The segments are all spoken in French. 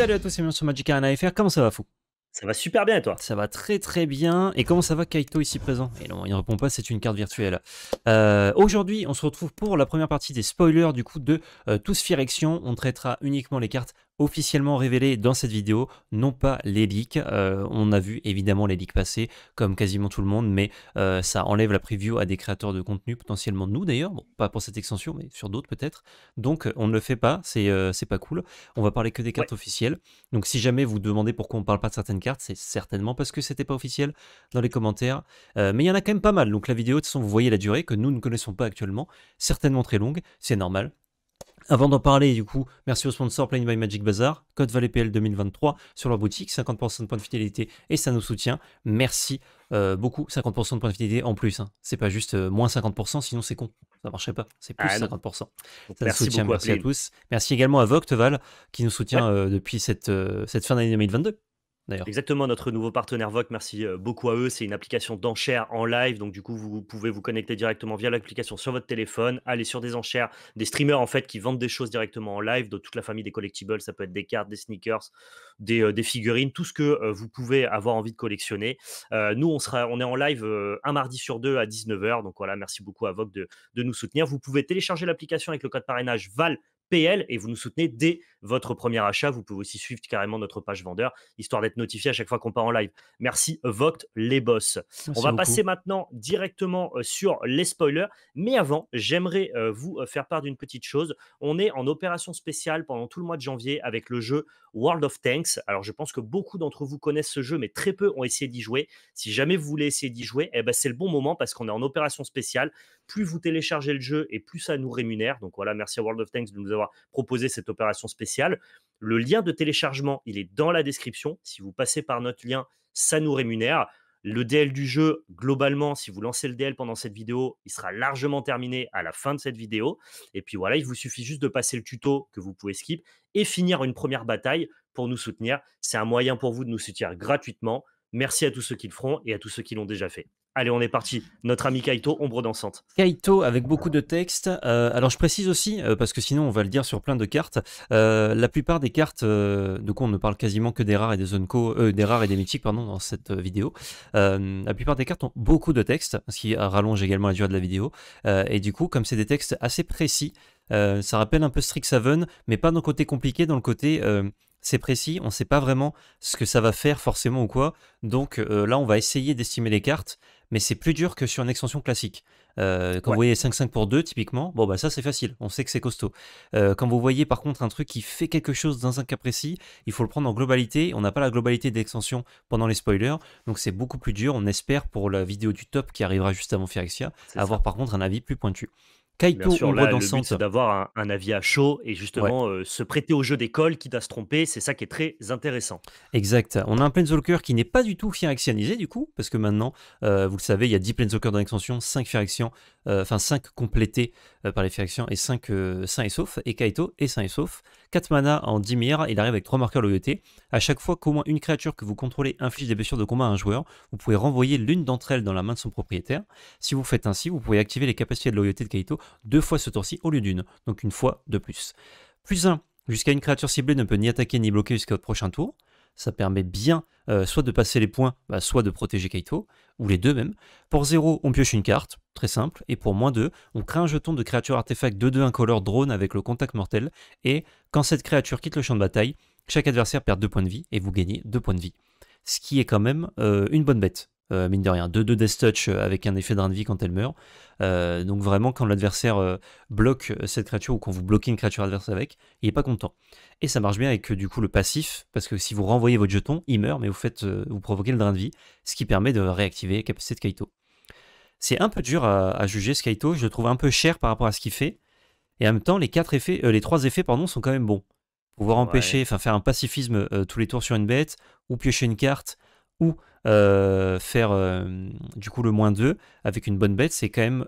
Salut à tous c'est bienvenue sur Magic Arena FR, comment ça va fou Ça va super bien et toi Ça va très très bien, et comment ça va Kaito ici présent Et eh non, il ne répond pas, c'est une carte virtuelle. Euh, aujourd'hui, on se retrouve pour la première partie des spoilers du coup de euh, Tous Firection, on traitera uniquement les cartes officiellement révélé dans cette vidéo, non pas les leaks. Euh, on a vu évidemment les leaks passer, comme quasiment tout le monde, mais euh, ça enlève la preview à des créateurs de contenu, potentiellement nous d'ailleurs, bon, pas pour cette extension, mais sur d'autres peut-être. Donc on ne le fait pas, c'est euh, pas cool. On va parler que des cartes officielles. Donc si jamais vous demandez pourquoi on ne parle pas de certaines cartes, c'est certainement parce que c'était pas officiel dans les commentaires. mais il y en a quand même pas mal. Donc la vidéo, de toute façon, vous voyez la durée que nous ne connaissons pas actuellement, certainement très longue, c'est normal. Avant d'en parler, du coup, merci au sponsor Playing by Magic Bazaar, code PL 2023 sur leur boutique, 50% de points de fidélité et ça nous soutient. Merci euh, beaucoup, 50% de points de fidélité en plus. Hein. C'est pas juste euh, moins 50%, sinon c'est con, ça marcherait pas. C'est plus 50%. Ah merci merci à, tous. Merci également à Vocteval qui nous soutient euh, depuis cette, cette fin d'année 2022. Exactement, notre nouveau partenaire Vogue, merci euh, beaucoup à eux. C'est une application d'enchères en live. Donc, du coup, vous pouvez vous connecter directement via l'application sur votre téléphone, aller sur des enchères, des streamers en fait qui vendent des choses directement en live, de toute la famille des collectibles. Ça peut être des cartes, des sneakers, des, euh, figurines, tout ce que euh, vous pouvez avoir envie de collectionner. nous, on, sera, on est en live un mardi sur deux à 19h. Donc, voilà, merci beaucoup à Vogue de, nous soutenir. Vous pouvez télécharger l'application avec le code parrainage VALPL et vous nous soutenez dès votre premier achat. Vous pouvez aussi suivre carrément notre page vendeur, histoire d'être notifié à chaque fois qu'on part en live. Merci, vote les boss. On va passer maintenant directement euh, sur les spoilers. Mais avant, j'aimerais euh, vous euh, faire part d'une petite chose. On est en opération spéciale pendant tout le mois de janvier avec le jeu World of Tanks. Alors, je pense que beaucoup d'entre vous connaissent ce jeu, mais très peu ont essayé d'y jouer. Si jamais vous voulez essayer d'y jouer, eh ben, c'est le bon moment parce qu'on est en opération spéciale. Plus vous téléchargez le jeu et plus ça nous rémunère. Donc voilà, merci à World of Tanks de nous avoir proposé cette opération spéciale le lien de téléchargement, il est dans la description. Si vous passez par notre lien, ça nous rémunère. Le DL du jeu, globalement, si vous lancez le DL pendant cette vidéo, il sera largement terminé à la fin de cette vidéo. Et puis voilà, il vous suffit juste de passer le tuto que vous pouvez skip et finir une première bataille pour nous soutenir. C'est un moyen pour vous de nous soutenir gratuitement. Merci à tous ceux qui le feront et à tous ceux qui l'ont déjà fait. Allez, on est parti. Notre ami Kaito, ombre dansante. Kaito avec beaucoup de textes. Euh, alors je précise aussi, euh, parce que sinon on va le dire sur plein de cartes, euh, la plupart des cartes, du coup, on ne parle quasiment que des rares et des Zonko, des rares et des mythiques, pardon, dans cette vidéo, la plupart des cartes ont beaucoup de textes, ce qui rallonge également la durée de la vidéo. et du coup, comme c'est des textes assez précis, ça rappelle un peu Strixhaven, mais pas dans le côté compliqué, dans le côté c'est précis, on ne sait pas vraiment ce que ça va faire forcément ou quoi. Donc là, on va essayer d'estimer les cartes mais c'est plus dur que sur une extension classique. Euh, quand vous voyez 5-5 pour 2, typiquement, bon, bah, ça c'est facile, on sait que c'est costaud. Euh, quand vous voyez par contre un truc qui fait quelque chose dans un cas précis, il faut le prendre en globalité. On n'a pas la globalité d'extension pendant les spoilers, donc c'est beaucoup plus dur. On espère pour la vidéo du top qui arrivera juste avant Phyrexia, avoir par contre un avis plus pointu. Kaito sûr, ombre dans dansante. c'est d'avoir un, avis à chaud et justement euh, se prêter au jeu d'école, qui à se tromper. C'est ça qui est très intéressant. Exact. On a un Planeswalker qui n'est pas du tout Phyrexianisé du coup, parce que maintenant, euh, vous le savez, il y a 10 Planeswalkers dans l'extension, 5 Phyrexians, enfin 5 complétés euh, par les actions et 5 sains et saufs. Et Kaito est sain et sauf. 4 mana en Dimir, il arrive avec 3 marqueurs loyauté. À chaque fois qu'au moins une créature que vous contrôlez inflige des blessures de combat à un joueur, vous pouvez renvoyer l'une d'entre elles dans la main de son propriétaire. Si vous faites ainsi, vous pouvez activer les capacités de loyauté de Kaito deux fois ce tour-ci au lieu d'une, donc une fois de plus. Plus 1, jusqu'à une créature ciblée ne peut ni attaquer ni bloquer jusqu'à votre prochain tour ça permet bien euh, soit de passer les points, bah, soit de protéger Kaito, ou les deux même. Pour 0, on pioche une carte, très simple, et pour moins 2, on crée un jeton de créature artefact 2-2 incolore drone avec le contact mortel, et quand cette créature quitte le champ de bataille, chaque adversaire perd 2 points de vie, et vous gagnez 2 points de vie. Ce qui est quand même euh, une bonne bête. Euh, mine de rien. 2-2 Death Touch euh, avec un effet drain de vie quand elle meurt. Euh, donc vraiment, quand l'adversaire bloque cette créature ou quand vous bloquez une créature adverse avec, il n'est pas content. Et ça marche bien avec du coup le passif, parce que si vous renvoyez votre jeton, il meurt, mais vous, faites, vous provoquez le drain de vie, ce qui permet de réactiver la capacité de Kaito. C'est un peu dur à, juger ce Kaito, je le trouve un peu cher par rapport à ce qu'il fait. Et en même temps, les, quatre effets, les trois effets pardon, sont quand même bons. Pouvoir empêcher, enfin faire un pacifisme tous les tours sur une bête, ou piocher une carte, ou euh, faire euh, du coup le moins 2 avec une bonne bête, c'est quand même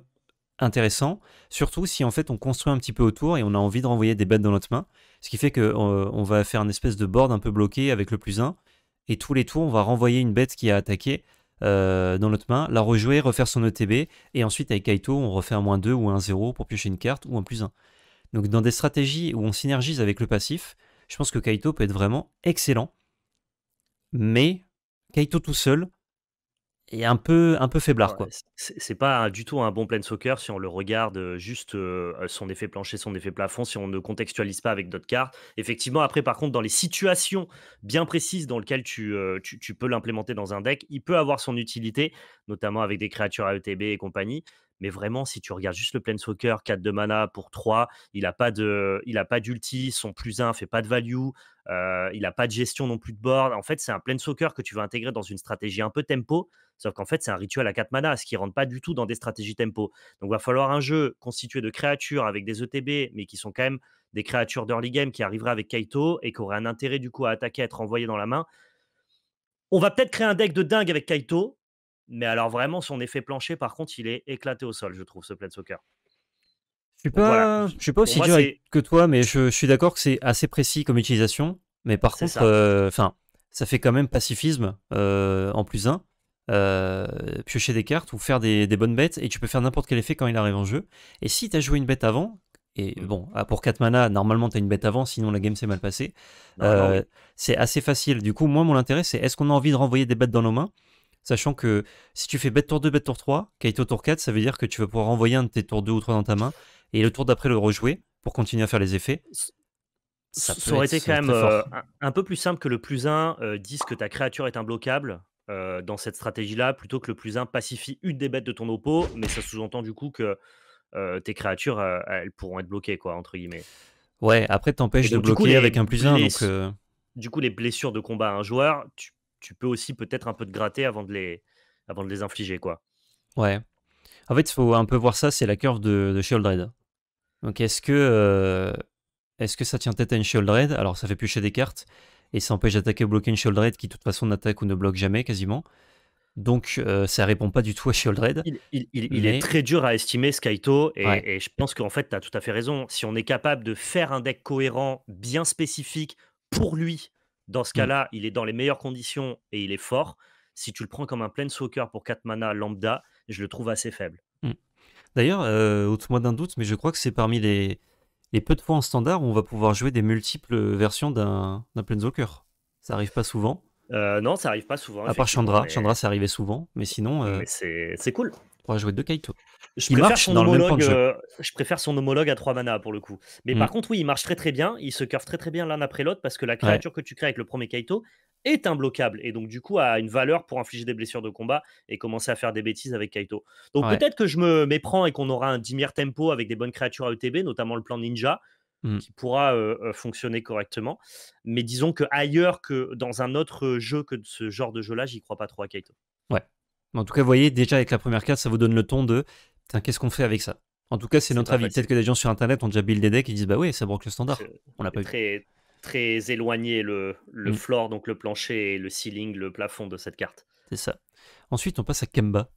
intéressant, surtout si en fait on construit un petit peu autour et on a envie de renvoyer des bêtes dans notre main, ce qui fait qu'on euh, on va faire une espèce de board un peu bloqué avec le plus 1, et tous les tours on va renvoyer une bête qui a attaqué dans notre main, la rejouer, refaire son ETB, et ensuite avec Kaito on refait un moins 2 ou un 0 pour piocher une carte ou un plus 1. Donc dans des stratégies où on synergise avec le passif, je pense que Kaito peut être vraiment excellent, mais Kaito tout seul est un peu, un peu faiblard. quoi. C'est pas du tout un bon plein soccer si on le regarde juste son effet plancher, son effet plafond, si on ne contextualise pas avec d'autres cartes. Effectivement, après, par contre, dans les situations bien précises dans lesquelles tu, tu, tu peux l'implémenter dans un deck, il peut avoir son utilité, notamment avec des créatures AETB et compagnie. Mais vraiment, si tu regardes juste le Plain Soccer, 4 de mana pour 3, il n'a pas d'ulti, son plus 1 fait pas de value, euh, il n'a pas de gestion non plus de board. En fait, c'est un Plain Soccer que tu veux intégrer dans une stratégie un peu tempo, sauf qu'en fait, c'est un rituel à 4 mana, ce qui ne rentre pas du tout dans des stratégies tempo. Donc, il va falloir un jeu constitué de créatures avec des ETB, mais qui sont quand même des créatures d'early game qui arriveraient avec Kaito et qui auraient un intérêt du coup à attaquer, à être envoyé dans la main. On va peut-être créer un deck de dingue avec Kaito, mais alors vraiment, son effet plancher, par contre, il est éclaté au sol, je trouve, ce plein soccer. Je suis pas, suis pas aussi dur que toi, mais je, suis d'accord que c'est assez précis comme utilisation. Mais par contre, euh, enfin, ça fait quand même pacifisme euh, en plus un. Euh, piocher des cartes ou faire des, bonnes bêtes et tu peux faire n'importe quel effet quand il arrive en jeu. Et si tu as joué une bête avant, et mmh. bon, ah, pour 4 mana, normalement tu as une bête avant, sinon la game s'est mal passée, c'est assez facile. Du coup, moi, mon intérêt, c'est est-ce qu'on a envie de renvoyer des bêtes dans nos mains Sachant que si tu fais bête tour 2, bête tour 3, Kaito tour 4, ça veut dire que tu vas pouvoir envoyer un de tes tours 2 ou 3 dans ta main et le tour d'après le rejouer pour continuer à faire les effets. Ça, aurait été quand même euh, un peu plus simple que le plus 1 euh, dise que ta créature est imbloquable euh, dans cette stratégie-là, plutôt que le plus 1 pacifie une des bêtes de ton oppo, mais ça sous-entend du coup que tes créatures, elles pourront être bloquées, quoi, entre guillemets. Ouais, après, t'empêches de bloquer avec un plus 1. Du coup, les blessures de combat à un joueur, tu peux aussi peut-être un peu te gratter avant de les, avant de les infliger. quoi. Ouais. En fait, il faut un peu voir ça, c'est la curve de, Shield Shieldred. Donc, est-ce que, euh, est-ce que ça tient tête à une Shieldred Alors, ça fait piocher des cartes et ça empêche d'attaquer ou bloquer une Shieldred qui, de toute façon, n'attaque ou ne bloque jamais quasiment. Donc, ça euh, ça répond pas du tout à Shieldred. Il, il, est très dur à estimer, Skyto, et, et je pense qu'en fait, tu as tout à fait raison. Si on est capable de faire un deck cohérent, bien spécifique pour lui, dans ce mmh. cas-là, il est dans les meilleures conditions et il est fort. Si tu le prends comme un planeswalker pour 4 mana lambda, je le trouve assez faible. Mmh. D'ailleurs, euh, moi d'un doute, mais je crois que c'est parmi les, les peu de fois en standard où on va pouvoir jouer des multiples versions d'un Planeswalker. Ça arrive pas souvent. Euh, non, ça arrive pas souvent. À part Chandra, Chandra c'est arrivé souvent, mais sinon. Euh, c'est cool. On pourra jouer deux Kaito. Je préfère, son homologue, euh, je préfère son homologue à 3 mana pour le coup. Mais mm. par contre, oui, il marche très très bien. Il se curve très très bien l'un après l'autre parce que la créature que tu crées avec le premier Kaito est imbloquable et donc du coup a une valeur pour infliger des blessures de combat et commencer à faire des bêtises avec Kaito. Donc peut-être que je me méprends et qu'on aura un Dimir tempo avec des bonnes créatures à ETB, notamment le plan ninja. Mm. qui pourra euh, euh, fonctionner correctement. Mais disons que ailleurs que dans un autre jeu que ce genre de jeu-là, j'y crois pas trop à Kaito. Ouais. En tout cas, vous voyez, déjà avec la première carte, ça vous donne le ton de qu'est-ce qu'on fait avec ça En tout cas, c'est notre avis. Peut-être que des gens sur Internet ont déjà build des decks et disent Bah oui, ça broque le standard. On l'a pas très, Très éloigné le, le mm. floor, donc le plancher, le ceiling, le plafond de cette carte. C'est ça. Ensuite, on passe à Kemba.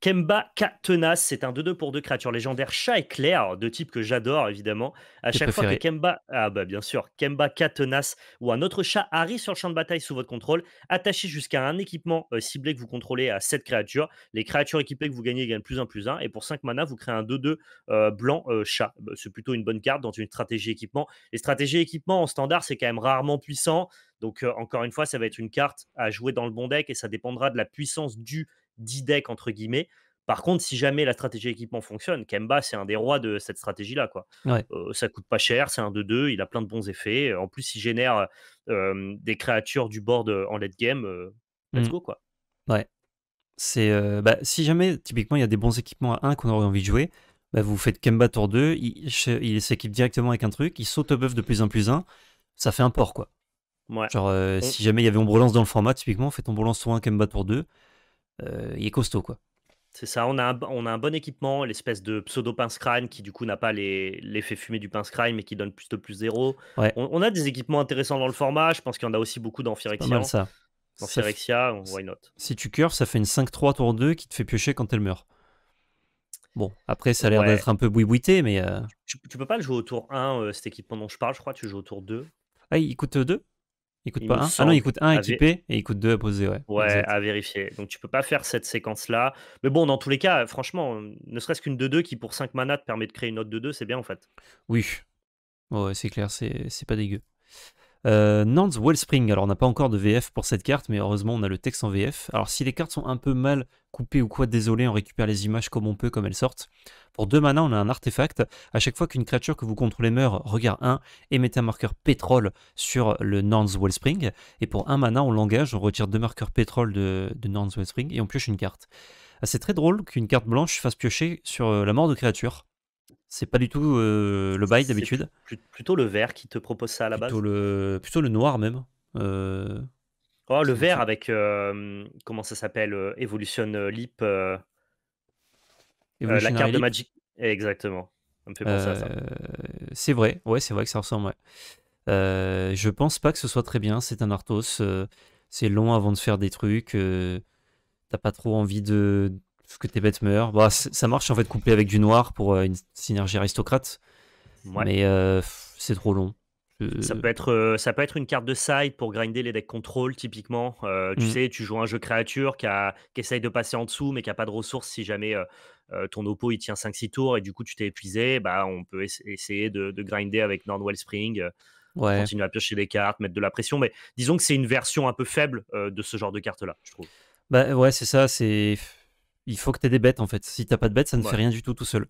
Kemba Katenas, c'est un 2-2 pour deux créatures légendaires chat et clair, de type que j'adore évidemment. À chaque fois que Kemba, ah bah bien sûr, Kemba Katenas ou un autre chat arrive sur le champ de bataille sous votre contrôle, attaché jusqu'à un équipement euh, ciblé que vous contrôlez à cette créature. Les créatures équipées que vous gagnez gagnent plus 1 plus 1 et pour 5 mana, vous créez un 2-2 euh, blanc euh, chat. Bah, c'est plutôt une bonne carte dans une stratégie équipement. Les stratégies équipement en standard, c'est quand même rarement puissant. Donc, encore une fois, ça va être une carte à jouer dans le bon deck et ça dépendra de la puissance du 10 decks entre guillemets. Par contre, si jamais la stratégie équipement fonctionne, Kemba, c'est un des rois de cette stratégie-là. Quoi. Euh, ça coûte pas cher, c'est un 2-2, il a plein de bons effets. En plus, il génère des créatures du board en late game. let's mmh. go, quoi. Ouais. C'est, bah, si jamais, typiquement, il y a des bons équipements à 1 qu'on aurait envie de jouer, bah, vous faites Kemba tour 2, il, s'équipe directement avec un truc, il saute au buff de plus en plus 1, ça fait un port, quoi. Genre, si jamais il y avait Ombrelance dans le format, typiquement, fait Ombrelance tour 1, Kemba tour 2. Euh, il est costaud, quoi. C'est ça, on a, un, on a un bon équipement, l'espèce de pseudo pince qui du coup n'a pas l'effet fumé du pince crime mais qui donne plus de plus zéro. On, a des équipements intéressants dans le format, je pense qu'il y en a aussi beaucoup dans Phyrexia. Pas mal, ça. Dans Phyrexia, why not Si tu curves, ça fait une 5-3 tour 2 qui te fait piocher quand elle meurt. Bon, après ça a l'air d'être un peu bouibouité mais... Euh tu, peux pas le jouer au tour 1, euh, cet équipement dont je parle, je crois, tu joues au tour 2. Ah, il coûte 2 il coûte pas 1 Ah non, équipé et il coûte 2 à poser, ouais. Ouais, à vérifier. Donc tu peux pas faire cette séquence-là. Mais bon, dans tous les cas, franchement, ne serait-ce qu'une 2-2 qui pour 5 manas te permet de créer une autre 2-2, c'est bien en fait. Oui. Ouais, c'est clair, c'est pas dégueu. Euh, Wellspring, alors on n'a pas encore de VF pour cette carte, mais heureusement on a le texte en VF. Alors si les cartes sont un peu mal coupées ou quoi, désolé, on récupère les images comme on peut, comme elles sortent. Pour deux mana, on a un artefact. À chaque fois qu'une créature que vous contrôlez meurt, regarde 1 et mettez un marqueur pétrole sur le Nantes Wellspring. Et pour un mana, on l'engage, on retire deux marqueurs pétrole de, de Wellspring et on pioche une carte. Ah, c'est très drôle qu'une carte blanche fasse piocher sur euh, la mort de créature. C'est pas du tout euh, le bail d'habitude. Plutôt le vert qui te propose ça à la plutôt base. Le, plutôt le noir même. Euh, oh, le vert avec comment ça s'appelle euh, Evolution Leap. la carte de Magic. Exactement. Ça C'est vrai. Ouais, c'est vrai que ça ressemble. je pense pas que ce soit très bien. C'est un Arthos. c'est long avant de faire des trucs. T'as pas trop envie de que tes bêtes meurent. Bah, ça marche en fait couplé avec du noir pour euh, une synergie aristocrate. Mais euh, c'est trop long. Ça, peut être, euh, ça peut être une carte de side pour grinder les decks contrôle typiquement. tu mm. sais, tu joues un jeu créature qui, essaye de passer en dessous mais qui n'a pas de ressources si jamais ton oppo il tient 5-6 tours et du coup tu t'es épuisé. Bah, on peut essayer de, grinder avec Nord Spring Ouais. Continuer à piocher des cartes, mettre de la pression. Mais disons que c'est une version un peu faible de ce genre de carte-là, je trouve. Bah ouais, c'est ça. C'est il faut que tu aies des bêtes en fait. Si t'as pas de bêtes, ça ne fait rien du tout tout seul.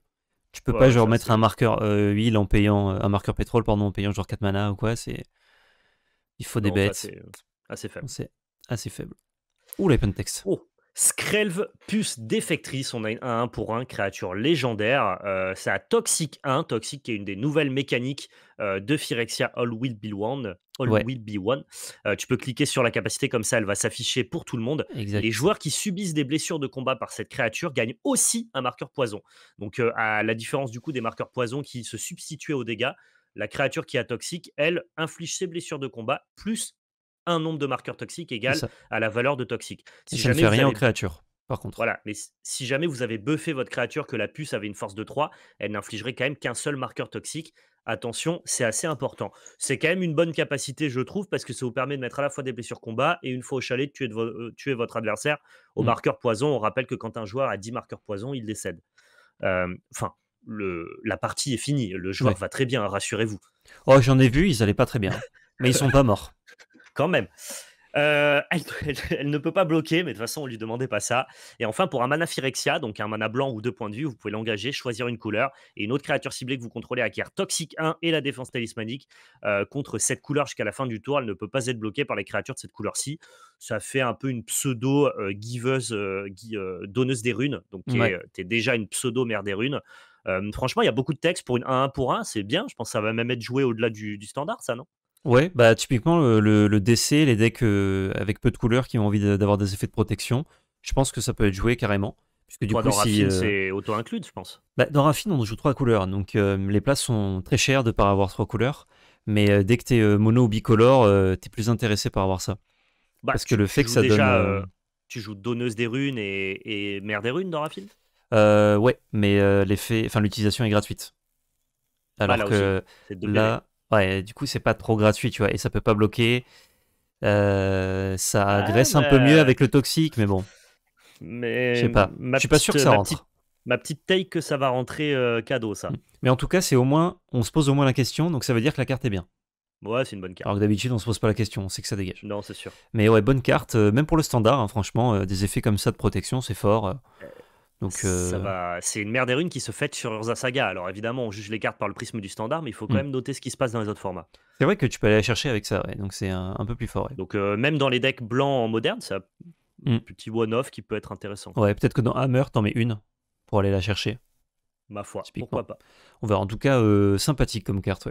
Tu peux pas genre mettre un marqueur euh, en payant euh, un marqueur pétrole pardon en payant genre 4 mana ou quoi, c'est il faut des bêtes. C'est assez faible. C'est assez faible. Ouh les pentex Skrelv, puce défectrice, on a un 1 pour 1, créature légendaire. ça euh, a Toxic 1, Toxic qui est une des nouvelles mécaniques euh, de Phyrexia All Will Be One. All Will Be One. Euh, tu peux cliquer sur la capacité comme ça, elle va s'afficher pour tout le monde. Les joueurs qui subissent des blessures de combat par cette créature gagnent aussi un marqueur poison. Donc à la différence du coup des marqueurs poison qui se substituaient aux dégâts, la créature qui a toxique, elle, inflige ses blessures de combat plus un nombre de marqueurs toxiques égale à la valeur de toxique. Si ne fait rien aux créatures. Par contre. Voilà, mais si jamais vous avez buffé votre créature que la puce avait une force de 3, elle n'infligerait quand même qu'un seul marqueur toxique. Attention, c'est assez important. C'est quand même une bonne capacité, je trouve, parce que ça vous permet de mettre à la fois des blessures combat et une fois au chalet de tuer, euh, votre adversaire au mm. marqueur poison. On rappelle que quand un joueur a 10 marqueurs poison, il décède. Euh, enfin, la partie est finie. Le joueur va très bien, rassurez-vous. Oh, j'en ai vu, ils n'allaient pas très bien, mais ils sont pas morts. quand même. Euh, elle, ne peut pas bloquer, mais de toute façon, on lui demandait pas ça. Et enfin, pour un mana Phyrexia, donc un mana blanc ou deux points de vue, vous pouvez l'engager, choisir une couleur et une autre créature ciblée que vous contrôlez acquiert Toxic 1 et la défense talismanique euh, contre cette couleur jusqu'à la fin du tour. Elle ne peut pas être bloquée par les créatures de cette couleur-ci. Ça fait un peu une pseudo euh, giveuse, donneuse des runes. Donc, tu es, déjà une pseudo mère des runes. franchement, il y a beaucoup de textes pour une 1-1 pour 1, c'est bien. Je pense que ça va même être joué au-delà du standard, ça, non Ouais, bah typiquement le, DC, les decks euh, avec peu de couleurs qui ont envie d'avoir des effets de protection, je pense que ça peut être joué carrément. Puisque du coup, dans si. Euh, c'est auto-include, je pense. bah, dans Raffine, on joue trois couleurs, donc euh, les places sont très chères de pas avoir trois couleurs. Mais dès que tu es mono ou bicolore, tu es plus intéressé par avoir ça. Bah, Parce que le fait que ça donne. tu joues Donneuse des runes et, Mère des runes dans Raphine euh, ouais, mais l'effet, enfin l'utilisation est gratuite. Bah, Alors que là, ouais du coup, c'est pas trop gratuit, tu vois, et ça peut pas bloquer. Euh, ça ah agresse un peu bah mieux avec le toxique, mais bon. Mais je sais pas. Je suis pas sûr que ça rentre. Ma petite, ma take que ça va rentrer euh, cadeau, ça. Mm. Mais en tout cas, c'est au moins, on se pose au moins la question, donc ça veut dire que la carte est bien. Ouais, c'est une bonne carte. Alors que d'habitude, on se pose pas la question, on sait que ça dégage. Non, c'est sûr. Mais ouais, bonne carte, euh, même pour le standard, hein, franchement, des effets comme ça de protection, c'est fort. Donc, ça euh, va... C'est une mer des runes qui se fait sur Urza Saga. Alors évidemment, on juge les cartes par le prisme du standard, mais il faut quand hmm. même noter ce qui se passe dans les autres formats. C'est vrai que tu peux aller la chercher avec ça, ouais. donc c'est un, peu plus fort. Donc euh, même dans les decks blancs en moderne, c'est un hmm. petit one-off qui peut être intéressant. Ouais, peut-être que dans Hammer, t'en mets une pour aller la chercher. Ma foi, pourquoi pas. On va en tout cas euh, sympathique comme carte.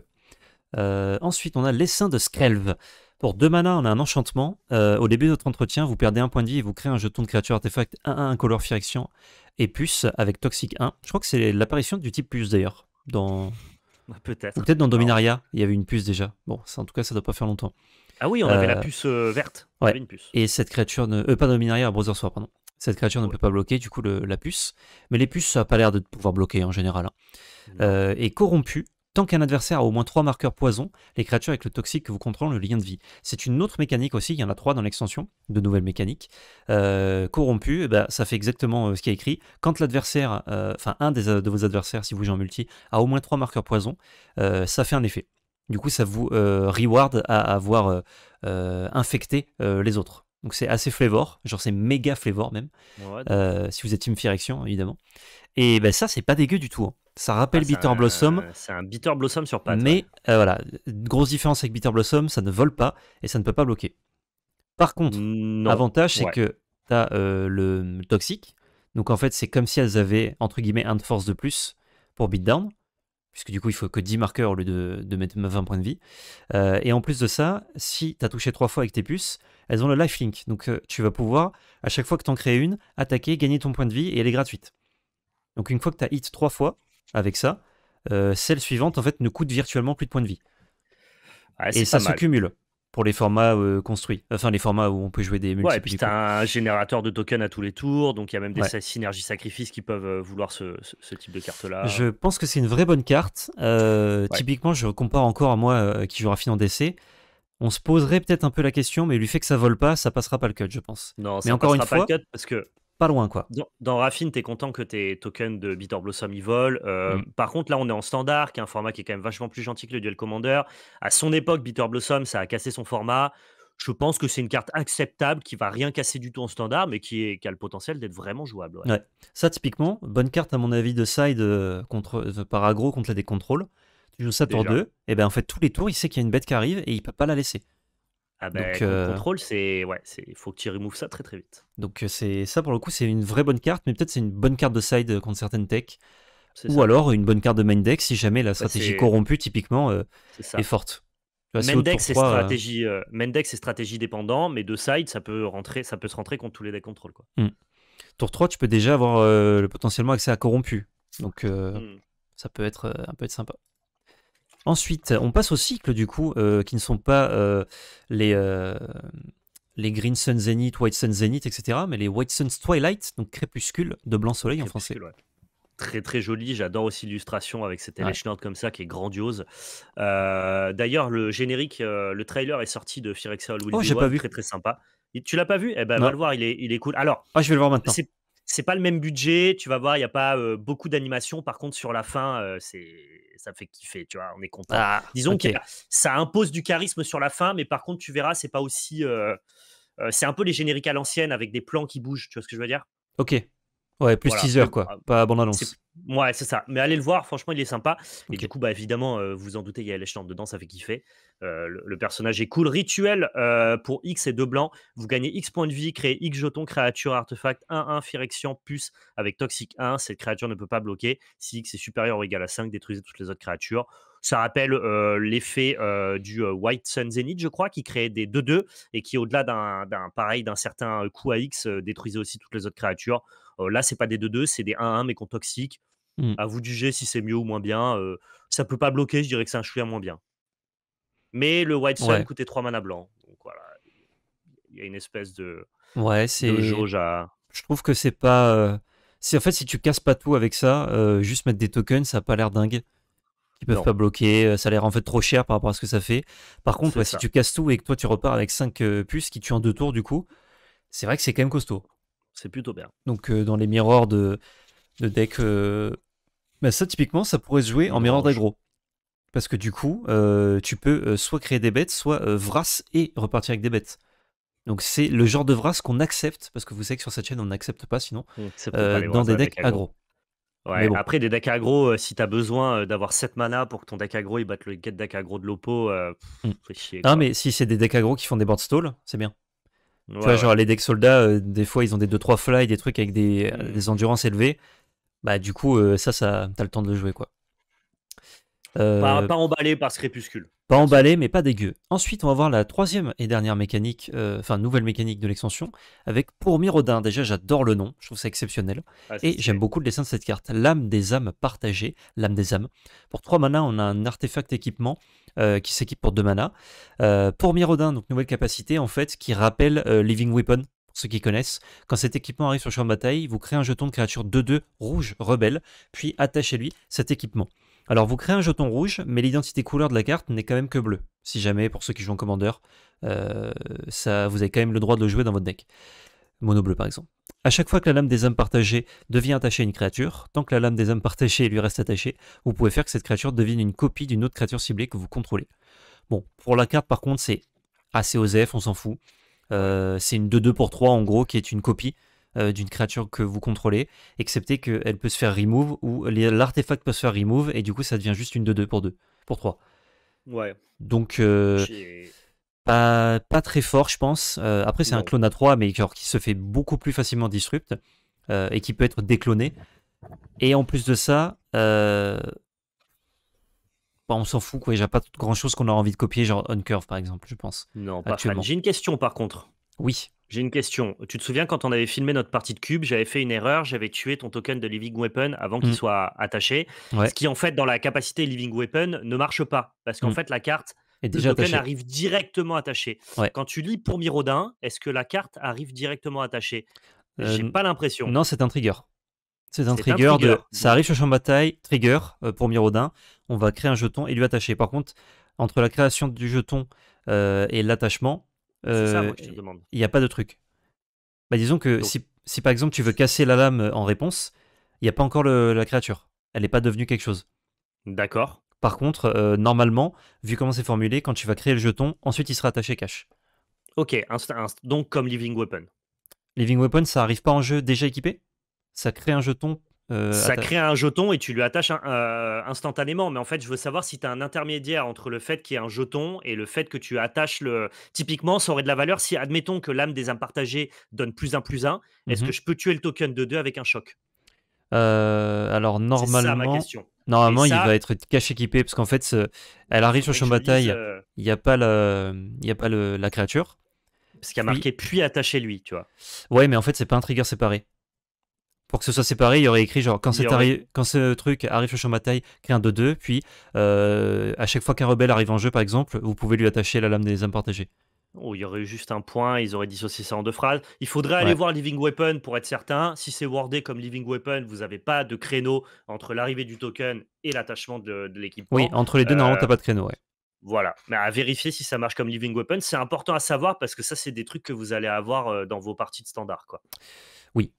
ensuite, on a l'essaim de Skrelv. Pour deux manas, on a un enchantement. au début de notre entretien, vous perdez un point de vie et vous créez un jeton de créature artefact 1-1 color firection et Puce avec toxique 1. Je crois que c'est l'apparition du type Puce d'ailleurs. Dans... Peut-être. Peut-être dans Dominaria, il y avait une puce déjà. Bon, en tout cas, ça ne doit pas faire longtemps. Ah oui, on avait la euh, puce euh, verte. puce. Et cette créature, ne... Euh, pas Dominaria, Brother Sword, pardon. Cette créature ne peut pas bloquer du coup la puce. Mais les puces, ça n'a pas l'air de pouvoir bloquer en général. Hein. Euh, et corrompu, Tant qu'un adversaire a au moins 3 marqueurs poison, les créatures avec le toxique que vous contrôlez le lien de vie. C'est une autre mécanique aussi, il y en a 3 dans l'extension, de nouvelles mécaniques. Euh, corrompu, eh ben, ça fait exactement euh, ce qui est écrit. Quand l'adversaire, euh, enfin un euh, de vos adversaires, si vous jouez en multi, a au moins 3 marqueurs poison, ça fait un effet. Du coup, ça vous reward à avoir infecté les autres. Donc c'est assez flavor, genre c'est méga flavor même. Euh, si vous êtes une Firection, évidemment. Et ben ça, c'est pas dégueu du tout. Hein. Ça rappelle ah, Bitter Blossom. C'est un Bitter Blossom sur pâte. Mais euh, voilà, grosse différence avec Bitter Blossom, ça ne vole pas et ça ne peut pas bloquer. Par contre, l'avantage c'est que tu as euh, le toxique. Donc en fait, c'est comme si elles avaient, entre guillemets, un de force de plus pour Beatdown puisque du coup il faut que 10 marqueurs au lieu de, mettre 20 points de vie. Euh, et en plus de ça, si tu as touché 3 fois avec tes puces, elles ont le lifelink. Donc euh, tu vas pouvoir, à chaque fois que tu en crées une, attaquer, gagner ton point de vie et elle est gratuite. Donc une fois que tu as hit 3 fois avec ça, euh, celle suivante en fait ne coûte virtuellement plus de points de vie. et ça se cumule pour les formats euh, construits, enfin les formats où on peut jouer des multiples. Ouais, puis t'as un générateur de tokens à tous les tours, donc il y a même des synergies sacrifices qui peuvent euh, vouloir ce, type de carte-là. Je pense que c'est une vraie bonne carte. Euh, typiquement, je compare encore à moi qui joue fin en DC. On se poserait peut-être un peu la question, mais lui fait que ça vole pas, ça passera pas le cut, je pense. Non, mais ça encore passera une pas le cut parce que loin, quoi. Dans, Raffine, tu es content que tes tokens de Bitter Blossom y volent. Euh, mm. Par contre, là, on est en standard, qui est un format qui est quand même vachement plus gentil que le Duel Commander. À son époque, Bitter Blossom, ça a cassé son format. Je pense que c'est une carte acceptable qui va rien casser du tout en standard, mais qui, a le potentiel d'être vraiment jouable. Ça, typiquement, bonne carte à mon avis de side euh, contre, euh, par aggro contre la décontrôle. Tu joues ça pour deux, et bien en fait, tous les tours, il sait qu'il y a une bête qui arrive et il peut pas la laisser. Ah bah, donc, euh, contrôle, c'est ouais, c'est faut que tu removes ça très très vite. Donc euh, c'est ça pour le coup, c'est une vraie bonne carte, mais peut-être c'est une bonne carte de side contre certaines techs, ou alors une bonne carte de main deck si jamais la bah, stratégie corrompue typiquement euh, est, forte. main deck c'est stratégie, stratégie dépendant, mais de side ça peut rentrer, ça peut se rentrer contre tous les decks contrôle quoi. Hmm. Tour 3, tu peux déjà avoir le potentiellement accès à corrompu, donc hmm. ça peut être un peu être sympa. Ensuite, on passe au cycle, du coup, euh, qui ne sont pas euh, les, euh, les Green Sun Zenith, White Sun Zenith, etc., mais les White Sun Twilight, donc crépuscule de blanc soleil en français. Très très joli, j'adore aussi l'illustration avec cette élechelon comme ça qui est grandiose. D'ailleurs, le générique, le trailer est sorti de Firex oh, pas vu. très très sympa. Tu l'as pas vu Eh ben, va le voir, il est, il est cool. Alors, ah, je vais le voir maintenant c'est pas le même budget. Tu vas voir, il n'y a pas beaucoup d'animation. Par contre, sur la fin, c'est ça fait kiffer. Tu vois, on est content. Ah, Disons que ça impose du charisme sur la fin, mais par contre, tu verras, c'est pas aussi. c'est un peu les génériques à l'ancienne avec des plans qui bougent. Tu vois ce que je veux dire Ok. Ouais, plus teaser quoi, ah, pas bande annonce. Ouais, c'est ça. Mais allez le voir, franchement, il est sympa. Et du coup, bah, évidemment, euh, vous en doutez, il y a l'échelon dedans, ça fait kiffer. Euh, le, personnage est cool. Rituel euh, pour X et deux blancs. Vous gagnez X points de vie, créez X jetons, créature, artefact, 1-1, Phyrexian, puce avec toxique 1. Cette créature ne peut pas bloquer. Si X est supérieur ou égal à 5, détruisez toutes les autres créatures. Ça rappelle l'effet du White Sun Zenith, je crois, qui crée des 2-2 et qui, au-delà d'un pareil, d'un certain coup à X, détruisait aussi toutes les autres créatures. là, c'est pas des 2-2, c'est des 1-1, mais qu'on toxique. Mmh. À vous juger si c'est mieux ou moins bien. ça peut pas bloquer, je dirais que c'est un chouïa moins bien. Mais le White Sun coûtait 3 mana blanc Donc voilà, il y a une espèce de, ouais, c'est. Je trouve que c'est pas. Si, en fait, si tu casses pas tout avec ça, juste mettre des tokens, ça a pas l'air dingue. Ils peuvent pas bloquer, ça a l'air en fait trop cher par rapport à ce que ça fait. Par contre, si tu casses tout et que toi tu repars avec 5 puces qui tuent en deux tours, du coup, c'est vrai que c'est quand même costaud. C'est plutôt bien. Donc, dans les miroirs de, de deck bah ça, typiquement, ça pourrait se jouer en mirror d'aggro. Parce que du coup, euh, tu peux euh, soit créer des bêtes, soit euh, vrasse et repartir avec des bêtes. Donc c'est le genre de Vras qu'on accepte, parce que vous savez que sur cette chaîne, on n'accepte pas sinon, hum, dans des decks agro. Ouais, Après, des decks aggro, si t'as besoin d'avoir 7 mana pour que ton deck aggro il batte le deck aggro de l'Oppo, mm. mais si c'est des decks aggro qui font des board stall, c'est bien. tu vois, genre les decks soldats, des fois ils ont des 2-3 fly, des trucs avec des hum. endurances élevées bah du coup euh, ça t'as le temps de le jouer quoi euh, pas, emballé par ce crépuscule pas emballé mais pas dégueu ensuite on va voir la troisième et dernière mécanique euh, enfin nouvelle mécanique de l'extension avec pour déjà j'adore le nom je trouve ça exceptionnel ah, et j'aime beaucoup le dessin de cette carte l'âme des âmes partagée l'âme des âmes pour 3 mana on a un artefact équipement qui s'équipe pour 2 mana pour donc nouvelle capacité en fait qui rappelle Living Weapon ceux qui connaissent. Quand cet équipement arrive sur le champ de bataille, vous créez un jeton de créature 2-2 rouge rebelle, puis attachez-lui cet équipement. Alors vous créez un jeton rouge, mais l'identité couleur de la carte n'est quand même que bleue. Si jamais, pour ceux qui jouent en commandeur, euh, ça, vous avez quand même le droit de le jouer dans votre deck. Mono bleu par exemple. À chaque fois que la lame des âmes partagées devient attachée à une créature, tant que la lame des hommes partagées lui reste attachée, vous pouvez faire que cette créature devienne une copie d'une autre créature ciblée que vous contrôlez. Bon, pour la carte par contre, c'est assez OZF, on s'en fout. Euh, c'est une 2-2 pour 3 en gros qui est une copie euh, d'une créature que vous contrôlez, excepté qu'elle peut se faire remove ou l'artefact peut se faire remove et du coup ça devient juste une 2-2 pour 2, pour 3. Ouais. Donc euh, pas, pas, très fort je pense. après c'est un clone à 3 mais qui se fait beaucoup plus facilement disrupt et qui peut être décloné. Et en plus de ça, bah, on s'en fout, quoi. Il n'y a pas grand chose qu'on a envie de copier, genre curve par exemple, je pense. Non, pas J'ai une question, par contre. Oui. J'ai une question. Tu te souviens quand on avait filmé notre partie de cube, j'avais fait une erreur, j'avais tué ton token de Living Weapon avant qu'il mm. soit attaché. Ce qui, en fait, dans la capacité Living Weapon, ne marche pas. Parce qu'en mm. fait, la carte, Et arrive directement attaché. Quand tu lis pour Mirodin, est-ce que la carte arrive directement attachée euh, J'ai pas l'impression. Non, c'est un trigger. C'est un, trigger, de... Ça arrive sur champ de bataille, trigger euh, pour Mirodin. On va créer un jeton et lui attacher. Par contre, entre la création du jeton euh, et l'attachement, euh, il n'y a pas de truc. Bah, disons que si, par exemple tu veux casser la lame en réponse, il n'y a pas encore la créature. Elle n'est pas devenue quelque chose. D'accord. Par contre, normalement, vu comment c'est formulé, quand tu vas créer le jeton, ensuite il sera attaché cache. Ok, donc comme Living Weapon. Living Weapon, ça arrive pas en jeu déjà équipé ça crée un jeton. Euh, ça crée un jeton et tu lui attaches euh, instantanément. Mais en fait, je veux savoir si tu as un intermédiaire entre le fait qu'il y ait un jeton et le fait que tu attaches le. Typiquement, ça aurait de la valeur si, admettons que l'âme des âmes partagées donne plus un plus un. Est-ce mhm. que je peux tuer le token de 2 avec un choc euh, Alors, normalement. Normalement, il va être caché équipé parce qu'en fait, elle arrive sur champ de bataille. Il n'y a pas, la, y a pas la créature. Parce qu'il a marqué puis... puis attacher lui, tu vois. Ouais, mais en fait, c'est pas un trigger séparé pour que ce soit séparé, il y aurait écrit genre quand, ce truc arrive sur le champ bataille, crée un 2-2, puis euh, à chaque fois qu'un rebelle arrive en jeu, par exemple, vous pouvez lui attacher la lame des âmes partagées. Oh, il y aurait eu juste un point, ils auraient dissocié ça en deux phrases. Il faudrait aller voir Living Weapon pour être certain. Si c'est wardé comme Living Weapon, vous n'avez pas de créneau entre l'arrivée du token et l'attachement de, l'équipe. Oui, entre les deux, normalement, tu n'as euh, pas de créneau. Ouais. Voilà, mais à vérifier si ça marche comme Living Weapon, c'est important à savoir parce que ça, c'est des trucs que vous allez avoir euh, dans vos parties de standard. Quoi. Oui,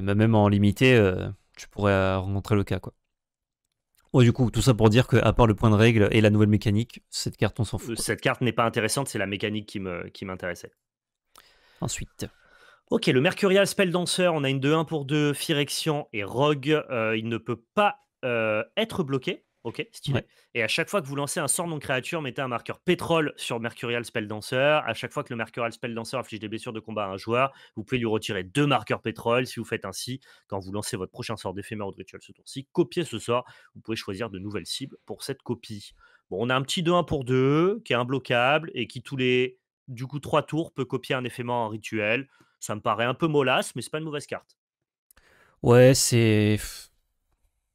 même en limité, euh, tu pourrais euh, rencontrer le cas, quoi. du coup, tout ça pour dire que, à part le point de règle et la nouvelle mécanique, cette carte, on s'en fout. Euh, cette carte n'est pas intéressante, c'est la mécanique qui m'intéressait. Qui Ensuite. Ok, le Mercurial Spell Dancer, on a une 2-1 pour 2, Phyrexian et Rogue. il ne peut pas être bloqué. Ok, stylé. Et à chaque fois que vous lancez un sort non créature, mettez un marqueur pétrole sur Mercurial Spell Dancer. À chaque fois que le Mercurial Spell Dancer inflige des blessures de combat à un joueur, vous pouvez lui retirer deux marqueurs pétrole. Si vous faites ainsi, quand vous lancez votre prochain sort d'éphémère ou de rituel ce tour-ci, copiez ce sort. Vous pouvez choisir de nouvelles cibles pour cette copie. Bon, on a un petit 2-1 pour 2 qui est imbloquable et qui, tous les du coup, trois tours, peut copier un éphémère en rituel. Ça me paraît un peu mollasse, mais c'est pas une mauvaise carte. Ouais, c'est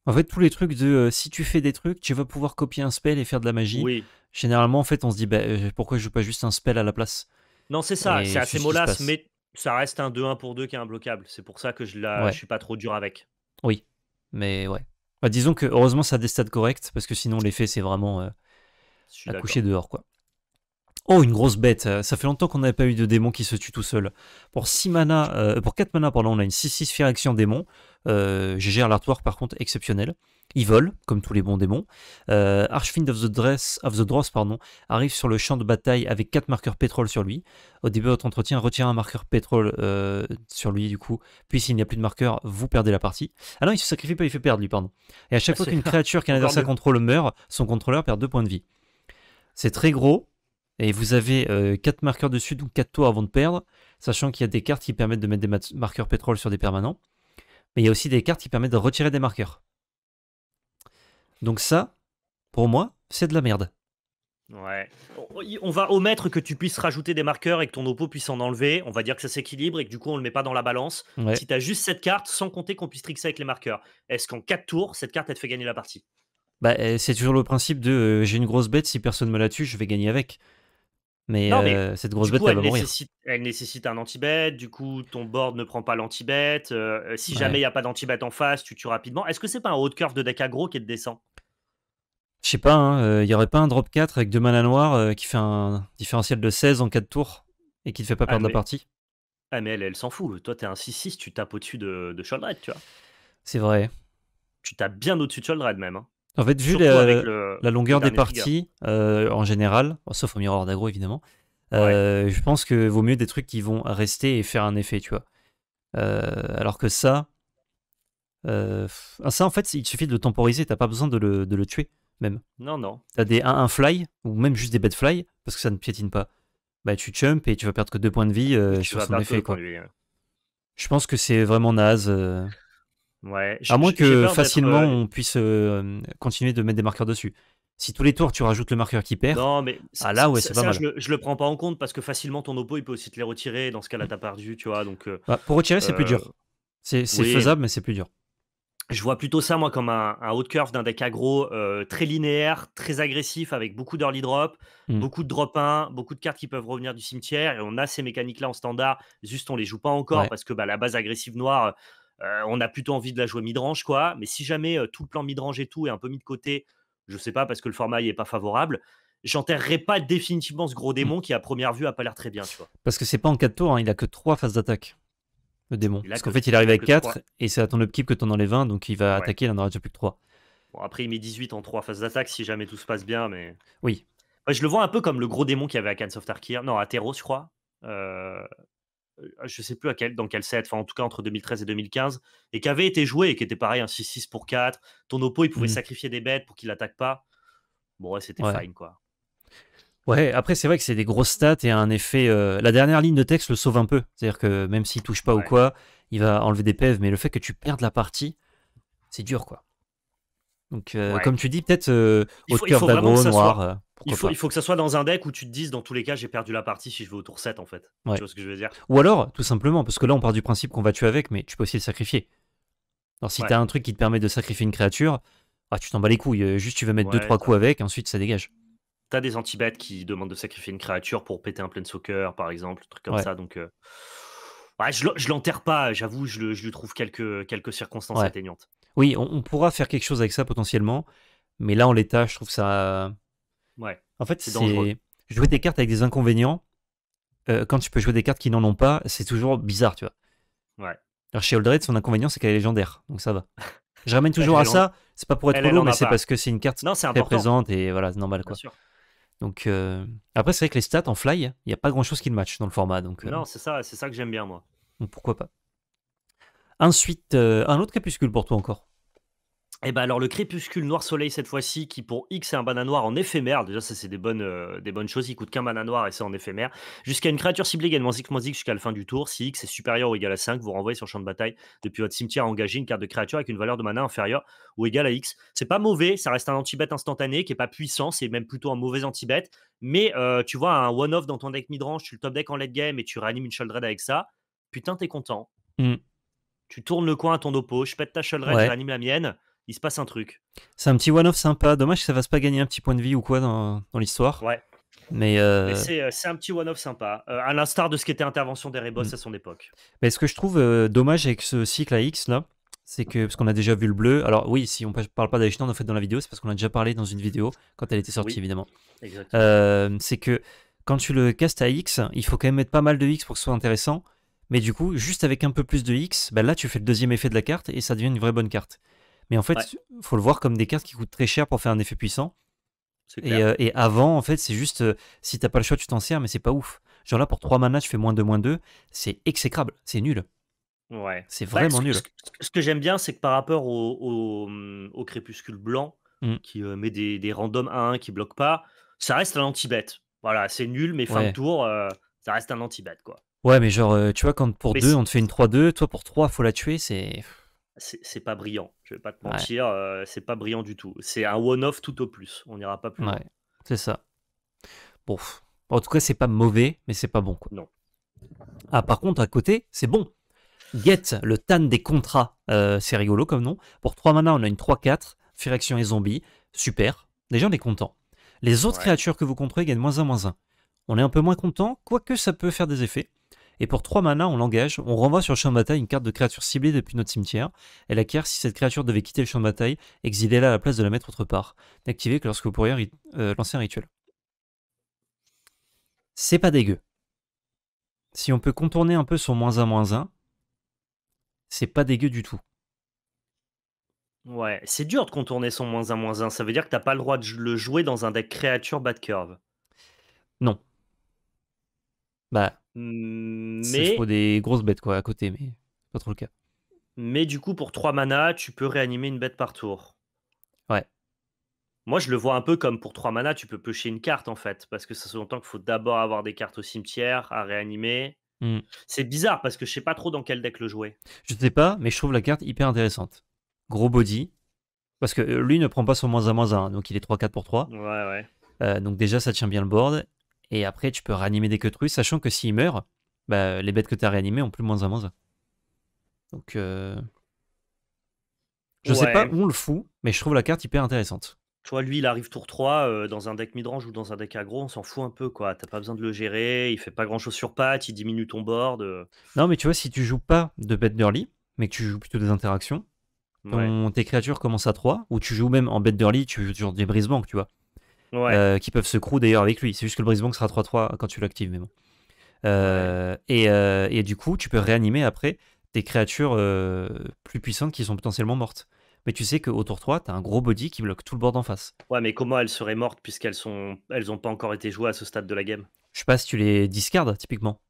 en fait, tous les trucs de euh, si tu fais des trucs, tu vas pouvoir copier un spell et faire de la magie. Oui. Généralement, en fait, on se dit bah, euh, pourquoi je joue pas juste un spell à la place Non, c'est ça, c'est assez mollasse, mais ça reste un 2-1 pour 2 qui est imbloquable. C'est pour ça que je, la... je suis pas trop dur avec. Oui, mais ouais. Bah, disons que heureusement, ça a des stats corrects parce que sinon, l'effet, c'est vraiment euh, accoucher coucher dehors. quoi. Oh, une grosse bête. Euh, ça fait longtemps qu'on n'avait pas eu de démon qui se tue tout seul. Pour 6 mana, euh, pour 4 mana, pardon, on a une 6-6 action démon. Euh, gère l'artwork, par contre, exceptionnel. Il vole, comme tous les bons démons. Euh, Archfiend of the, Dress, of the Dross pardon, arrive sur le champ de bataille avec 4 marqueurs pétrole sur lui. Au début de votre entretien, retire un marqueur pétrole euh, sur lui, du coup. Puis s'il n'y a plus de marqueur, vous perdez la partie. Ah non, il se sacrifie pas, il fait perdre, lui, pardon. Et à chaque ah, fois qu'une créature qu'un adversaire contrôle meurt, son contrôleur perd 2 points de vie. C'est très gros, et vous avez 4 euh, marqueurs dessus, donc 4 tours avant de perdre, sachant qu'il y a des cartes qui permettent de mettre des marqueurs pétrole sur des permanents. Mais il y a aussi des cartes qui permettent de retirer des marqueurs. Donc ça, pour moi, c'est de la merde. Ouais. On va omettre que tu puisses rajouter des marqueurs et que ton oppo puisse en enlever. On va dire que ça s'équilibre et que du coup on le met pas dans la balance. Si tu as juste cette carte, sans compter qu'on puisse trixer avec les marqueurs, est-ce qu'en 4 tours, cette carte elle te fait gagner la partie bah, euh, C'est toujours le principe de euh, j'ai une grosse bête, si personne me la tue, je vais gagner avec. Mais, euh, cette grosse bête, elle, nécessite, elle nécessite un anti Du coup, ton board ne prend pas lanti euh, si jamais il n'y a pas danti en face, tu tues rapidement. Est-ce que c'est pas un haut de curve de deck aggro qui te descend Je sais pas. Hein, euh, il y aurait pas un drop 4 avec deux mana noirs qui fait un différentiel de 16 en 4 tours et qui te fait pas ah, perdre la partie Ah, mais elle, s'en fout. Toi, t'es un 6-6, tu tapes au-dessus de, de Sholdred, tu vois. C'est vrai. Tu tapes bien au-dessus de Sholdred même. Hein. En fait, vu la, longueur des parties, euh, en général, sauf au miroir d'agro évidemment, euh, je pense que vaut mieux des trucs qui vont rester et faire un effet, tu vois. Euh, alors que ça, ça en fait, il suffit de le temporiser, t'as pas besoin de le, tuer, même. Non, non. T'as des 1 fly, ou même juste des bad fly, parce que ça ne piétine pas. Bah, tu jump et tu vas perdre que 2 points de vie sur son effet, quoi. Je pense que c'est vraiment naze à moins que facilement euh, on puisse euh, continuer de mettre des marqueurs dessus. Si tous les tours tu rajoutes le marqueur qui perd, non, mais ah là ouais c'est pas mal. Je, je, le prends pas en compte parce que facilement ton oppo il peut aussi te les retirer. Dans ce cas-là t'as perdu, tu vois. Donc euh, bah, pour retirer c'est plus dur. C'est faisable mais c'est plus dur. Je vois plutôt ça moi comme un, un haut curve d'un deck aggro très linéaire, très agressif avec beaucoup d'early drop, hmm. beaucoup de drop 1, beaucoup de cartes qui peuvent revenir du cimetière et on a ces mécaniques là en standard. Juste on les joue pas encore parce que bah, la base agressive noire euh, on a plutôt envie de la jouer midrange, quoi. Mais si jamais euh, tout le plan midrange et tout est un peu mis de côté, je sais pas, parce que le format n'est pas favorable, j'enterrerai pas définitivement ce gros démon mm. qui, à première vue, a pas l'air très bien, tu vois. Parce que c'est pas en 4 tours, hein, il a que 3 phases d'attaque, le démon. parce qu'en fait, il arrive avec 4 et c'est à ton upkeep que t'en enlèves 20, donc il va attaquer, il en aura déjà plus que 3. Bon, après, il met 18 en 3 phases d'attaque si jamais tout se passe bien, mais. Oui. je le vois un peu comme le gros démon qu'il y avait à of non, à je crois. Euh, euh, je sais plus à quel, dans quel set, enfin en tout cas entre 2013 et 2015, et qui avait été joué et qui était pareil, un 6-6 pour 4. Ton oppo, il pouvait mmh. sacrifier des bêtes pour qu'il attaque pas. Bon, ouais, c'était fine quoi. Ouais, après c'est vrai que c'est des grosses stats et un effet. Euh, la dernière ligne de texte le sauve un peu, c'est-à-dire que même s'il touche pas ou quoi, il va enlever des pèves, mais le fait que tu perdes la partie, c'est dur quoi. Donc, euh, comme tu dis, peut-être au cœur d'agro noir. Euh, il faut, que ça soit dans un deck où tu te dises, dans tous les cas, j'ai perdu la partie si je vais au tour 7, en fait. Tu vois ce que je veux dire Ou alors, tout simplement, parce que là, on part du principe qu'on va tuer avec, mais tu peux aussi le sacrifier. Alors, si t'as un truc qui te permet de sacrifier une créature, ah, tu t'en bats les couilles. Euh, juste, tu vas mettre 2-3 coups avec, ensuite, ça dégage. T'as des anti-bêtes qui demandent de sacrifier une créature pour péter un plein soccer, par exemple, un truc comme ça. Donc. je l'enterre pas, j'avoue, je, lui trouve quelques, circonstances atteignantes. Oui, on, pourra faire quelque chose avec ça potentiellement, mais là en l'état, je trouve ça. Ouais. En fait, c'est jouer des cartes avec des inconvénients. Euh, quand tu peux jouer des cartes qui n'en ont pas, c'est toujours bizarre, tu vois. Ouais. Alors chez son inconvénient, c'est qu'elle est légendaire, donc ça va. Je ramène toujours à ça. C'est pas pour être relou, mais c'est parce que c'est une carte très présente et voilà, c'est normal quoi. Donc euh, après, c'est vrai que les stats en fly, il n'y a pas grand chose qui le match dans le format. Donc, euh, Non, c'est ça, c'est ça que j'aime bien moi. pourquoi pas. Ensuite, euh, un autre crépuscule pour toi encore. eh ben alors le crépuscule noir soleil cette fois-ci qui pour X est un banan noir en éphémère. Déjà ça c'est des bonnes euh, des bonnes choses. Il coûte qu'un banan noir et c'est en éphémère. Jusqu'à une créature ciblée également moins X moins X jusqu'à la fin du tour. Si X est supérieur ou égal à 5, vous renvoyez sur le champ de bataille depuis votre cimetière engagé une carte de créature avec une valeur de mana inférieure ou égale à X. C'est pas mauvais, ça reste un anti bête instantané qui est pas puissant, c'est même plutôt un mauvais anti bête Mais euh, tu vois un one-off dans ton deck midrange range tu le top deck en late game et tu réanimes une Sheldred avec ça. Putain t'es content. Mm tu tournes le coin à ton dopo, je pète ta chalrette, je la mienne, il se passe un truc. C'est un petit one-off sympa, dommage que ça fasse pas gagner un petit point de vie ou quoi dans, l'histoire. Ouais. Mais, euh, euh, c'est un petit one-off sympa, euh, à l'instar de ce qu'était Intervention des Rebos mm. à son époque. Mais ce que je trouve dommage avec ce cycle à X là, c'est que, parce qu'on a déjà vu le bleu, alors oui, si on parle pas d'Aishnan en fait dans la vidéo, c'est parce qu'on a déjà parlé dans une vidéo quand elle était sortie évidemment. c'est que quand tu le castes à X, il faut quand même mettre pas mal de X pour que ce soit intéressant. Mais du coup, juste avec un peu plus de X, bah là, tu fais le deuxième effet de la carte et ça devient une vraie bonne carte. Mais en fait, il faut le voir comme des cartes qui coûtent très cher pour faire un effet puissant. Euh, et, avant, en fait, c'est juste euh, si t'as pas le choix, tu t'en sers, mais c'est pas ouf. Genre là, pour 3 mana, tu fais moins 2, moins 2. C'est exécrable, c'est nul. Ouais. C'est bah, vraiment nul. Ce, que j'aime bien, c'est que par rapport au, mm, crépuscule blanc, mm. qui euh, met des, randoms 1-1 qui bloquent pas, ça reste un anti-bet. Voilà, c'est nul, mais fin de tour, ça reste un anti-bet, quoi. Ouais, mais genre, euh, tu vois, quand pour 2, deux, on te fait une 3-2, toi pour 3, faut la tuer, c'est. C'est pas brillant, je vais pas te mentir, euh, c'est pas brillant du tout. C'est un one-off tout au plus, on n'ira pas plus loin. Ouais, c'est ça. Bon, en tout cas, c'est pas mauvais, mais c'est pas bon. Non. Ah, par contre, à côté, c'est bon. Get, le tan des contrats, euh, c'est rigolo comme nom. Pour 3 mana, on a une 3-4, action et Zombie, super. Déjà, on est content. Les autres créatures que vous contrôlez gagnent moins 1, moins 1. On est un peu moins content, quoique ça peut faire des effets. Et pour 3 mana, on l'engage, on renvoie sur le champ de bataille une carte de créature ciblée depuis notre cimetière. Elle acquiert, si cette créature devait quitter le champ de bataille, exilez là à la place de la mettre autre part. N'activez que lorsque vous pourriez euh, lancer un rituel. C'est pas dégueu. Si on peut contourner un peu son moins 1 moins 1, c'est pas dégueu du tout. Ouais, c'est dur de contourner son moins 1 moins 1. Ça veut dire que t'as pas le droit de le jouer dans un deck créature bad curve. Non, bah, mais. pour des grosses bêtes, quoi, à côté, mais pas trop le cas. Mais du coup, pour 3 manas, tu peux réanimer une bête par tour. Ouais. Moi, je le vois un peu comme pour 3 manas, tu peux piocher une carte en fait, parce que ça se longtemps qu'il faut d'abord avoir des cartes au cimetière à réanimer. Hmm. C'est bizarre parce que je sais pas trop dans quel deck le jouer. Je sais pas, mais je trouve la carte hyper intéressante. Gros body, parce que euh, lui ne prend pas son moins à moins 1, donc il est 3-4 pour 3. Ouais, ouais. Euh, donc déjà, ça tient bien le board. Et après, tu peux réanimer des queues sachant que s'ils meurent, bah, les bêtes que tu as réanimées ont plus moins à moins Donc. Euh, je sais pas où on le fout, mais je trouve la carte hyper intéressante. Tu vois, lui, il arrive tour 3 euh, dans un deck midrange ou dans un deck aggro, on s'en fout un peu, quoi. T'as pas besoin de le gérer, il fait pas grand chose sur patte, il diminue ton board. Euh. Non, mais tu vois, si tu joues pas de bête d'early, mais que tu joues plutôt des interactions, tes créatures commencent à 3, ou tu joues même en bête d'early, tu joues toujours des banques, tu vois. Euh, qui peuvent se crew d'ailleurs avec lui. C'est juste que le Brisbane sera 3-3 quand tu l'actives, mais bon. Euh, euh, et, du coup, tu peux réanimer après tes créatures plus puissantes qui sont potentiellement mortes. Mais tu sais qu'au tour 3, t'as un gros body qui bloque tout le bord en face. Ouais, mais comment elles seraient mortes puisqu'elles sont... elles ont pas encore été jouées à ce stade de la game Je sais pas si tu les discardes, typiquement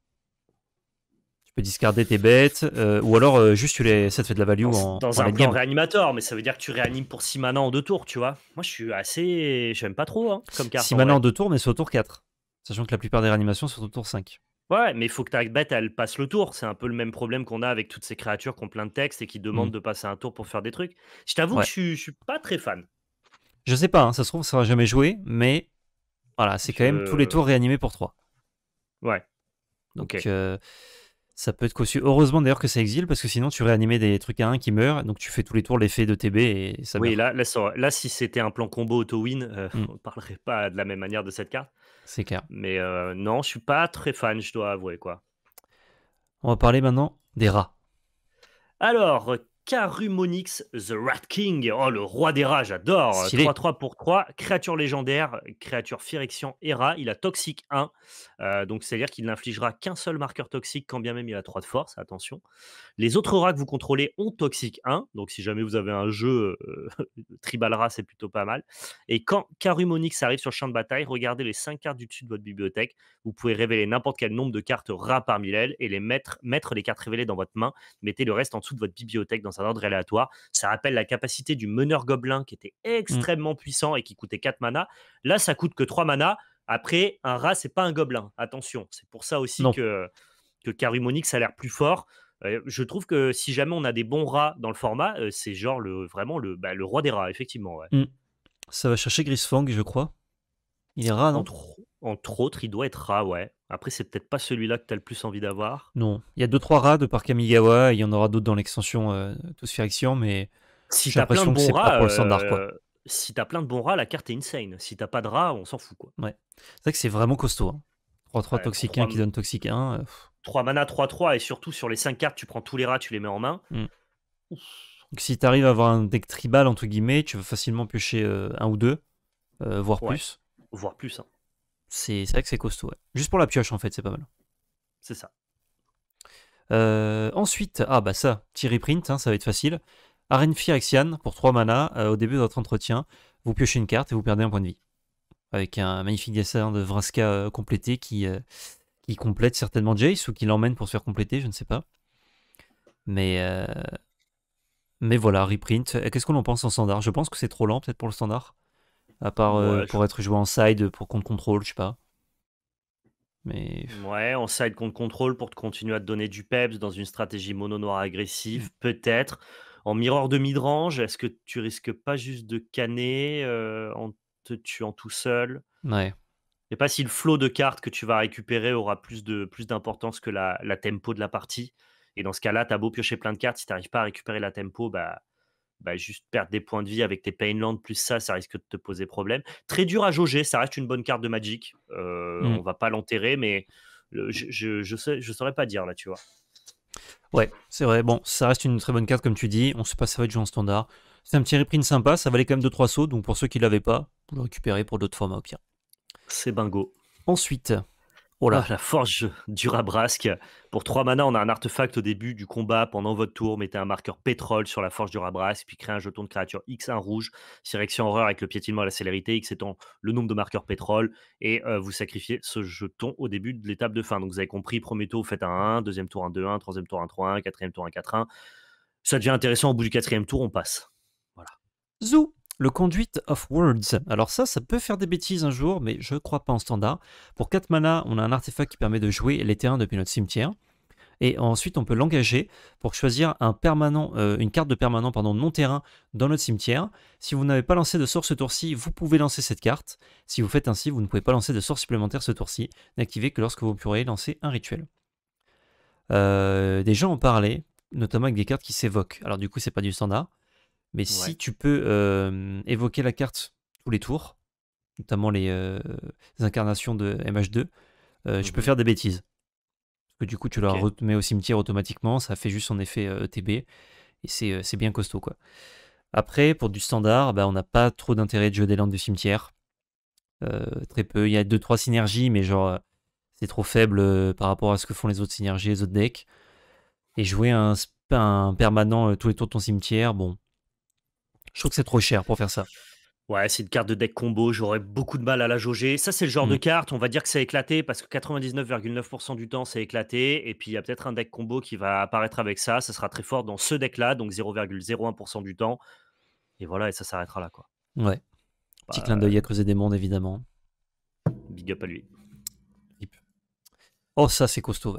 peux discarder tes bêtes, euh, ou alors euh, juste tu les, ça te fait de la value dans, en un réanimateur, mais ça veut dire que tu réanimes pour 6 manas en 2 tours, tu vois. Moi, je suis assez, j'aime pas trop hein, comme carte. 6 manas en 2 tours, mais c'est au tour 4, sachant que la plupart des réanimations sont au tour 5. Ouais, mais il faut que ta bête elle passe le tour. C'est un peu le même problème qu'on a avec toutes ces créatures qui ont plein de textes et qui demandent mm. de passer un tour pour faire des trucs. Je t'avoue que je, suis pas très fan. Je sais pas, hein, ça se trouve, ça va jamais jouer, mais voilà, c'est quand même tous les tours réanimés pour 3. Ouais. Donc, euh, ça peut être cossu. Heureusement d'ailleurs que ça exile, parce que sinon tu réanimais des trucs à 1 qui meurent, donc tu fais tous les tours l'effet de TB et ça Oui, là, là, là si c'était un plan combo auto-win, euh, mm. on ne parlerait pas de la même manière de cette carte. C'est clair. Mais euh, non, je suis pas très fan, je dois avouer. quoi. On va parler maintenant des rats. Alors, Carumonix the Rat King. Oh, le roi des rats, j'adore. 3-3 pour 3, créature légendaire, créature Phyrexian et rat. Il a Toxique 1, euh, donc c'est-à-dire qu'il n'infligera qu'un seul marqueur toxique quand bien même il a 3 de force, attention. Les autres rats que vous contrôlez ont Toxique 1, donc si jamais vous avez un jeu euh, tribal rat, c'est plutôt pas mal. Et quand Carumonix arrive sur le champ de bataille, regardez les 5 cartes du dessus de votre bibliothèque. Vous pouvez révéler n'importe quel nombre de cartes rats parmi elles et les mettre, mettre les cartes révélées dans votre main. Mettez le reste en dessous de votre bibliothèque dans un ordre aléatoire. Ça rappelle la capacité du meneur gobelin qui était mmh. extrêmement puissant et qui coûtait 4 mana. Là, ça coûte que 3 mana. Après, un rat, c'est pas un gobelin. Attention, c'est pour ça aussi que, que ça a l'air plus fort. Euh, je trouve que si jamais on a des bons rats dans le format, euh, c'est genre le, vraiment le, bah, roi des rats, effectivement. Mmh. Ça va chercher Grisfang, je crois. Il est rat, non entre, entre, autres, il doit être rat, ouais. Après, c'est peut-être pas celui-là que tu as le plus envie d'avoir. Non, il y a deux trois rats de par Kamigawa, il y en aura d'autres dans l'extension euh, mais si j'ai l'impression que c'est pas le standard. Euh, si t'as plein de bons rats, la carte est insane. Si t'as pas de rats, on s'en fout. quoi. Ouais. C'est vrai que c'est vraiment costaud. 3-3 Toxic 1 qui donne toxique 1. 3 euh, mana 3-3 et surtout sur les 5 cartes, tu prends tous les rats, tu les mets en main. Mm. Donc si arrives à avoir un deck tribal, entre guillemets, tu vas facilement piocher euh, un ou deux, voire plus. Voire plus. Hein. C'est vrai que c'est costaud. Juste pour la pioche, en fait, c'est pas mal. C'est ça. Euh, ensuite, ah bah ça, petit reprint, hein, ça va être facile. Arène pour 3 mana euh, au début de votre entretien. Vous piochez une carte et vous perdez un point de vie. Avec un magnifique dessin de Vraska euh, complété qui, complète certainement Jace ou qui l'emmène pour se faire compléter, je ne sais pas. Mais, mais voilà, reprint. Qu'est-ce qu'on en pense en standard Je pense que c'est trop lent peut-être pour le standard. À part euh, pour être joué en side, pour contre contrôle, je sais pas. Mais... Ouais, en side contre contrôle pour te continuer à te donner du peps dans une stratégie mono noir agressive, peut-être. En miroir de midrange, est-ce que tu risques pas juste de canner euh, en te tuant tout seul Ouais. Je pas si le flot de cartes que tu vas récupérer aura plus de plus d'importance que la, la, tempo de la partie. Et dans ce cas-là, tu as beau piocher plein de cartes, si t'arrives pas à récupérer la tempo, bah bah, juste perdre des points de vie avec tes Painlands, plus ça, ça risque de te poser problème. Très dur à jauger, ça reste une bonne carte de Magic. Euh, mmh. On va pas l'enterrer, mais je, ne saurais pas dire là, tu vois. Ouais, c'est vrai. Bon, ça reste une très bonne carte, comme tu dis. On se passe ça va être joué en standard. C'est un petit reprint sympa, ça valait quand même 2-3 sauts, donc pour ceux qui l'avaient pas, vous le récupérez pour d'autres formats au C'est bingo. Ensuite, Oh là, ah. la forge du Rabrasque. Pour 3 mana, on a un artefact au début du combat. Pendant votre tour, mettez un marqueur pétrole sur la forge du Rabrasque, puis créez un jeton de créature X1 rouge, sélection horreur avec le piétinement à la célérité, X étant le nombre de marqueurs pétrole, et euh, vous sacrifiez ce jeton au début de l'étape de fin. Donc vous avez compris, premier tour, vous faites un 1, deuxième tour un 2-1, troisième tour un 3-1, quatrième tour un 4-1. Ça devient intéressant, au bout du quatrième tour, on passe. Voilà. Zou le Conduit of Words. Alors ça, ça peut faire des bêtises un jour, mais je crois pas en standard. Pour 4 mana, on a un artefact qui permet de jouer les terrains depuis notre cimetière. Et ensuite, on peut l'engager pour choisir un permanent, euh, une carte de permanent pardon, non terrain dans notre cimetière. Si vous n'avez pas lancé de sort ce tour-ci, vous pouvez lancer cette carte. Si vous faites ainsi, vous ne pouvez pas lancer de sort supplémentaire ce tour-ci, N'activez que lorsque vous pourrez lancer un rituel. Euh, des gens ont parlé, notamment avec des cartes qui s'évoquent. Alors du coup, c'est pas du standard. Mais si tu peux évoquer la carte tous les tours, notamment les, incarnations de MH2, tu peux mmh faire des bêtises. Parce que du coup, tu leur la remets au cimetière automatiquement, ça fait juste son effet ETB, et c'est bien costaud. quoi. Après, pour du standard, bah, on n'a pas trop d'intérêt de jouer des landes du cimetière. très peu. Il y a 2-3 synergies, mais genre, c'est trop faible par rapport à ce que font les autres synergies, les autres decks. Et jouer un permanent tous les tours de ton cimetière, bon, je trouve que c'est trop cher pour faire ça. Ouais, c'est une carte de deck combo, j'aurais beaucoup de mal à la jauger. Ça, c'est le genre mm. de carte, on va dire que c'est éclaté parce que 99,9% du temps, c'est éclaté. Et puis, il y a peut-être un deck combo qui va apparaître avec ça. Ça sera très fort dans ce deck-là, donc 0,01% du temps. Et voilà, et ça s'arrêtera là, quoi. Ouais. Petit bah, clin d'œil à creuser des mondes, évidemment. Big up à lui. Oh, ça, c'est costaud,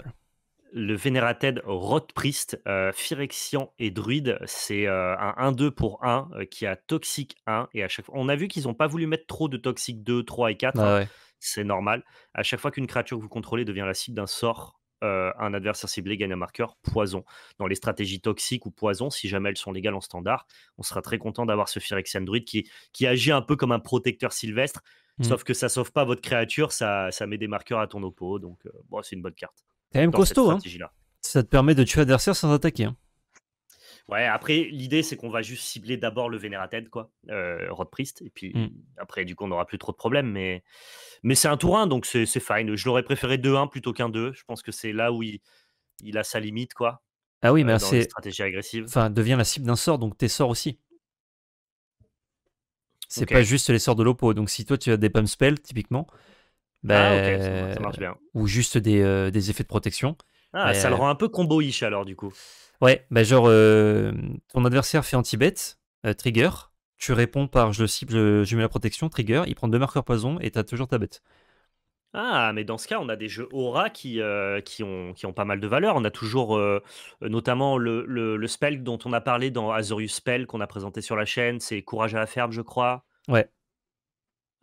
le Vénérated Rotpriest, euh, Phyrexian et Druide, c'est euh, un 1-2 pour 1 euh, qui a Toxic 1. Et à chaque on a vu qu'ils n'ont pas voulu mettre trop de Toxic 2, 3 et 4. Hein. c'est normal. À chaque fois qu'une créature que vous contrôlez devient la cible d'un sort, un adversaire ciblé gagne un marqueur poison. Dans les stratégies toxiques ou poison, si jamais elles sont légales en standard, on sera très content d'avoir ce Phyrexian Druide qui, agit un peu comme un protecteur sylvestre. Mmh. Sauf que ça sauve pas votre créature, ça, ça met des marqueurs à ton opo, donc c'est une bonne carte. C'est même costaud, hein. Ça te permet de tuer adversaire sans attaquer. Hein. Ouais, après, l'idée, c'est qu'on va juste cibler d'abord le Vénérated, quoi, euh, Rod Priest, et puis hmm. après, du coup, on n'aura plus trop de problèmes, mais, mais c'est un tour 1, donc c'est fine. Je l'aurais préféré 2-1 plutôt qu'un 2. Je pense que c'est là où il, a sa limite, quoi. Ah oui, euh, mais stratégie agressive. Enfin, devient la cible d'un sort, donc tes sorts aussi. C'est pas juste les sorts de l'Oppo. Donc si toi, tu as des pump spells, typiquement, ah, ben, ça, marche bien. Euh, ou juste euh, des, effets de protection. Ah, ça le euh, rend un peu combo-ish alors, du coup. Ouais, bah genre, ton adversaire fait anti-bet, trigger, tu réponds par je le cible, je mets la protection, trigger, il prend deux marqueurs poison et t'as toujours ta bête. Ah, mais dans ce cas, on a des jeux aura qui, ont, pas mal de valeur. On a toujours notamment le, spell dont on a parlé dans Azorius Spell qu'on a présenté sur la chaîne, c'est Courage à la ferme, je crois. Ouais.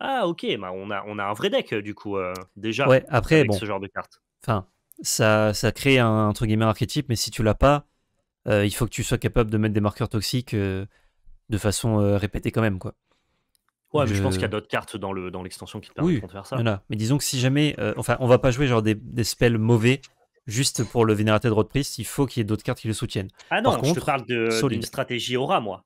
Ah, ok, bah on, a, on a un vrai deck euh, du coup, euh, déjà. Ouais, après, avec ce genre de carte. Enfin, ça, ça crée un truc archétype, mais si tu l'as pas, euh, il faut que tu sois capable de mettre des marqueurs toxiques de façon répétée quand même, quoi. Ouais, je... mais je pense qu'il y a d'autres cartes dans l'extension le, dans qui te permettent de faire ça. Mais disons que si jamais. enfin, on va pas jouer genre des, des spells mauvais juste pour le vénérateur de reprise il faut qu'il y ait d'autres cartes qui le soutiennent. Ah non, Par contre, je te parle d'une stratégie aura, moi.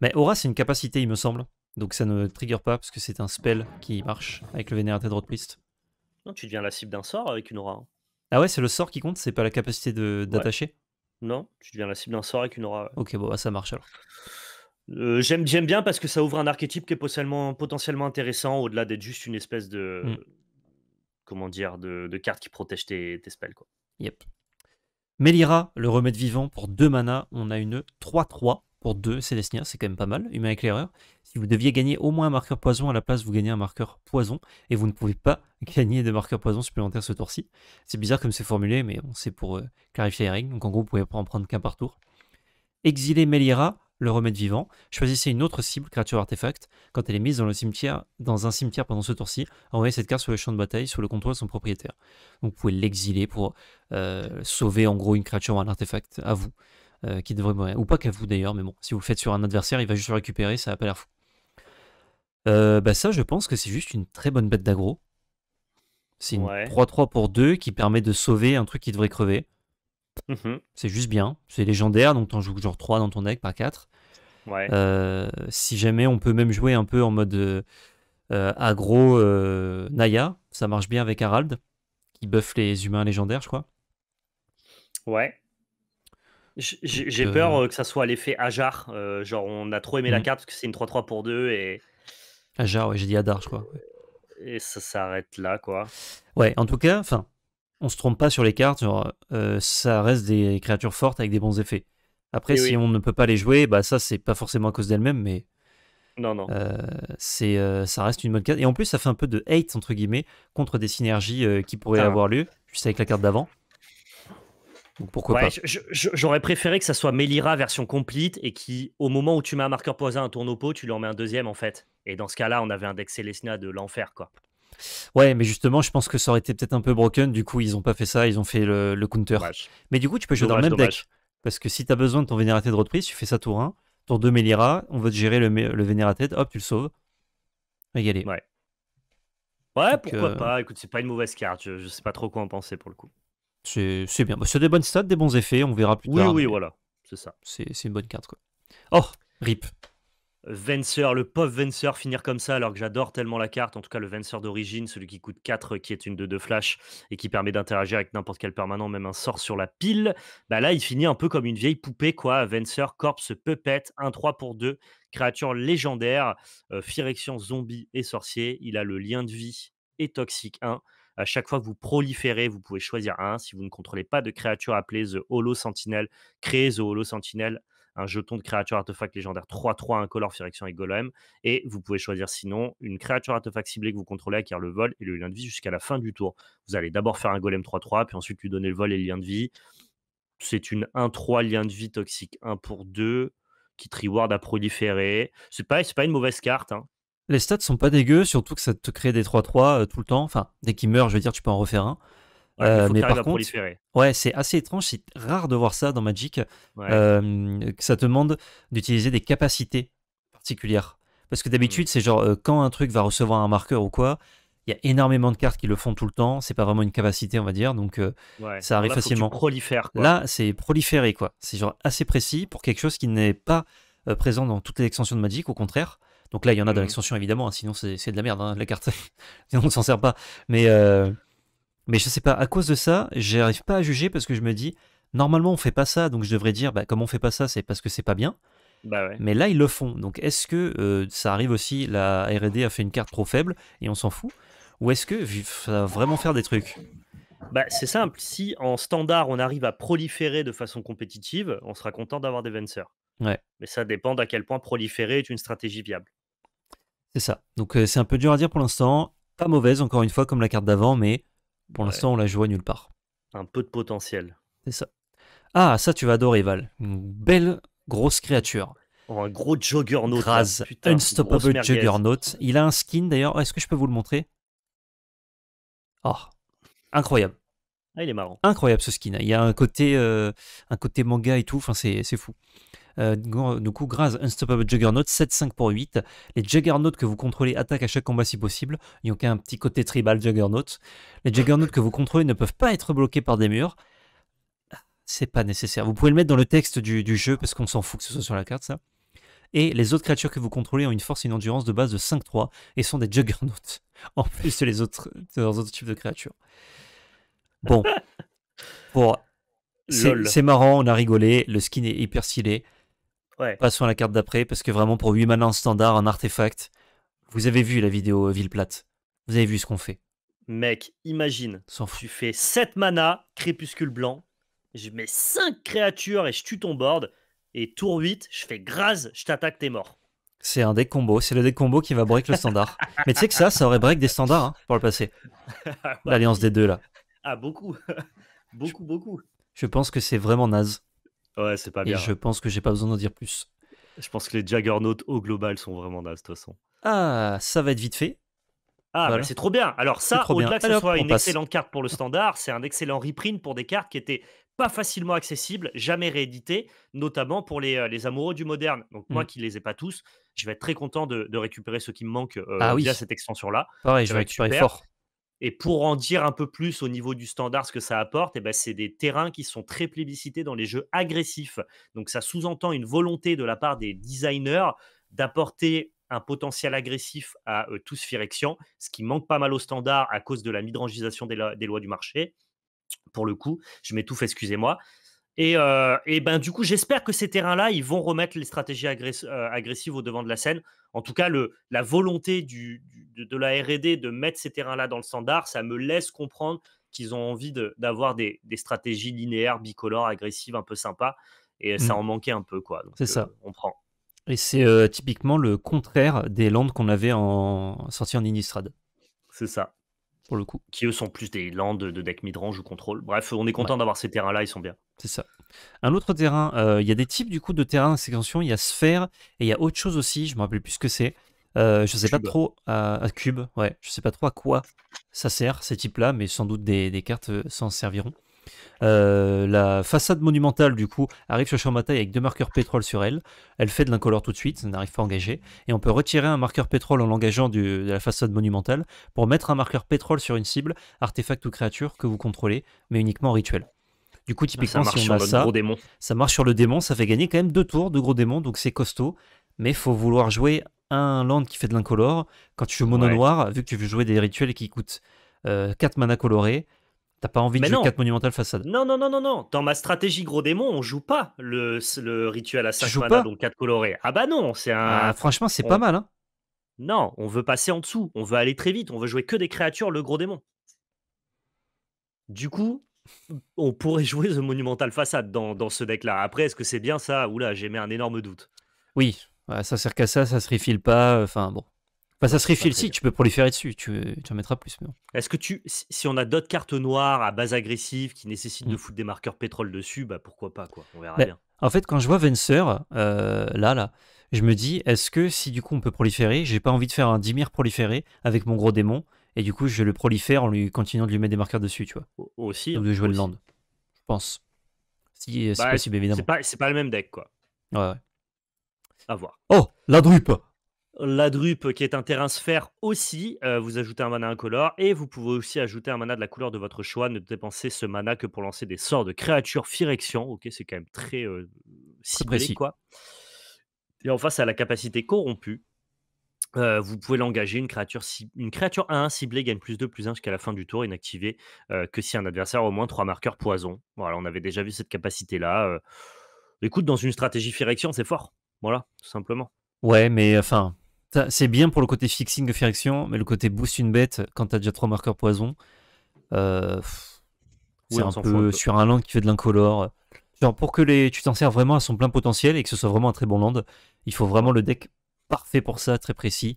Mais aura, c'est une capacité, il me semble. Donc ça ne trigger pas parce que c'est un spell qui marche avec le vénérateur de Twist. Non, tu deviens la cible d'un sort avec une aura. Hein. Ah ouais, c'est le sort qui compte, c'est pas la capacité d'attacher Non, tu deviens la cible d'un sort avec une aura. Ok, bon, bah, ça marche alors. Euh, j'aime bien parce que ça ouvre un archétype qui est potentiellement, intéressant au-delà d'être juste une espèce de. Mm. Comment dire de, carte qui protège tes, spells. Quoi. Yep. Melira, le remède vivant pour 2 mana, on a une 3-3 pour 2 Célestia, c'est quand même pas mal, humain éclaireur. Si vous deviez gagner au moins un marqueur poison à la place, vous gagnez un marqueur poison, et vous ne pouvez pas gagner de marqueur poison supplémentaire ce tour-ci. C'est bizarre comme c'est formulé, mais on c'est pour euh, clarifier les règles, donc en gros, vous pouvez en prendre qu'un par tour. Exiler Melira, le remède vivant. Choisissez une autre cible, créature artefact. Quand elle est mise dans, le cimetière, dans un cimetière pendant ce tour-ci, envoyez cette carte sur le champ de bataille sous le contrôle de son propriétaire. Donc vous pouvez l'exiler pour euh, sauver en gros une créature ou un artefact à vous. Euh, qui devrait Ou pas qu'à vous d'ailleurs, mais bon, si vous le faites sur un adversaire, il va juste récupérer, ça a pas l'air fou. Euh, bah ça, je pense que c'est juste une très bonne bête d'aggro. C'est une 3-3 pour 2 qui permet de sauver un truc qui devrait crever. Mhm. C'est juste bien. C'est légendaire, donc t'en joues genre 3 dans ton deck, pas 4. Euh, si jamais on peut même jouer un peu en mode euh, aggro Naya, ça marche bien avec Harald, qui buff les humains légendaires, je crois. Ouais. J'ai peur euh. Euh, que ça soit l'effet Ajar. Euh, genre, on a trop aimé la mmh. carte parce que c'est une 3-3 pour 2 et. Ajar, ouais, j'ai dit Adar, je crois. Et ça s'arrête là, quoi. Ouais, en tout cas, enfin, on se trompe pas sur les cartes. ça reste des créatures fortes avec des bons effets. Après, si on ne peut pas les jouer, bah ça, c'est pas forcément à cause d'elle-même, mais. Non, non. ça reste une bonne carte. Et en plus, ça fait un peu de hate, entre guillemets, contre des synergies qui pourraient avoir lieu, juste avec la carte d'avant pourquoi J'aurais préféré que ça soit Melira version complete et qui, au moment où tu mets un marqueur poison, un tournopo pot, tu lui en mets un deuxième en fait. Et dans ce cas-là, on avait indexé Lesna de l'enfer quoi. Ouais, mais justement, je pense que ça aurait été peut-être un peu broken. Du coup, ils ont pas fait ça, ils ont fait le, counter. Mais du coup, tu peux jouer dans le même deck. Parce que si tu as besoin de ton Vénérated de reprise, tu fais ça tour 1. Tour 2, Melira, on veut te gérer le, le hop, tu le sauves. Régalé. Ouais. Ouais, pourquoi euh, pas Écoute, c'est pas une mauvaise carte. Je, je sais pas trop quoi en penser pour le coup. C'est bien. Bah, c'est des bonnes stats, des bons effets, on verra plus tard. Oui, oui, voilà. C'est ça. C'est une bonne carte. Quoi. Oh, rip. Vencer, le pauvre Vencer finir comme ça alors que j'adore tellement la carte, en tout cas le Vencer d'origine, celui qui coûte 4, qui est une de 2 flash et qui permet d'interagir avec n'importe quel permanent, même un sort sur la pile, bah là il finit un peu comme une vieille poupée quoi, Venser, Corpse, pupette, 1-3 pour 2, créature légendaire, euh, zombie et sorcier, il a le lien de vie et toxique 1, à chaque fois que vous proliférez, vous pouvez choisir un. Si vous ne contrôlez pas de créature appelée The Holo Sentinel, créez The Holo Sentinel, un jeton de créature artefact légendaire 3-3, color, direction et golem. Et vous pouvez choisir sinon une créature artefact ciblée que vous contrôlez, acquiert le vol et le lien de vie jusqu'à la fin du tour. Vous allez d'abord faire un golem 3-3, puis ensuite lui donner le vol et le lien de vie. C'est une 1-3 lien de vie toxique 1 pour 2 qui te reward à proliférer. C'est pas, pas une mauvaise carte. Hein. Les stats sont pas dégueux, surtout que ça te crée des 3-3 euh, tout le temps. Enfin, dès qu'il meurt, je veux dire, tu peux en refaire un. mais euh, par contre, ouais, c'est assez étrange, c'est rare de voir ça dans Magic, euh, ça te demande d'utiliser des capacités particulières. Parce que d'habitude, mm. c'est genre quand un truc va recevoir un marqueur ou quoi, il y a énormément de cartes qui le font tout le temps, c'est pas vraiment une capacité, on va dire, donc ça arrive facilement. Prolifère, Là, c'est proliférer quoi. C'est genre assez précis pour quelque chose qui n'est pas présent dans toutes les extensions de Magic, au contraire. Donc là, il y en a dans mmh. l'extension, évidemment, hein, sinon c'est de la merde, hein, la carte. sinon on s'en sert pas. Mais, euh, mais je sais pas, à cause de ça, j'arrive pas à juger parce que je me dis, normalement on fait pas ça, donc je devrais dire, bah, comme on ne fait pas ça, c'est parce que c'est pas bien. Bah mais là, ils le font. Donc est-ce que euh, ça arrive aussi, la RD a fait une carte trop faible et on s'en fout Ou est-ce que ça va vraiment faire des trucs bah, c'est simple, si en standard on arrive à proliférer de façon compétitive, on sera content d'avoir des venceurs. Ouais. Mais ça dépend d'à quel point proliférer est une stratégie viable. C'est ça. Donc euh, c'est un peu dur à dire pour l'instant. Pas mauvaise, encore une fois, comme la carte d'avant, mais pour l'instant, on la joue à nulle part. Un peu de potentiel. C'est ça. Ah, ça, tu vas adorer, Val. Une belle grosse créature. Oh, un gros juggernaut. Unstoppable juggernaut. Il a un skin, d'ailleurs. Est-ce que je peux vous le montrer Oh, incroyable. Ah, il est marrant. Incroyable ce skin. Il y a un côté, euh, un côté manga et tout. Enfin, c'est fou. Euh, du coup, grâce à Unstoppable Juggernaut, 7-5 pour 8. Les Juggernauts que vous contrôlez attaquent à chaque combat si possible. Il n'y a qu'un petit côté tribal Juggernaut. Les Juggernauts que vous contrôlez ne peuvent pas être bloqués par des murs. C'est pas nécessaire. Vous pouvez le mettre dans le texte du, jeu parce qu'on s'en fout que ce soit sur la carte, ça. Et les autres créatures que vous contrôlez ont une force et une endurance de base de 5-3 et sont des Juggernauts. En plus de les autres, leurs autres types de créatures. Bon. c'est marrant, on a rigolé, le skin est hyper stylé. Passons à la carte d'après, parce que vraiment, pour 8 mana en standard, en artefact, vous avez vu la vidéo euh, Ville Plate. Vous avez vu ce qu'on fait. Mec, imagine, tu fais 7 mana, crépuscule blanc, je mets 5 créatures et je tue ton board, et tour 8, je fais grâce, je t'attaque, t'es mort. C'est un deck combo, c'est le deck combo qui va break le standard. Mais tu sais que ça, ça aurait break des standards hein, pour le passé. L'alliance des deux là. Ah, beaucoup. beaucoup, beaucoup. Je pense que c'est vraiment naze. Ouais, c'est pas bien. Et je pense que j'ai pas besoin d'en dire plus. Je pense que les Juggernauts au global sont vraiment d'assez de façon. Ah, ça va être vite fait. Ah, c'est trop bien. Alors, ça, au-delà que ce soit une excellente carte pour le standard, c'est un excellent reprint pour des cartes qui étaient pas facilement accessibles, jamais rééditées, notamment pour les, euh, amoureux du moderne. Donc, moi hmm. qui les ai pas tous, je vais être très content de, récupérer ce qui me manque euh, ah, via cette extension-là. Pareil, je, je vais récupérer fort. Et pour en dire un peu plus au niveau du standard, ce que ça apporte, eh ben, c'est des terrains qui sont très plébiscités dans les jeux agressifs. Donc ça sous-entend une volonté de la part des designers d'apporter un potentiel agressif à euh, tous Firexian, ce qui manque pas mal au standard à cause de la midrangisation des, lois du marché. Pour le coup, je m'étouffe, excusez-moi. Euh, et, ben du coup, j'espère que ces terrains-là, ils vont remettre les stratégies euh, agressives au devant de la scène. En tout cas, le, la volonté du de, la RD de mettre ces terrains-là dans le standard, ça me laisse comprendre qu'ils ont envie d'avoir des, stratégies linéaires, bicolores, agressives, un peu sympas. Et ça mm. en manquait un peu, quoi. C'est ça. Euh, on prend. Et c'est euh, typiquement le contraire des landes qu'on avait en... sortie en Innistrad. C'est ça. Pour le coup. Qui eux sont plus des landes de deck midrange ou contrôle. Bref, on est content d'avoir ces terrains-là, ils sont bien. C'est ça. Un autre terrain, euh, il y a des types du coup de terrains d'extension, il y a sphère et il y a autre chose aussi, je me rappelle plus ce que c'est. Euh, je sais pas trop à, Cube, ouais. Je sais pas trop à quoi ça sert ces types-là, mais sans doute des, cartes euh, s'en serviront. Euh, la façade monumentale, du coup, arrive sur champ bataille avec deux marqueurs pétrole sur elle. Elle fait de l'incolore tout de suite, ça n'arrive pas à engager. Et on peut retirer un marqueur pétrole en l'engageant de la façade monumentale pour mettre un marqueur pétrole sur une cible, artefact ou créature que vous contrôlez, mais uniquement en rituel. Du coup, ah, typiquement, ça marche si on sur ça, démon. ça marche sur le démon, ça fait gagner quand même deux tours de gros démons, donc c'est costaud. Mais faut vouloir jouer un land qui fait de l'incolore, quand tu joues mono noir, vu que tu veux jouer des rituels qui coûtent 4 euh, mana colorés, T'as pas envie de jouer 4 Monumental Façade Non, non, non, non, non. Dans ma stratégie Gros Démon, on joue pas le, rituel à 5 mana, donc 4 colorés. Ah bah non, c'est un. Ah, franchement, c'est pas mal. Hein. Non, on veut passer en dessous. On veut aller très vite. On veut jouer que des créatures, le Gros Démon. Du coup, on pourrait jouer The Monumental Façade dans, ce deck-là. Après, est-ce que c'est bien ça Oula, j'ai mis un énorme doute. Oui, Ouais, ça sert qu'à ça, ça se refile pas. Euh, enfin bon. Enfin, ça se refile si, tu peux proliférer dessus, tu, en mettras plus. Est-ce que tu, si on a d'autres cartes noires à base agressive qui nécessitent de mm. foutre des marqueurs pétrole dessus, bah pourquoi pas quoi, on verra bien. En fait, quand je vois Venser, euh, là, là, je me dis, est-ce que si du coup on peut proliférer, j'ai pas envie de faire un Dimir proliférer avec mon gros démon, et du coup je le prolifère en lui continuant de lui mettre des marqueurs dessus, tu vois. Aussi. Ou de jouer le land, je pense. Si c'est bah, possible, évidemment. C'est pas, pas le même deck, quoi. ouais. À Oh, la drupe la drupe qui est un terrain sphère aussi, euh, vous ajoutez un mana incolore et vous pouvez aussi ajouter un mana de la couleur de votre choix. Ne dépensez ce mana que pour lancer des sorts de créatures Firection. Ok, c'est quand même très euh, ciblé, précis. quoi. Et en face à la capacité corrompue, euh, vous pouvez l'engager, une créature, une créature 1 ciblée gagne plus 2, plus 1 jusqu'à la fin du tour, inactivée que si un adversaire a au moins 3 marqueurs poison. Voilà, on avait déjà vu cette capacité-là. Écoute, dans une stratégie Firection, c'est fort. Voilà, tout simplement. Ouais, mais enfin, c'est bien pour le côté fixing de Phyrexian, mais le côté boost une bête quand t'as déjà trois marqueurs poison, euh, c'est un, peu sur un land qui fait de l'incolore. Genre pour que les, tu t'en sers vraiment à son plein potentiel et que ce soit vraiment un très bon land, il faut vraiment le deck parfait pour ça, très précis.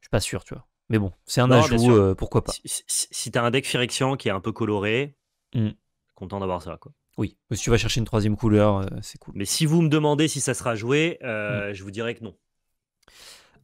Je suis pas sûr, tu vois. Mais bon, c'est un ajout, euh, pourquoi pas. Si, t'as un deck Phyrexian qui est un peu coloré, mm. content d'avoir ça, quoi. Oui, si tu vas chercher une troisième couleur, euh, c'est cool. Mais si vous me demandez si ça sera joué, euh, hmm. je vous dirais que non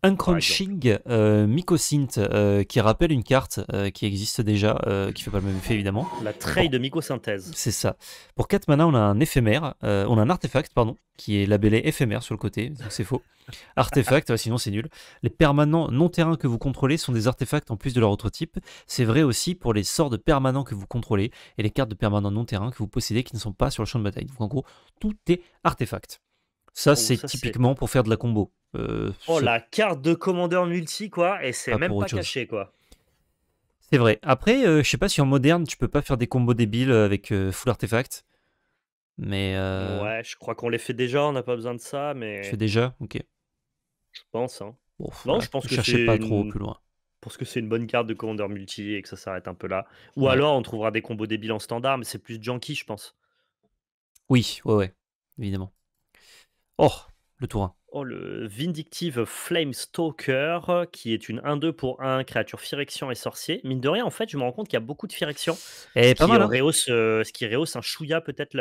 un crunching mycosynth euh, euh, qui rappelle une carte euh, qui existe déjà, qui fait pas le même effet évidemment. La trail de mycosynthèse. C'est ça. Pour 4 mana, on a un éphémère, on a un artefact, pardon, qui est labellé éphémère sur le côté, donc c'est faux. Artefact, sinon c'est nul. Les permanents non terrains que vous contrôlez sont des artefacts en plus de leur autre type. C'est vrai aussi pour les sorts de permanents que vous contrôlez et les cartes de permanents non terrains que vous possédez qui ne sont pas sur le champ de bataille. Donc en gros, tout est artefact. Oh, ça, c'est typiquement pour faire de la combo. Euh, oh, la carte de commandeur multi, quoi, et c'est même pas caché, quoi. C'est vrai. Après, euh, je sais pas si en moderne, tu peux pas faire des combos débiles euh, avec full artefact. Mais. Ouais, je crois qu'on les fait déjà, on n'a pas besoin de ça, mais. Tu fais déjà Ok. Je pense, hein. Bon, je pense que c'est. pas trop plus loin. Parce que c'est une bonne carte de commandeur multi et que ça s'arrête un peu là. Ou alors on trouvera des combos débiles en standard, mais c'est plus janky, je pense. Oui, ouais, ouais, évidemment. Oh, le tour 1. Oh, le Vindictive Flame qui est une 1-2 pour 1, créature phyrexian et sorcier. Mine de rien, en fait, je me rends compte qu'il y a beaucoup de Firection. Et eh, pas mal, hein. euh, ce qui rehausse un chouïa, peut-être,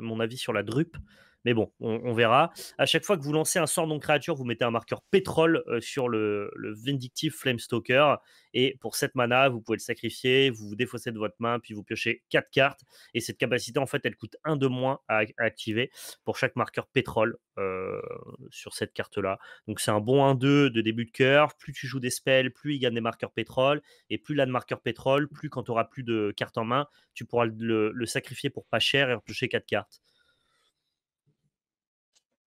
mon avis sur la drupe. Mais bon, on, verra. À chaque fois que vous lancez un sort non créature, vous mettez un marqueur pétrole euh, sur le, vindictive Vindictive Flamestalker. Et pour cette mana, vous pouvez le sacrifier, vous vous défaussez de votre main, puis vous piochez 4 cartes. Et cette capacité, en fait, elle coûte 1 de moins à, activer pour chaque marqueur pétrole euh, sur cette carte-là. Donc c'est un bon 1-2 de début de cœur. Plus tu joues des spells, plus il gagne des marqueurs pétrole. Et plus il a de marqueurs pétrole, plus quand tu auras plus de cartes en main, tu pourras le, sacrifier pour pas cher et re-piocher 4 cartes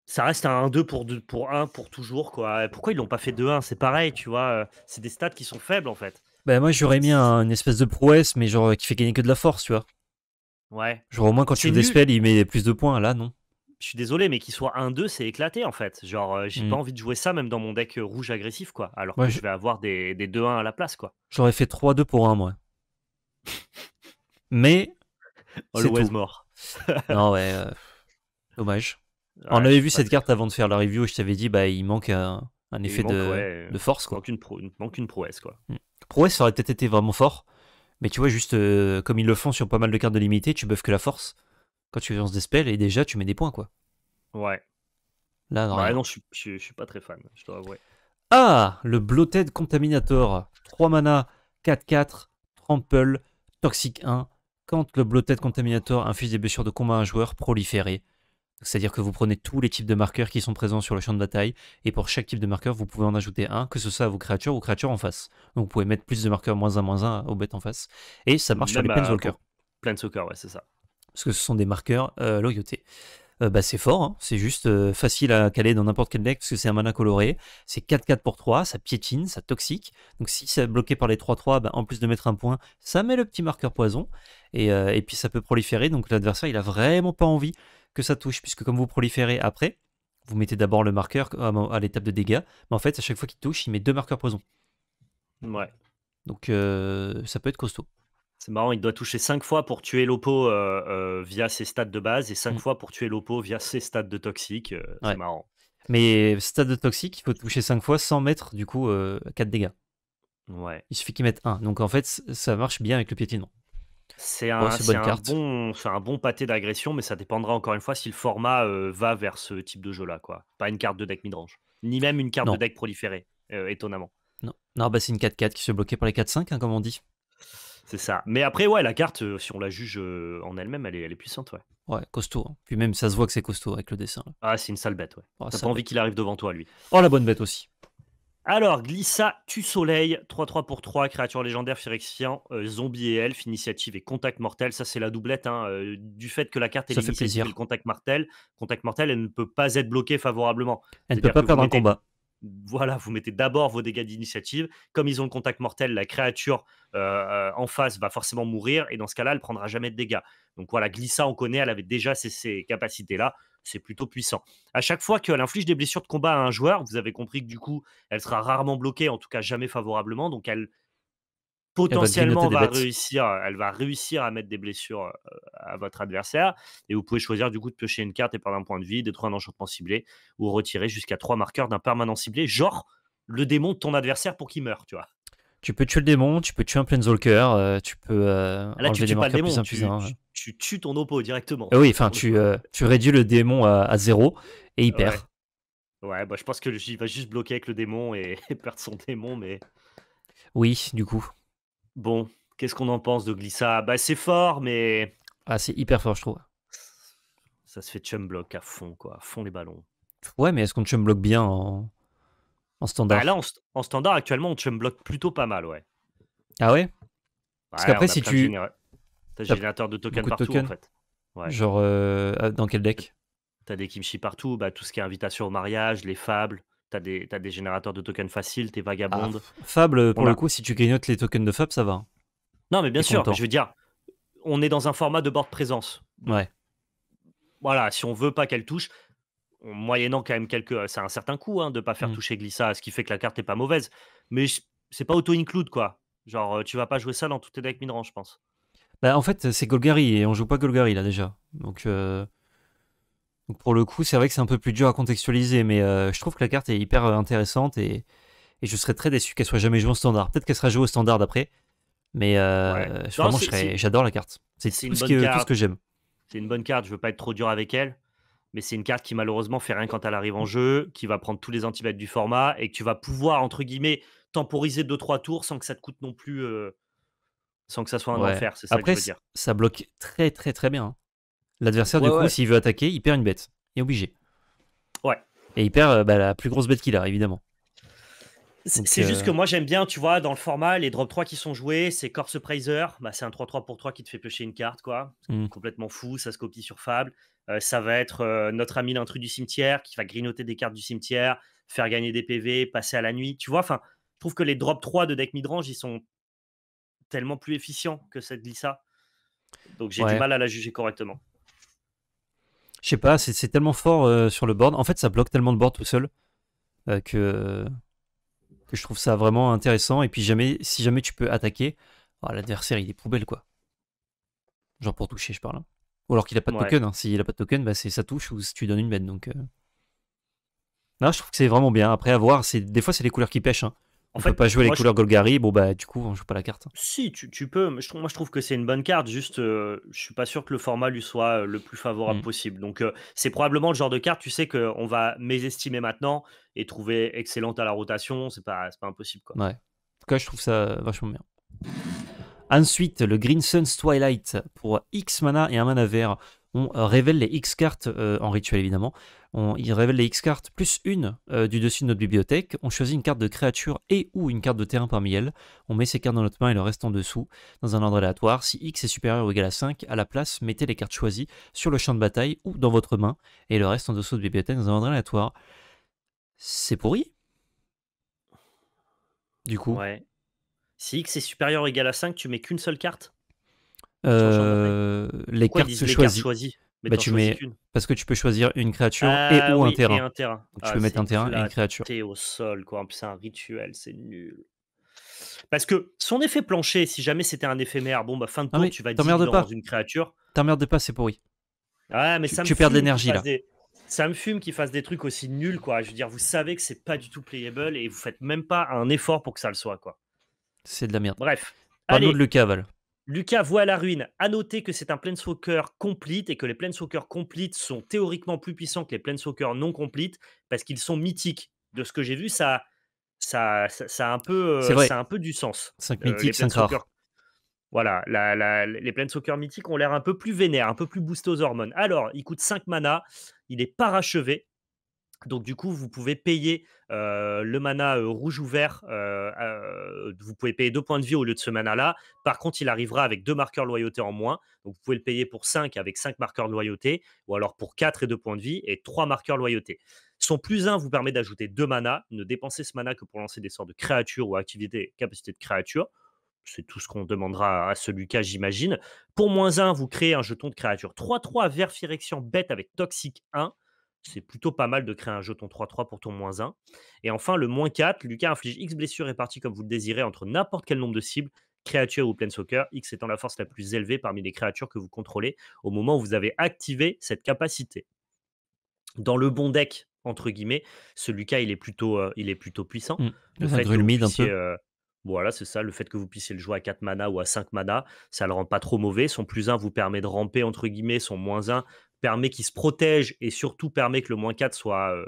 ça reste un 1-2 pour, pour 1 pour toujours. quoi. Pourquoi ils l'ont pas fait 2-1 C'est pareil, tu vois. C'est des stats qui sont faibles en fait. Bah, moi, j'aurais mis une espèce de prouesse, mais genre qui fait gagner que de la force, tu vois. Ouais. Genre, au moins, quand tu des spells, il met plus de points. Là, non. Je suis désolé, mais qu'il soit 1-2, c'est éclaté en fait. Genre, j'ai pas mmh. envie de jouer ça, même dans mon deck rouge agressif, quoi. Alors que je... vais avoir des, 2-1 à la place, quoi. J'aurais fait 3-2 pour 1, moi. mais. Always oh, mort. non, ouais. Dommage on avait vu cette carte avant de faire la review et je t'avais dit, bah, il manque un, effet de, force. Quoi. Manque, une prouesse. Quoi. Mm. Prouesse, ça aurait peut-être été vraiment fort. Mais tu vois, juste euh, comme ils le font sur pas mal de cartes de limité, tu buffes que la force quand tu lances des spells et déjà tu mets des points. quoi. Ouais. Là, ouais, non je, suis pas très fan, je dois avouer. Ah, le Bloated Contaminator. 3 mana, 4-4, Trample, Toxic 1. Quand le Bloated Contaminator Infuse des blessures de combat à un joueur, proliféré. C'est-à-dire que vous prenez tous les types de marqueurs qui sont présents sur le champ de bataille, et pour chaque type de marqueur, vous pouvez en ajouter un, que ce soit à vos créatures ou créatures en face. Donc vous pouvez mettre plus de marqueurs moins un, moins un, aux bêtes en face. Et ça marche sur les Planeswalkers. Planeswalkers, ouais, c'est ça. Parce que ce sont des marqueurs euh, loyauté. Euh, bah, c'est fort, hein. c'est juste euh, facile à caler dans n'importe quel deck parce que c'est un mana coloré, c'est 4-4 pour 3, ça piétine, ça toxique, donc si c'est bloqué par les 3-3, bah, en plus de mettre un point, ça met le petit marqueur poison, et, euh, et puis ça peut proliférer, donc l'adversaire il a vraiment pas envie que ça touche, puisque comme vous proliférez après, vous mettez d'abord le marqueur euh, à l'étape de dégâts, mais en fait, à chaque fois qu'il touche, il met deux marqueurs poison. Ouais. Donc euh, ça peut être costaud. C'est marrant, il doit toucher 5 fois pour tuer l'Oppo euh, via ses stats de base et 5 mm. fois pour tuer l'Oppo via ses stats de toxique. C'est marrant. Mais stade de toxique, il faut toucher 5 fois sans mettre du coup 4 dégâts. Ouais. Il suffit qu'il mette un Donc en fait, ça marche bien avec le piétinement. C'est un, bon, pâté d'agression, mais ça dépendra encore une fois si le format euh, va vers ce type de jeu-là. quoi. Pas une carte de deck midrange, ni même une carte de deck proliférée, euh, étonnamment. non. Non, bah c'est une 4-4 qui se bloquait par les 4-5, hein, comme on dit. C'est ça. Mais après, ouais, la carte, euh, si on la juge en elle-même, elle est, elle est puissante, ouais. Ouais, costaud. Hein. Puis même, ça se voit que c'est costaud avec le dessin. Ah, c'est une sale bête, ouais. Oh, T'as pas envie qu'il arrive devant toi, lui. Oh, la bonne bête aussi. Alors, Glissa tu soleil, 3-3 pour 3, créature légendaire, Phyrexian, euh, zombie et elf, initiative et contact mortel. Ça, c'est la doublette. Hein, euh, du fait que la carte est initiative et le contact mortel, contact mortel, elle ne peut pas être bloquée favorablement. Elle ne peut pas perdre un combat. Voilà, vous mettez d'abord vos dégâts d'initiative. Comme ils ont le contact mortel, la créature euh, en face va forcément mourir et dans ce cas-là, elle prendra jamais de dégâts. Donc voilà, Glissa, on connaît, elle avait déjà ces, capacités-là. C'est plutôt puissant. À chaque fois qu'elle inflige des blessures de combat à un joueur, vous avez compris que du coup, elle sera rarement bloquée, en tout cas jamais favorablement. Donc elle potentiellement va, réussir, elle va réussir à mettre des blessures euh, à votre adversaire. Et vous pouvez choisir du coup de piocher une carte et perdre un point de vie, détruire un enchantement ciblé ou retirer jusqu'à trois marqueurs d'un permanent ciblé, genre le démon de ton adversaire pour qu'il meure, tu vois. Tu peux tuer le démon, tu peux tuer un Planeswalker, euh, tu peux euh, ah, Là, tu démon, tu, tu- tues ton oppo directement. Eh oui, enfin, tu, euh, tu réduis le démon à, zéro et il perd. Ouais, bah, je pense que va juste bloquer avec le démon et, perdre son démon, mais Oui, du coup. bon, qu'est-ce qu'on en pense de Glissa Bah, c'est fort, mais Ah, c'est hyper fort, je trouve. ça se fait chum block à fond, quoi, à fond les ballons. Ouais, mais est-ce qu'on chum block bien en, en standard. Bah en, standard, actuellement, on chum block plutôt pas mal, ouais. Ah ouais Parce qu'après, si tu. T'as des générateur de tokens partout, en fait. Genre, euh, ah, dans quel deck T'as des kimchi partout, bah, tout ce qui est invitation au mariage, les fables. T'as des, des générateurs de tokens faciles, t'es ah, vagabonde. Fables, fable, euh, pour le coup, si tu gagnotes les tokens de fable, ça va. Hein. Non, mais bien sûr, je veux dire, on est dans un format de board présence. Ouais. Voilà, si on veut pas qu'elle touche, moyennant quand même quelques. C'est un certain coût hein, de ne pas faire mmh. toucher Glissa, ce qui fait que la carte n'est pas mauvaise. Mais c'est pas auto-include, quoi. Genre, euh, tu vas pas jouer ça dans tous tes decks midrange, je pense. Bah, en fait, c'est Golgari et on joue pas Golgari là déjà. Donc, euh, pour le coup, c'est vrai que c'est un peu plus dur à contextualiser, mais euh, je trouve que la carte est hyper intéressante et, je serais très déçu qu'elle soit jamais jouée en standard. Peut-être qu'elle sera jouée au standard après, mais vraiment, j'adore la carte. C'est tout, ce que j'aime. C'est une bonne carte, je veux pas être trop dur avec elle mais c'est une carte qui malheureusement fait rien quand elle arrive en jeu, qui va prendre tous les antibêtes du format et que tu vas pouvoir, entre guillemets, temporiser 2-3 tours sans que ça te coûte non plus. Euh, sans que ça soit un enfer, ça Ça bloque très très très bien. Hein. L'adversaire, du coup, s'il veut attaquer, il perd une bête. Il est obligé. Ouais. Et il perd euh, bah, la plus grosse bête qu'il a, évidemment. C'est juste euh, que moi j'aime bien, tu vois, dans le format, les drop 3 qui sont joués, c'est Corse Praiser, bah, c'est un 3-3 pour 3 qui te fait piocher une carte, quoi. Mmh. Complètement fou, ça se copie sur Fable. Euh, ça va être euh, notre ami l'intrus du cimetière qui va grignoter des cartes du cimetière, faire gagner des PV, passer à la nuit. Tu vois, enfin, je trouve que les drop 3 de deck midrange, ils sont tellement plus efficients que cette glissa. Donc j'ai du mal à la juger correctement. Je sais pas, c'est tellement fort euh, sur le board. En fait, ça bloque tellement de board tout seul que, je trouve ça vraiment intéressant. Et puis jamais, si jamais tu peux attaquer, oh, l'adversaire il est poubelle quoi. Genre pour toucher, je parle. Hein. Ou alors qu'il a pas de token. Hein. S'il a pas de token, bah, c'est ça touche ou si tu donnes une bête. Donc, euh. non, je trouve que c'est vraiment bien. Après, à voir, des fois, c'est les couleurs qui pêchent. Hein. On ne peut pas jouer les couleurs Golgari, bon bah du coup on joue pas la carte. Hein. Si tu, peux, moi je trouve, que c'est une bonne carte, juste je euh, je suis pas sûr que le format lui soit euh, le plus favorable mm. possible. Donc c'est probablement le genre de carte, tu sais qu'on va mésestimer maintenant et trouver excellente à la rotation, c'est pas, pas impossible quoi. Ouais. En tout cas je trouve ça vachement bien. Ensuite, le Green Sun's Twilight pour X mana et un mana vert. On euh, révèle les X cartes euh, en rituel évidemment. On, il révèle les X cartes plus une euh, du dessus de notre bibliothèque. On choisit une carte de créature et ou une carte de terrain parmi elles. On met ces cartes dans notre main et le reste en dessous, dans un ordre aléatoire. Si X est supérieur ou égal à 5, à la place, mettez les cartes choisies sur le champ de bataille ou dans votre main et le reste en dessous de bibliothèque dans un ordre aléatoire. C'est pourri. Du coup. Ouais. Si X est supérieur ou égal à 5, tu mets qu'une seule carte euh, les, cartes se choisissent bah, tu mets... Parce que tu peux choisir une créature ah et ou un terrain. un terrain. tu ah, peux mettre un terrain et une créature. au sol, quoi. C'est un rituel, c'est nul. Parce que son effet plancher, si jamais c'était un éphémère, bon, bah, fin de tour, tu vas dire dans une créature. T'emmerdes pas, c'est pourri. Ouais, mais tu, ça tu perds de l'énergie là. Ça me fume qu'il fasse des trucs aussi nuls, quoi. Je veux dire, vous savez que c'est pas du tout playable et vous faites même pas un effort pour que ça le soit, quoi. C'est de la merde. Bref. Panneau de Lucas, Val. Lucas voit la ruine. À noter que c'est un Planeswalker complete et que les Planeswalkers complete sont théoriquement plus puissants que les Planeswalkers non complete parce qu'ils sont mythiques. De ce que j'ai vu, ça, ça, ça, a un peu, euh, un peu du sens. 5 euh, mythiques, 5 rares. Voilà, les Planeswalkers mythiques ont l'air un peu plus vénère, un peu plus boostés aux hormones. Alors, il coûte 5 mana, il est parachevé, donc du coup, vous pouvez payer le mana rouge ou vert, vous pouvez payer deux points de vie au lieu de ce mana-là. Par contre, il arrivera avec deux marqueurs loyauté en moins. Donc vous pouvez le payer pour 5 avec 5 marqueurs de loyauté, ou alors pour 4 et 2 points de vie et 3 marqueurs loyauté. Son plus 1 vous permet d'ajouter 2 mana, ne dépensez ce mana que pour lancer des sorts de créatures ou activités, capacités de créatures. C'est tout ce qu'on demandera à ce Lucas, j'imagine. Pour moins 1, vous créez un jeton de créature 3-3 vert bête avec toxique 1 c'est plutôt pas mal de créer un jeton 3-3 pour ton moins 1. Et enfin, le moins 4, Lucas inflige X blessures réparties comme vous le désirez entre n'importe quel nombre de cibles, créatures ou plein soccer, X étant la force la plus élevée parmi les créatures que vous contrôlez au moment où vous avez activé cette capacité. Dans le bon deck, entre guillemets, ce Lucas, il est plutôt, euh, il est plutôt puissant. Mmh. fait euh, voilà, c'est ça. Le fait que vous puissiez le jouer à 4 mana ou à 5 mana, ça le rend pas trop mauvais. Son plus 1 vous permet de ramper, entre guillemets. Son moins 1 permet qu'il se protège et surtout permet que le moins 4 soit euh,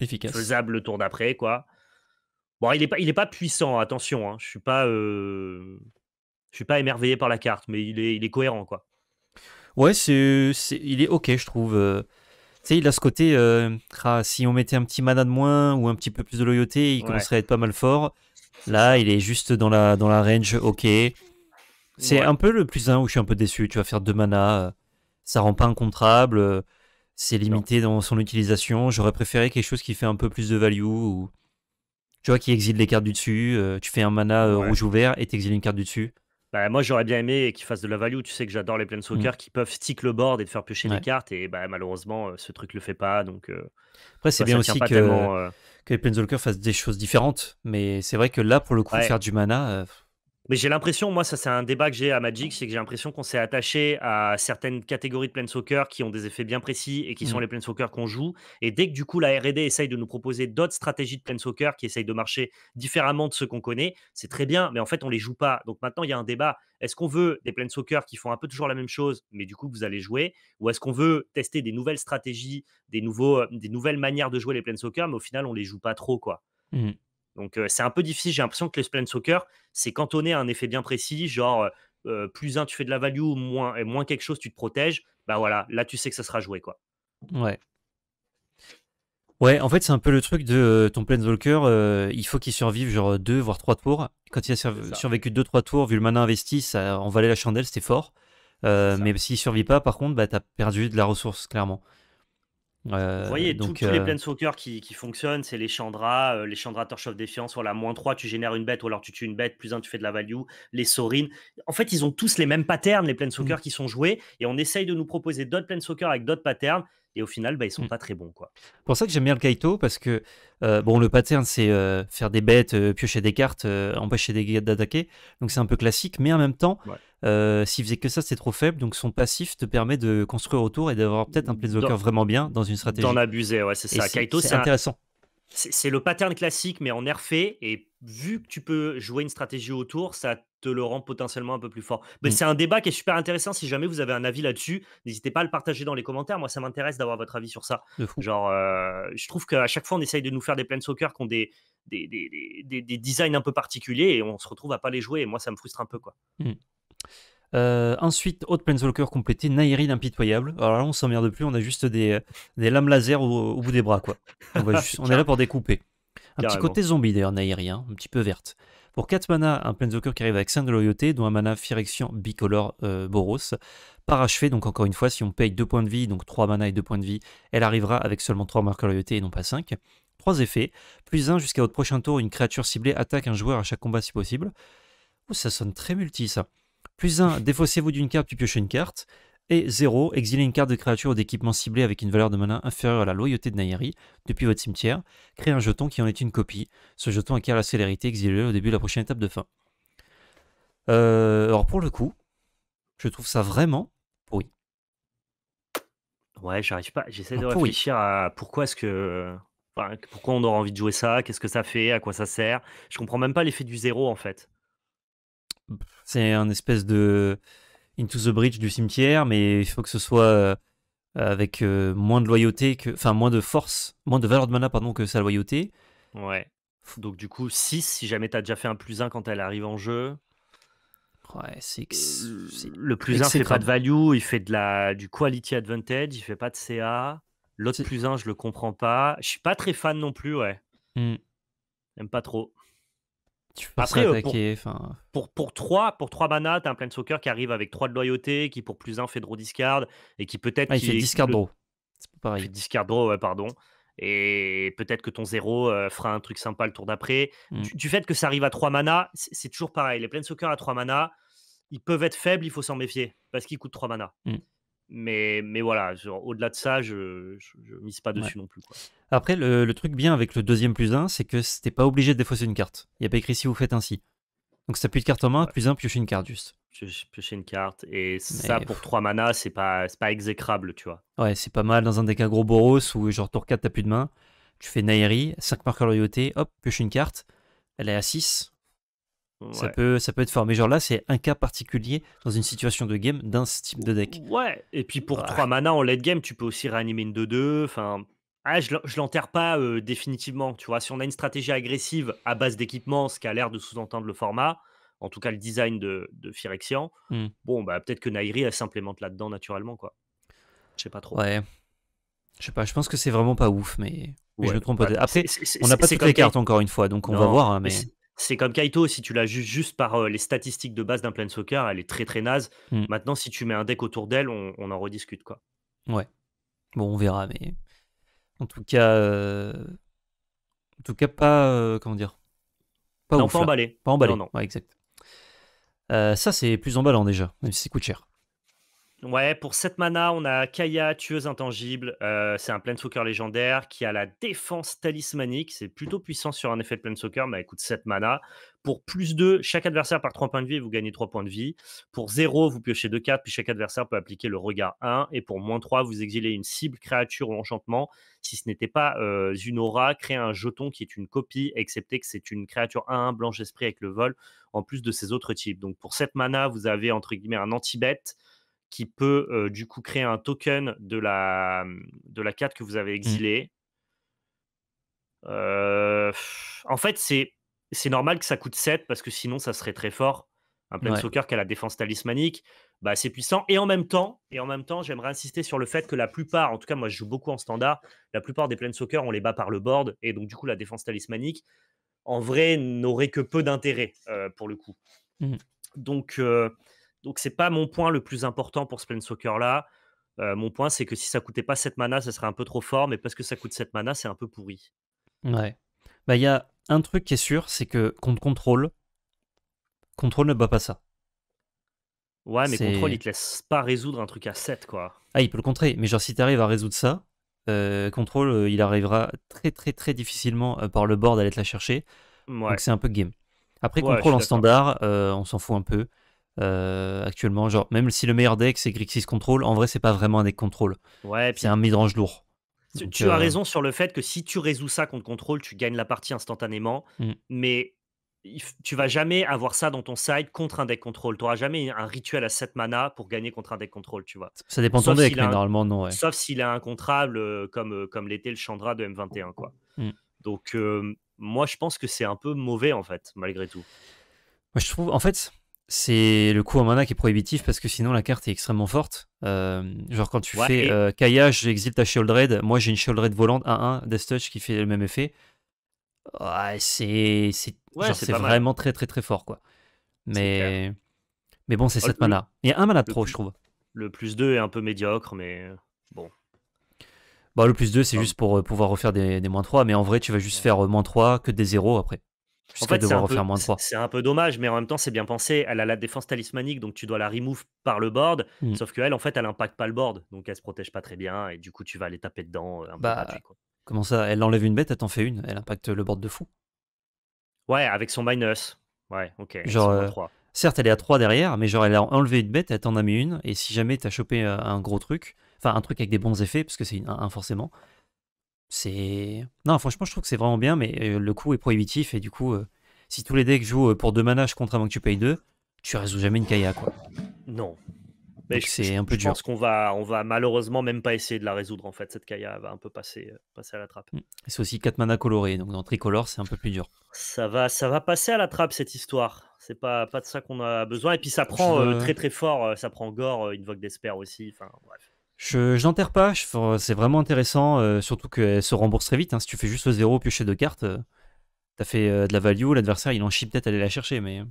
efficace. faisable le tour d'après, quoi. Bon, il n'est pas, il est pas puissant, attention, hein. je suis pas, euh, je suis pas émerveillé par la carte, mais il est, il est cohérent, quoi. Ouais, c'est, il est ok, je trouve. Euh. tu sais, il a ce côté, ah, si on mettait un petit mana de moins ou un petit peu plus de loyauté, il commencerait à être pas mal fort. Là, il est juste dans la, dans la range, ok. C'est un peu le plus 1 où je suis un peu déçu. Tu vas faire 2 mana ça rend pas incontrable, euh, c'est limité dans son utilisation. J'aurais préféré quelque chose qui fait un peu plus de value ou tu vois qui exile les cartes du dessus. Euh, tu fais un mana euh, rouge ou vert et t'exiles une carte du dessus. Bah, moi j'aurais bien aimé qu'il fasse de la value. Tu sais que j'adore les planeswalkers mmh. qui peuvent stick le board et te faire piocher des cartes et bah, malheureusement ce truc le fait pas. Donc après c'est bah, bien aussi que, les planeswalkers fassent des choses différentes. Mais c'est vrai que là pour le coup faire du mana mais j'ai l'impression, moi, ça c'est un débat que j'ai à Magic, c'est que j'ai l'impression qu'on s'est attaché à certaines catégories de soccer qui ont des effets bien précis et qui sont mmh. les planeswalkers qu'on joue. Et dès que du coup la RD essaye de nous proposer d'autres stratégies de soccer qui essayent de marcher différemment de ceux qu'on connaît, c'est très bien, mais en fait on les joue pas. Donc maintenant il y a un débat. Est-ce qu'on veut des planeswalkers qui font un peu toujours la même chose, mais du coup vous allez jouer Ou est-ce qu'on veut tester des nouvelles stratégies, des, nouveaux, euh, des nouvelles manières de jouer les planeswalkers, mais au final on les joue pas trop quoi mmh. Donc c'est un peu difficile. J'ai l'impression que les splendid soccer, c'est cantonné à un effet bien précis, genre plus un tu fais de la value, moins, et moins quelque chose tu te protèges. Bah voilà, là tu sais que ça sera joué quoi. Ouais. Ouais, en fait, c'est un peu le truc de ton Planeswalker. Euh, il faut qu'il survive genre deux voire trois tours. Quand il a survécu deux trois tours, vu le mana investi, ça en valait la chandelle, c'était fort. mais s'il survit pas, par contre, bah, as perdu de la ressource, clairement. Vous euh, voyez, tous les euh, Planeswalkers qui, qui fonctionnent, c'est les Chandra, euh, les Chandra Torch of Defiance, voilà, moins 3, tu génères une bête, ou alors tu tues une bête, plus 1, tu fais de la value, les Sorin. En fait, ils ont tous les mêmes patterns, les Planeswalkers soccer mmh. qui sont joués, et on essaye de nous proposer d'autres soccer avec d'autres patterns, et au final, bah, ils sont mmh. pas très bons. quoi. C'est pour ça que j'aime bien le Kaito, parce que euh, bon, le pattern, c'est euh, faire des bêtes, euh, piocher des cartes, empêcher des gars d'attaquer. Donc c'est un peu classique, mais en même temps, s'il faisait que ça, c'est trop faible. Donc son passif te permet de construire autour et d'avoir peut-être un plaisir vraiment bien dans une stratégie. en abusé ouais, c'est ça. Kaito, c'est intéressant. C'est le pattern classique, mais en nerfé. Et vu que tu peux jouer une stratégie autour, ça te le rend potentiellement un peu plus fort. Mais mmh. c'est un débat qui est super intéressant. Si jamais vous avez un avis là-dessus, n'hésitez pas à le partager dans les commentaires. Moi, ça m'intéresse d'avoir votre avis sur ça. Genre, euh, je trouve qu'à chaque fois, on essaye de nous faire des Planeswalkers soccer qui ont des des, des, des, designs un peu particuliers et on se retrouve à pas les jouer. Et moi, ça me frustre un peu, quoi. Mmh. Euh, ensuite, autre Planeswalker complété, Nairi impitoyable. Alors là, on de plus, on a juste des, euh, des lames laser au, bout des bras, quoi. On, va est là pour découper. Un petit côté zombie d'ailleurs, Nairi, hein, un petit peu verte. Pour 4 mana, un Planeswalker qui arrive avec 5 de loyauté, dont un mana Phyrexian bicolore euh, Boros. Boros. Parachevé, donc encore une fois, si on paye 2 points de vie, donc 3 mana et 2 points de vie, elle arrivera avec seulement 3 de loyauté et non pas 5. 3 effets, plus 1 jusqu'à votre prochain tour, une créature ciblée attaque un joueur à chaque combat si possible. ça sonne très multi ça. Plus 1, défaussez-vous d'une carte, puis piochez une carte. Et 0, exiler une carte de créature ou d'équipement ciblé avec une valeur de mana inférieure à la loyauté de Nairi depuis votre cimetière, créer un jeton qui en est une copie. Ce jeton acquiert la célérité, exilée au début de la prochaine étape de fin. Euh, alors pour le coup, je trouve ça vraiment pourri. Ouais, j'arrive pas. J'essaie de réfléchir à pourquoi est-ce que pourquoi on aurait envie de jouer ça, qu'est-ce que ça fait, à quoi ça sert. Je comprends même pas l'effet du zéro en fait. C'est un espèce de Into the Bridge du cimetière, mais il faut que ce soit euh, avec euh, moins de loyauté, que, enfin moins de force, moins de valeur de mana pardon, que sa loyauté. Ouais. Donc du coup, 6, si jamais tu as déjà fait un plus 1 quand elle arrive en jeu. Ouais, c'est euh, Le plus 1 fait pas de value, il fait de la... du quality advantage, il fait pas de CA. L'autre plus 1, je le comprends pas. Je suis pas très fan non plus, ouais. Mm. J'aime pas trop tu peux Après, attaquer. Euh, pour, 3, pour 3 manas, t'as un plein soccer qui arrive avec 3 de loyauté, qui pour plus 1 fait draw discard, et qui peut-être. Ah, il fait fait discard draw. C'est pas pareil. Discard draw, ouais, pardon. Et peut-être que ton 0 euh, fera un truc sympa le tour d'après. Mm. Du, fait que ça arrive à 3 manas, c'est toujours pareil. Les plein soccer à 3 manas, ils peuvent être faibles, il faut s'en méfier, parce qu'ils coûtent 3 manas. Mm. Mais, mais voilà, au-delà de ça, je, je, mise pas dessus non plus. Après, le, truc bien avec le deuxième plus 1, c'est que c'était pas obligé de défausser une carte. Il n'y a pas écrit si vous faites ainsi. Donc ça plus de carte en main, plus 1, piocher une carte juste. Piocher une carte. Et ça, pour 3 mana, c'est pas, pas exécrable, tu vois. Ouais, c'est pas mal dans un deck gros Boros où, genre, tour 4, t'as plus de main. Tu fais Nairi, 5 marqueurs loyauté, hop, pioche une carte. Elle est à 6. Ça, peut, ça peut être formé. Genre là, c'est un cas particulier dans une situation de game d'un type de deck. Ouais, et puis pour 3 mana en late game, tu peux aussi réanimer une 2-2. Enfin, ah, je l'enterre pas euh, définitivement. Tu vois, si on a une stratégie agressive à base d'équipement, ce qui a l'air de sous-entendre le format, en tout cas le design de, de Phyrexian, hmm. bon, bah peut-être que Nairi, elle s'implémente là-dedans naturellement, quoi. Je sais pas trop. Ouais. Je sais pas, je pense que c'est vraiment pas ouf, mais, je me trompe peut-être. Bah, Après, on n'a pas toutes les cartes encore une fois, donc on va voir. Hein, mais... C'est comme Kaito, si tu la juges juste par euh, les statistiques de base d'un plein soccer, elle est très très naze. Mm. Maintenant, si tu mets un deck autour d'elle, on, en rediscute quoi. Ouais. Bon, on verra, mais en tout cas, euh, en tout cas pas euh, comment dire, pas non, pas, emballé. pas emballé, exact. ça c'est plus emballant déjà, même si ça coûte cher. Ouais, pour 7 mana, on a Kaya, tueuse intangible. Euh, c'est un Planeswalker légendaire qui a la défense talismanique. C'est plutôt puissant sur un effet de Planeswalker, mais écoute, coûte 7 mana. Pour plus 2, chaque adversaire par 3 points de vie, vous gagnez 3 points de vie. Pour 0, vous piochez 2 cartes, puis chaque adversaire peut appliquer le regard 1. Et pour moins 3, vous exilez une cible, créature ou enchantement. Si ce n'était pas euh, une aura, créez un jeton qui est une copie, excepté que c'est une créature 1-1 blanche esprit avec le vol, en plus de ses autres types. Donc pour 7 mana, vous avez entre guillemets un anti-bête qui peut du coup créer un token de la, mmh, de la carte que vous avez mmh. exilée. en fait, c'est normal que ça coûte 7 parce que sinon ça serait très fort. Un plein soccer qui a la défense talismanique, bah, c'est puissant. Et en même temps, et en même temps, j'aimerais insister sur le fait que la plupart, en tout cas moi je joue beaucoup en standard, la plupart des plein soccer on les bat par le board et donc du coup la défense talismanique en vrai n'aurait que peu d'intérêt pour le coup. Mmh. Donc donc c'est pas mon point le plus important pour ce soccer là. Euh, mon point c'est que si ça coûtait pas 7 mana, ça serait un peu trop fort, mais parce que ça coûte 7 mana, c'est un peu pourri. Ouais. Bah il y a un truc qui est sûr, c'est que contre contrôle, contrôle ne bat pas ça. Ouais, mais contrôle il te laisse pas résoudre un truc à 7 quoi. Ah, il peut le contrer, mais genre si t'arrives à résoudre ça, euh, contrôle, euh, il arrivera très très très difficilement par le board à aller te la chercher. Ouais. Donc c'est un peu game. Après, contrôle en standard, on s'en fout un peu. Euh, actuellement, genre, même si le meilleur deck c'est Grixis Control, en vrai, c'est pas vraiment un deck control. Ouais, c'est un midrange lourd. Tu, as euh, raison sur le fait que si tu résous ça contre control, tu gagnes la partie instantanément. Mm. Mais tu vas jamais avoir ça dans ton side contre un deck control. Tu n'auras jamais un rituel à 7 mana pour gagner contre un deck control, tu vois. Ça dépend de ton deck, mais normalement, non. Sauf s'il est incontrable, euh, comme, comme l'était le Chandra de M21, quoi. Mm. Donc, moi, je pense que c'est un peu mauvais, en fait, malgré tout. Moi, je trouve, en fait, c'est le coup en mana qui est prohibitif parce que sinon la carte est extrêmement forte. Euh, genre quand tu fais et... euh, à j'exile ta moi j'ai une Shield red volante 1-1 Death Touch qui fait le même effet. Ouais, c'est vraiment très très très fort quoi. Mais mais bon, c'est cette 7 mana. Il y a un mana de trop, je trouve. Le plus 2 est un peu médiocre mais euh, bon. Bah, le plus 2, c'est juste pour euh, pouvoir refaire des, des moins 3, mais en vrai, tu vas juste faire moins 3 que des 0 après. En fait, c'est un, peu, dommage, mais en même temps, c'est bien pensé. Elle a la défense talismanique, donc tu dois la remove par le board. Sauf mmh. Sauf qu'elle, en fait, elle impacte pas le board. Donc elle se protège pas très bien. Et du coup, tu vas aller taper dedans euh, un bah, Comment ça Elle enlève une bête, elle t'en fait une. Elle impacte le board de fou. Ouais, avec son minus. Ouais, ok. Genre, euh, certes, elle est à 3 derrière, mais genre, elle a enlevé une bête, elle t'en a mis une. Et si jamais t'as chopé euh, un gros truc, enfin, un truc avec des bons effets, parce que c'est un forcément, non, franchement, je trouve que c'est vraiment bien, mais euh, le coût est prohibitif. Et du coup, euh, si tous les decks jouent euh, pour deux manages contre avant que tu payes deux, tu résous jamais une Kaya, quoi. Non. Mais c'est un peu dur. Je pense qu'on va, on va malheureusement même pas essayer de la résoudre, en fait. Cette Kaya va un peu passer, passer à la trappe. Mm. C'est aussi quatre manas colorés, donc dans tricolore, c'est un peu plus dur. Ça va, ça va passer à la trappe, cette histoire. C'est pas, pas de ça qu'on a besoin. Et puis ça prend très très fort, ça prend Gore, une Invoque d'espère aussi. Enfin, bref. Je, n'enterre pas, c'est vraiment intéressant, euh, surtout qu'elle se rembourse très vite. Hein. si tu fais juste le zéro piocher deux cartes, euh, t'as fait euh, de la value, l'adversaire il en chie peut-être aller la chercher, mais,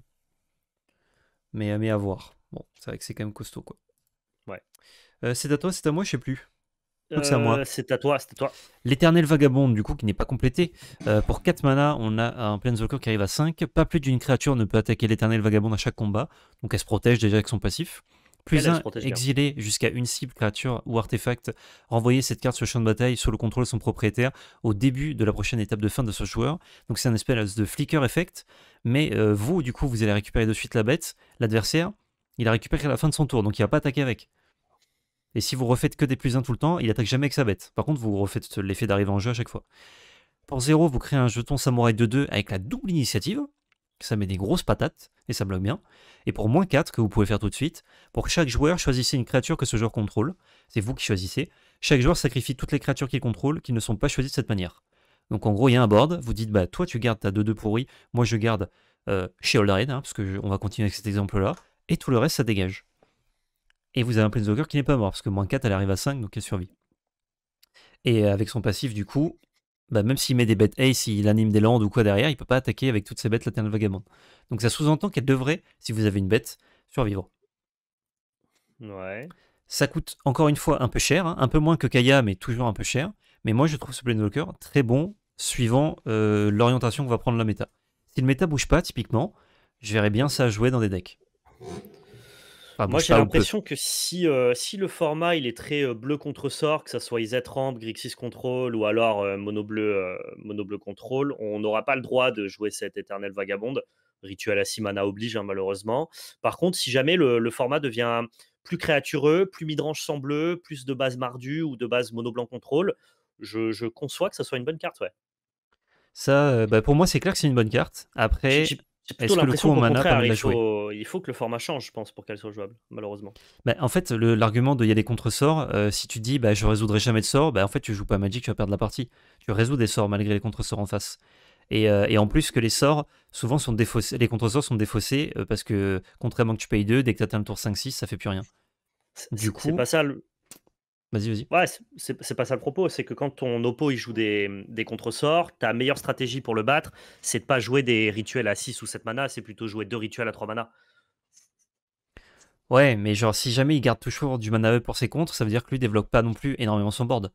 mais, à voir. Bon, c'est vrai que c'est quand même costaud quoi. Ouais. c'est à toi, c'est à moi, je sais plus. C'est à moi. C'est à toi, c'est à toi. L'éternel vagabond, du coup, qui n'est pas complété. pour 4 mana, on a un Planeswalker qui arrive à 5. Pas plus d'une créature ne peut attaquer l'éternel vagabond à chaque combat. Donc elle se protège déjà avec son passif plus 1, exilé jusqu'à une cible, créature ou artefact. Renvoyer cette carte sur le champ de bataille sous le contrôle de son propriétaire au début de la prochaine étape de fin de ce joueur. Donc c'est un espèce de flicker effect. Mais euh, vous, du coup, vous allez récupérer de suite la bête. L'adversaire, il a récupéré à la fin de son tour, donc il va pas attaquer avec. Et si vous refaites que des plus 1 tout le temps, il attaque jamais avec sa bête. Par contre, vous refaites l'effet d'arrivée en jeu à chaque fois. Pour 0, vous créez un jeton samouraï de 2 avec la double initiative ça met des grosses patates, et ça bloque bien. Et pour moins 4, que vous pouvez faire tout de suite, pour chaque joueur, choisissez une créature que ce joueur contrôle. C'est vous qui choisissez. Chaque joueur sacrifie toutes les créatures qu'il contrôle qui ne sont pas choisies de cette manière. Donc en gros, il y a un board, vous dites, bah toi tu gardes ta 2-2 pourri, moi je garde euh, chez hein, parce que on va continuer avec cet exemple-là, et tout le reste ça dégage. Et vous avez un Planeswalker qui n'est pas mort, parce que moins 4, elle arrive à 5, donc elle survit. Et euh, avec son passif, du coup, bah, même s'il met des bêtes ace, il anime des landes ou quoi derrière, il peut pas attaquer avec toutes ces bêtes latérales vagabondes. Donc ça sous-entend qu'elle devrait, si vous avez une bête, survivre. Ouais. Ça coûte encore une fois un peu cher, hein. un peu moins que Kaya, mais toujours un peu cher. Mais moi, je trouve ce Planeswalker très bon suivant euh, l'orientation que va prendre la méta. Si le méta bouge pas, typiquement, je verrais bien ça jouer dans des decks. Ah, moi, j'ai l'impression que si, euh, si le format il est très euh, bleu contre sort, que ce soit Ramp, Grixis Control ou alors euh, mono, bleu, mono bleu Control, on n'aura pas le droit de jouer cette éternelle vagabonde. Rituel à 6 mana oblige, hein, malheureusement. Par contre, si jamais le, format devient plus créatureux, plus midrange sans bleu, plus de base mardu ou de base mono blanc contrôle, je, conçois que ça soit une bonne carte, ouais. Ça, bah, pour moi, c'est clair que c'est une bonne carte. Après, est plutôt l'impression qu'au contraire, il faut, il faut, que le format change, je pense, pour qu'elle soit jouable, malheureusement. Bah, en fait, l'argument de il y a des contre-sorts euh, », si tu dis bah, je résoudrai jamais de sort, bah, en fait, tu joues pas Magic, tu vas perdre la partie. Tu résous des sorts malgré les contre-sorts en face. Et, euh, en plus que les sorts, souvent, sont défaussés, les contresorts sont défaussés euh, parce que, contrairement que tu payes 2, dès que tu atteins le tour 5-6, ça fait plus rien. Du coup, c'est pas ça le, Vas-y, vas-y. Ouais, c'est pas ça le propos. C'est que quand ton oppo il joue des, des sorts ta meilleure stratégie pour le battre, c'est de pas jouer des rituels à 6 ou 7 mana, c'est plutôt jouer deux rituels à 3 mana. Ouais, mais genre, si jamais il garde toujours du mana e pour ses contres, ça veut dire que lui développe pas non plus énormément son board.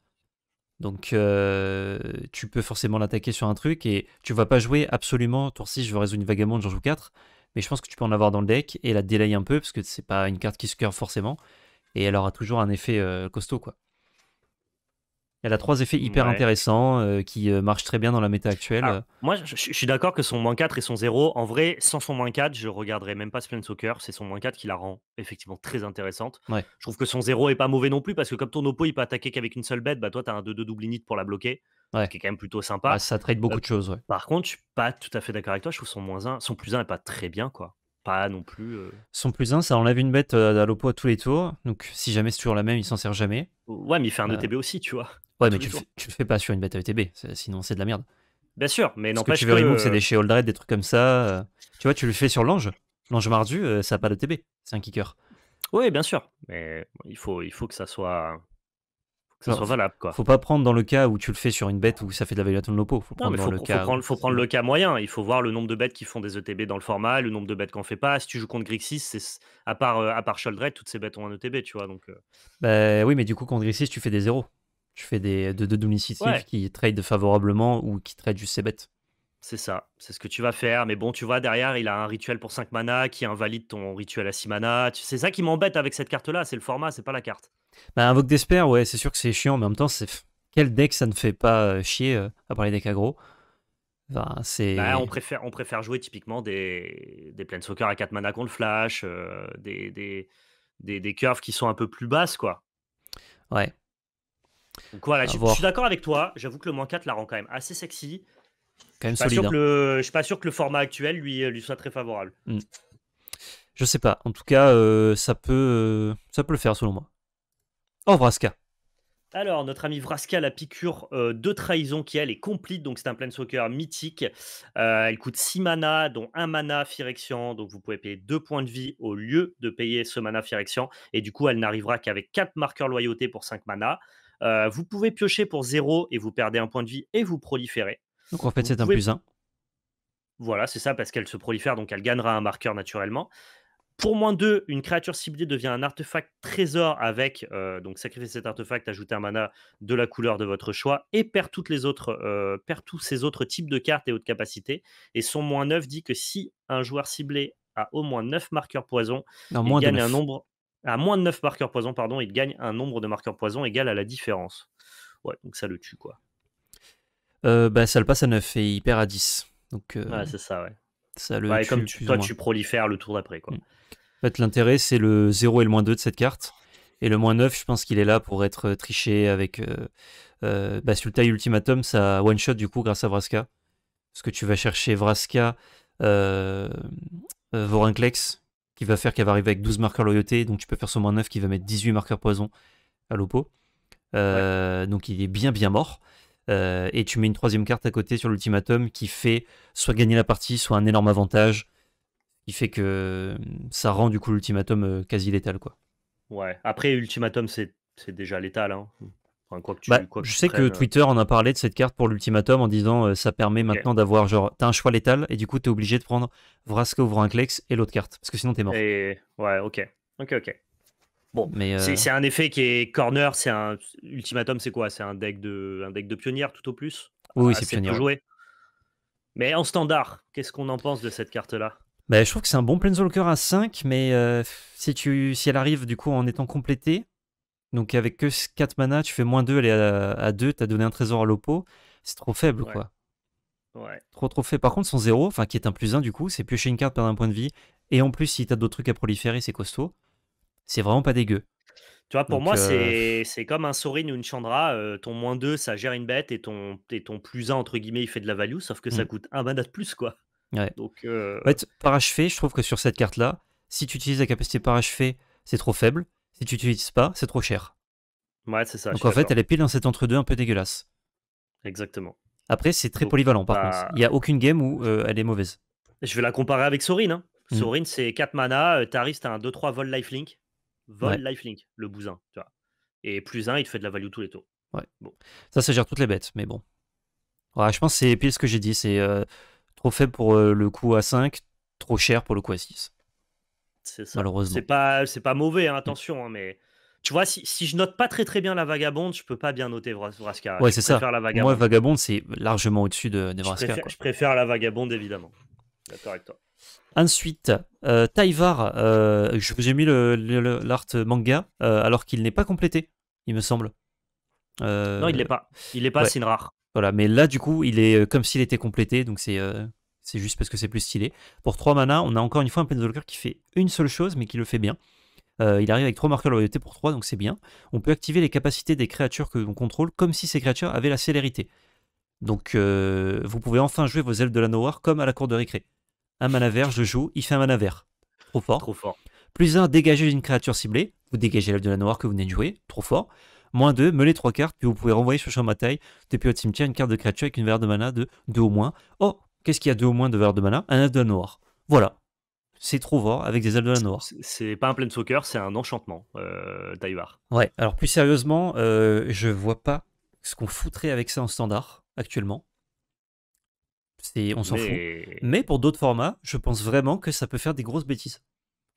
Donc, euh, tu peux forcément l'attaquer sur un truc et tu vas pas jouer absolument tour 6, je veux résoudre une vagabonde, j'en joue 4. Mais je pense que tu peux en avoir dans le deck et la délayer un peu parce que c'est pas une carte qui se curve forcément et elle aura toujours un effet euh, costaud quoi. Elle a trois effets hyper intéressants euh, qui euh, marchent très bien dans la méta actuelle. moi, je, suis d'accord que son moins 4 et son 0, en vrai, sans son moins 4, je regarderais même pas Splend Soccer. C'est son moins 4 qui la rend effectivement très intéressante. Je trouve que son 0 est pas mauvais non plus parce que comme ton oppo il peut attaquer qu'avec une seule bête, bah toi, tu as un 2-2 double init pour la bloquer. Ouais. qui est quand même plutôt sympa. Ah, ça traite beaucoup de choses. Ouais. Par contre, je suis pas tout à fait d'accord avec toi. Je trouve son moins 1, son plus 1 est pas très bien. quoi pas non plus. Euh. Son plus 1, ça enlève une bête euh, à à tous les tours. Donc si jamais c'est toujours la même, il s'en sert jamais. Ouais, mais il fait un ETB euh. e aussi, tu vois. Ouais, mais tu le, fais, pas sur une bête à ETB, sinon c'est de la merde. Bien sûr, mais non que. Tu veux c'est des chez Oldred, des trucs comme ça. Tu vois, tu le fais sur l'ange. L'ange mardu, ça n'a pas d'ETB. C'est un kicker. Oui, bien sûr. Mais il faut, il faut que ça soit faut pas prendre dans le cas où tu le fais sur une bête où ça fait de la à de l'opo. Faut prendre faut, le cas. prendre, le cas moyen. Il faut voir le nombre de bêtes qui font des ETB dans le format, le nombre de bêtes qu'on fait pas. Si tu joues contre Grixis, c'est à part euh, à part toutes ces bêtes ont un ETB, tu vois. Donc. Euh. Bah oui, mais du coup contre Grixis, tu fais des zéros. Tu fais des de, de double qui trade favorablement ou qui trade juste ces bêtes. C'est ça, c'est ce que tu vas faire. Mais bon, tu vois, derrière, il a un rituel pour 5 mana qui invalide ton rituel à 6 mana. C'est ça qui m'embête avec cette carte-là, c'est le format, c'est pas la carte. Bah, invoque d'espère, ouais, c'est sûr que c'est chiant, mais en même temps, c'est quel deck ça ne fait pas euh, chier, euh, à parler les decks aggro bah, on, préfère, on préfère jouer typiquement des, des soccer à 4 mana contre Flash, euh, des, des, des, curves qui sont un peu plus basses, quoi. Ouais. Donc voilà, je, suis d'accord avec toi. J'avoue que le moins 4 la rend quand même assez sexy. je ne hein. suis pas sûr que le format actuel lui, lui soit très favorable. je hmm. Je sais pas. En tout cas, ça, peut, ça peut le faire selon moi. Oh, Vraska. Alors, notre ami Vraska la piqûre euh, de trahison qui, elle, est complète. Donc, c'est un Planeswalker mythique. Euh, elle coûte 6 mana, dont 1 mana Phyrexian. Donc, vous pouvez payer 2 points de vie au lieu de payer ce mana Phyrexian. Et du coup, elle n'arrivera qu'avec 4 marqueurs loyauté pour 5 mana. Euh, vous pouvez piocher pour 0 et vous perdez un point de vie et vous proliférez. Donc, en fait, c'est un plus 1. Voilà, c'est ça, parce qu'elle se prolifère, donc elle gagnera un marqueur naturellement. Pour moins 2, une créature ciblée devient un artefact trésor avec, euh, donc sacrifier cet artefact, ajouter un mana de la couleur de votre choix et perd, toutes les autres, euh, perd tous ces autres types de cartes et autres capacités. Et son moins 9 dit que si un joueur ciblé a au moins 9 marqueurs poison, il gagne un nombre. À moins de 9 marqueurs poison, pardon, il gagne un nombre de marqueurs poison égal à la différence. Ouais, donc ça le tue, quoi. Euh, bah, ça le passe à 9 et il perd à 10. Donc, c'est ça, ouais. Bah, comme toi, tu prolifères le tour d'après. quoi. Mm. En fait, l'intérêt, c'est le 0 et le moins 2 de cette carte. Et le moins 9, je pense qu'il est là pour être euh, triché avec. Euh, euh bah, Ultimatum, ça one-shot du coup grâce à Vraska. Parce que tu vas chercher Vraska, euh, Vorinclex, qui va faire qu'elle va arriver avec 12 marqueurs loyauté. Donc tu peux faire son moins 9 qui va mettre 18 marqueurs poison à l'oppo. Donc il est bien bien mort. Euh, et tu mets une troisième carte à côté sur l'ultimatum qui fait soit gagner la partie, soit un énorme avantage. Il fait que euh, ça rend du coup l'ultimatum euh, quasi létal. Quoi. Ouais, après, ultimatum, c'est déjà létal. Hein. Bah, je sais que Twitter en a parlé de cette carte pour l'ultimatum en disant ça permet maintenant d'avoir genre, t'as un choix létal et du coup, t'es obligé de prendre Vraska ouvre un Klex et l'autre carte parce que sinon t'es mort. Ouais, ok. Ok, ok. Euh, c'est un effet qui est corner, c'est un ultimatum, c'est quoi C'est un deck de pionnière tout au plus. Oui, ah, c'est pionnière. Mais en standard, qu'est-ce qu'on en pense de cette carte-là bah, je trouve que c'est un bon Planeswalker à 5, mais euh, si, tu, si elle arrive du coup en étant complétée, donc avec que 4 mana, tu fais moins 2, elle est à, à 2, t'as donné un trésor à l'oppo c'est trop faible quoi. Trop trop faible. Par contre, son 0, enfin qui est un plus 1 du coup, c'est piocher une carte, perdre un point de vie, et en plus si t'as d'autres trucs à proliférer, c'est costaud. C'est vraiment pas dégueu. Tu vois, pour moi, c'est comme un Sorin ou une Chandra. ton moins 2, ça gère une bête et ton, ton plus 1, entre guillemets, il fait de la value, sauf que ça mmh. coûte un mana de plus, quoi. Ouais. Donc, En fait, je trouve que sur cette carte-là, si tu utilises la capacité parachevé, c'est trop faible. Si tu n'utilises pas, c'est trop cher. Ouais, c'est ça. Donc en fait, elle est pile dans cet entre-deux un peu dégueulasse. Exactement. Après, c'est très polyvalent, par contre. Bah il n'y a aucune game où elle est mauvaise. Je vais la comparer avec Sorin. Hein. Mmh. Sorin, c'est 4 mana, tu t'as un 2-3 vol lifelink. Vol, lifelink, le bousin, tu vois. Et plus 1, il te fait de la value tous les taux Ouais. Bon. Ça, ça gère toutes les bêtes, mais bon. je pense que c'est pile ce que j'ai dit. C'est euh, trop faible pour euh, le coup à 5, trop cher pour le coup à 6. C'est ça. Malheureusement. C'est pas, c'est pas mauvais, hein, mm. attention, hein, mais tu vois, si, si, je note pas très très bien la vagabonde, je peux pas bien noter Vraska. Ouais, c'est ça. Moi, vagabonde, c'est largement au-dessus de, des je préfère la vagabonde, évidemment. D'accord Ensuite, euh, Taivar, euh, je vous ai mis l'art manga, euh, alors qu'il n'est pas complété, il me semble. non, il l'est pas. Il n'est pas, assez rare. Voilà, mais là, du coup, il est comme s'il était complété, donc c'est c'est juste parce que c'est plus stylé. Pour 3 mana, on a encore une fois un Planeswalker qui fait une seule chose, mais qui le fait bien. il arrive avec 3 marqueurs de loyauté pour 3, donc c'est bien. On peut activer les capacités des créatures que l'on contrôle comme si ces créatures avaient la célérité. Donc euh, vous pouvez enfin jouer vos elfes de la Noire comme à la cour de récré. Un mana vert, je joue, il fait un mana vert. Trop fort. Trop fort. Plus un, dégagez une créature ciblée. Vous dégagez l'elfe de la Noire que vous venez de jouer. Trop fort. Moins deux, meulez trois cartes, puis vous pouvez renvoyer sur champ depuis votre cimetière une carte de créature avec une valeur de mana de 2 au moins. Oh, qu'est-ce qu'il y a deux au moins de valeur de mana Un elfe de la Noire. Voilà. C'est trop fort avec des ailes de la noire. C'est pas un soccer, c'est un enchantement, euh, Ouais, alors plus sérieusement, euh, je vois pas ce qu'on foutrait avec ça en standard actuellement. On s'en fout. Mais pour d'autres formats, je pense vraiment que ça peut faire des grosses bêtises.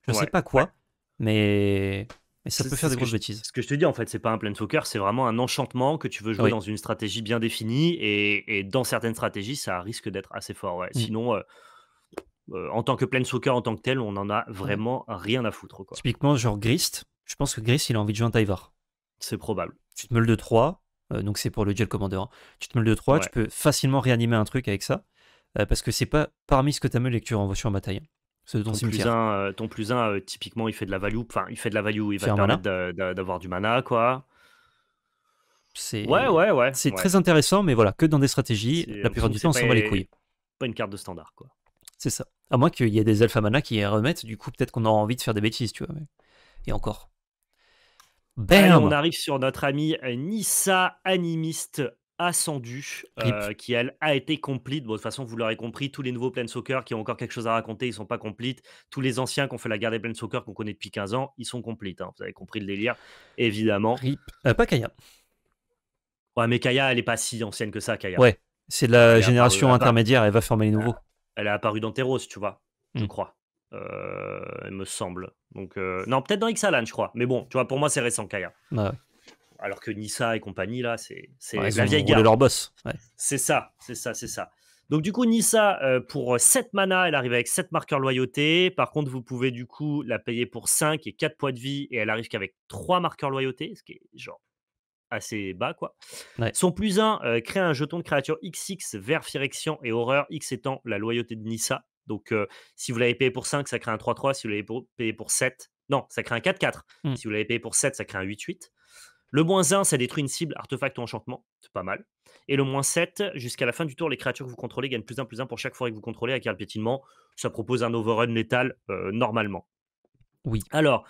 Je ne sais pas quoi, mais... ça peut faire des grosses bêtises. Ce que je te dis, en fait, c'est pas un plein soccer, c'est vraiment un enchantement que tu veux jouer dans une stratégie bien définie. Et, dans certaines stratégies, ça risque d'être assez fort. Mm. Sinon. Euh, euh, en tant que plein soccer, en tant que tel, on en a mm. vraiment rien à foutre. Typiquement, genre Grist, je pense que Grist, il a envie de jouer un Taivar. C'est probable. Tu te meules de 3, euh, donc c'est pour le gel commander. Tu te mets le 2-3, tu peux facilement réanimer un truc avec ça. Euh, parce que c'est pas parmi ce que tu as en que tu renvoies sur bataille. Hein, c'est euh, ton, plus un, ton 1, typiquement, il fait de la value. Enfin, il fait de la value. Il, va te permettre d'avoir du mana, quoi. C'est ouais, ouais, ouais, c'est très intéressant, mais voilà, que dans des stratégies, la plupart du temps, on s'en va les couilles. Pas une carte de standard, quoi. C'est ça. À moins qu'il y ait des alpha mana qui remettent, du coup, peut-être qu'on aura envie de faire des bêtises, tu vois. Et encore on arrive sur notre amie euh, Nissa, animiste Ascendu, euh, qui elle a été complète. de toute façon, vous l'aurez compris, tous les nouveaux Planeswalker Soccer qui ont encore quelque chose à raconter, ils sont pas complètes. Tous les anciens qui ont fait la guerre des Planeswalker Soccer qu'on connaît depuis 15 ans, ils sont complètes hein. Vous avez compris le délire, évidemment. Euh, pas Kaya. Ouais, mais Kaya, elle est pas si ancienne que ça, Kaya. Ouais, c'est de la génération intermédiaire, elle va former les nouveaux. Elle, a est apparue dans Terros tu vois, je mm. crois il euh, me semble. Donc, euh, non, peut-être dans Xalan, je crois. Mais bon, tu vois, pour moi, c'est récent, Kaya. Bah Alors que Nissa et compagnie, là, c'est la vieille gare leur boss. C'est ça, c'est ça, c'est ça. Donc du coup, Nissa, euh, pour 7 mana, elle arrive avec 7 marqueurs loyauté. Par contre, vous pouvez du coup la payer pour 5 et 4 points de vie et elle arrive qu'avec 3 marqueurs loyauté, ce qui est genre assez bas quoi. Son plus 1 crée un jeton de créature XX vers Firexion et Horreur, X étant la loyauté de Nissa. Donc, si vous l'avez payé pour 5, ça crée un 3-3. Mmh. Si vous l'avez payé pour 7, non, ça crée un 4-4. Si vous l'avez payé pour 7, ça crée un 8-8. Le moins 1, ça détruit une cible, artefact ou enchantement. C'est pas mal. Et le moins 7, jusqu'à la fin du tour, les créatures que vous contrôlez gagnent plus 1, plus 1 pour chaque forêt que vous contrôlez. avec un piétinement. Ça propose un overrun létal normalement. Oui. Alors,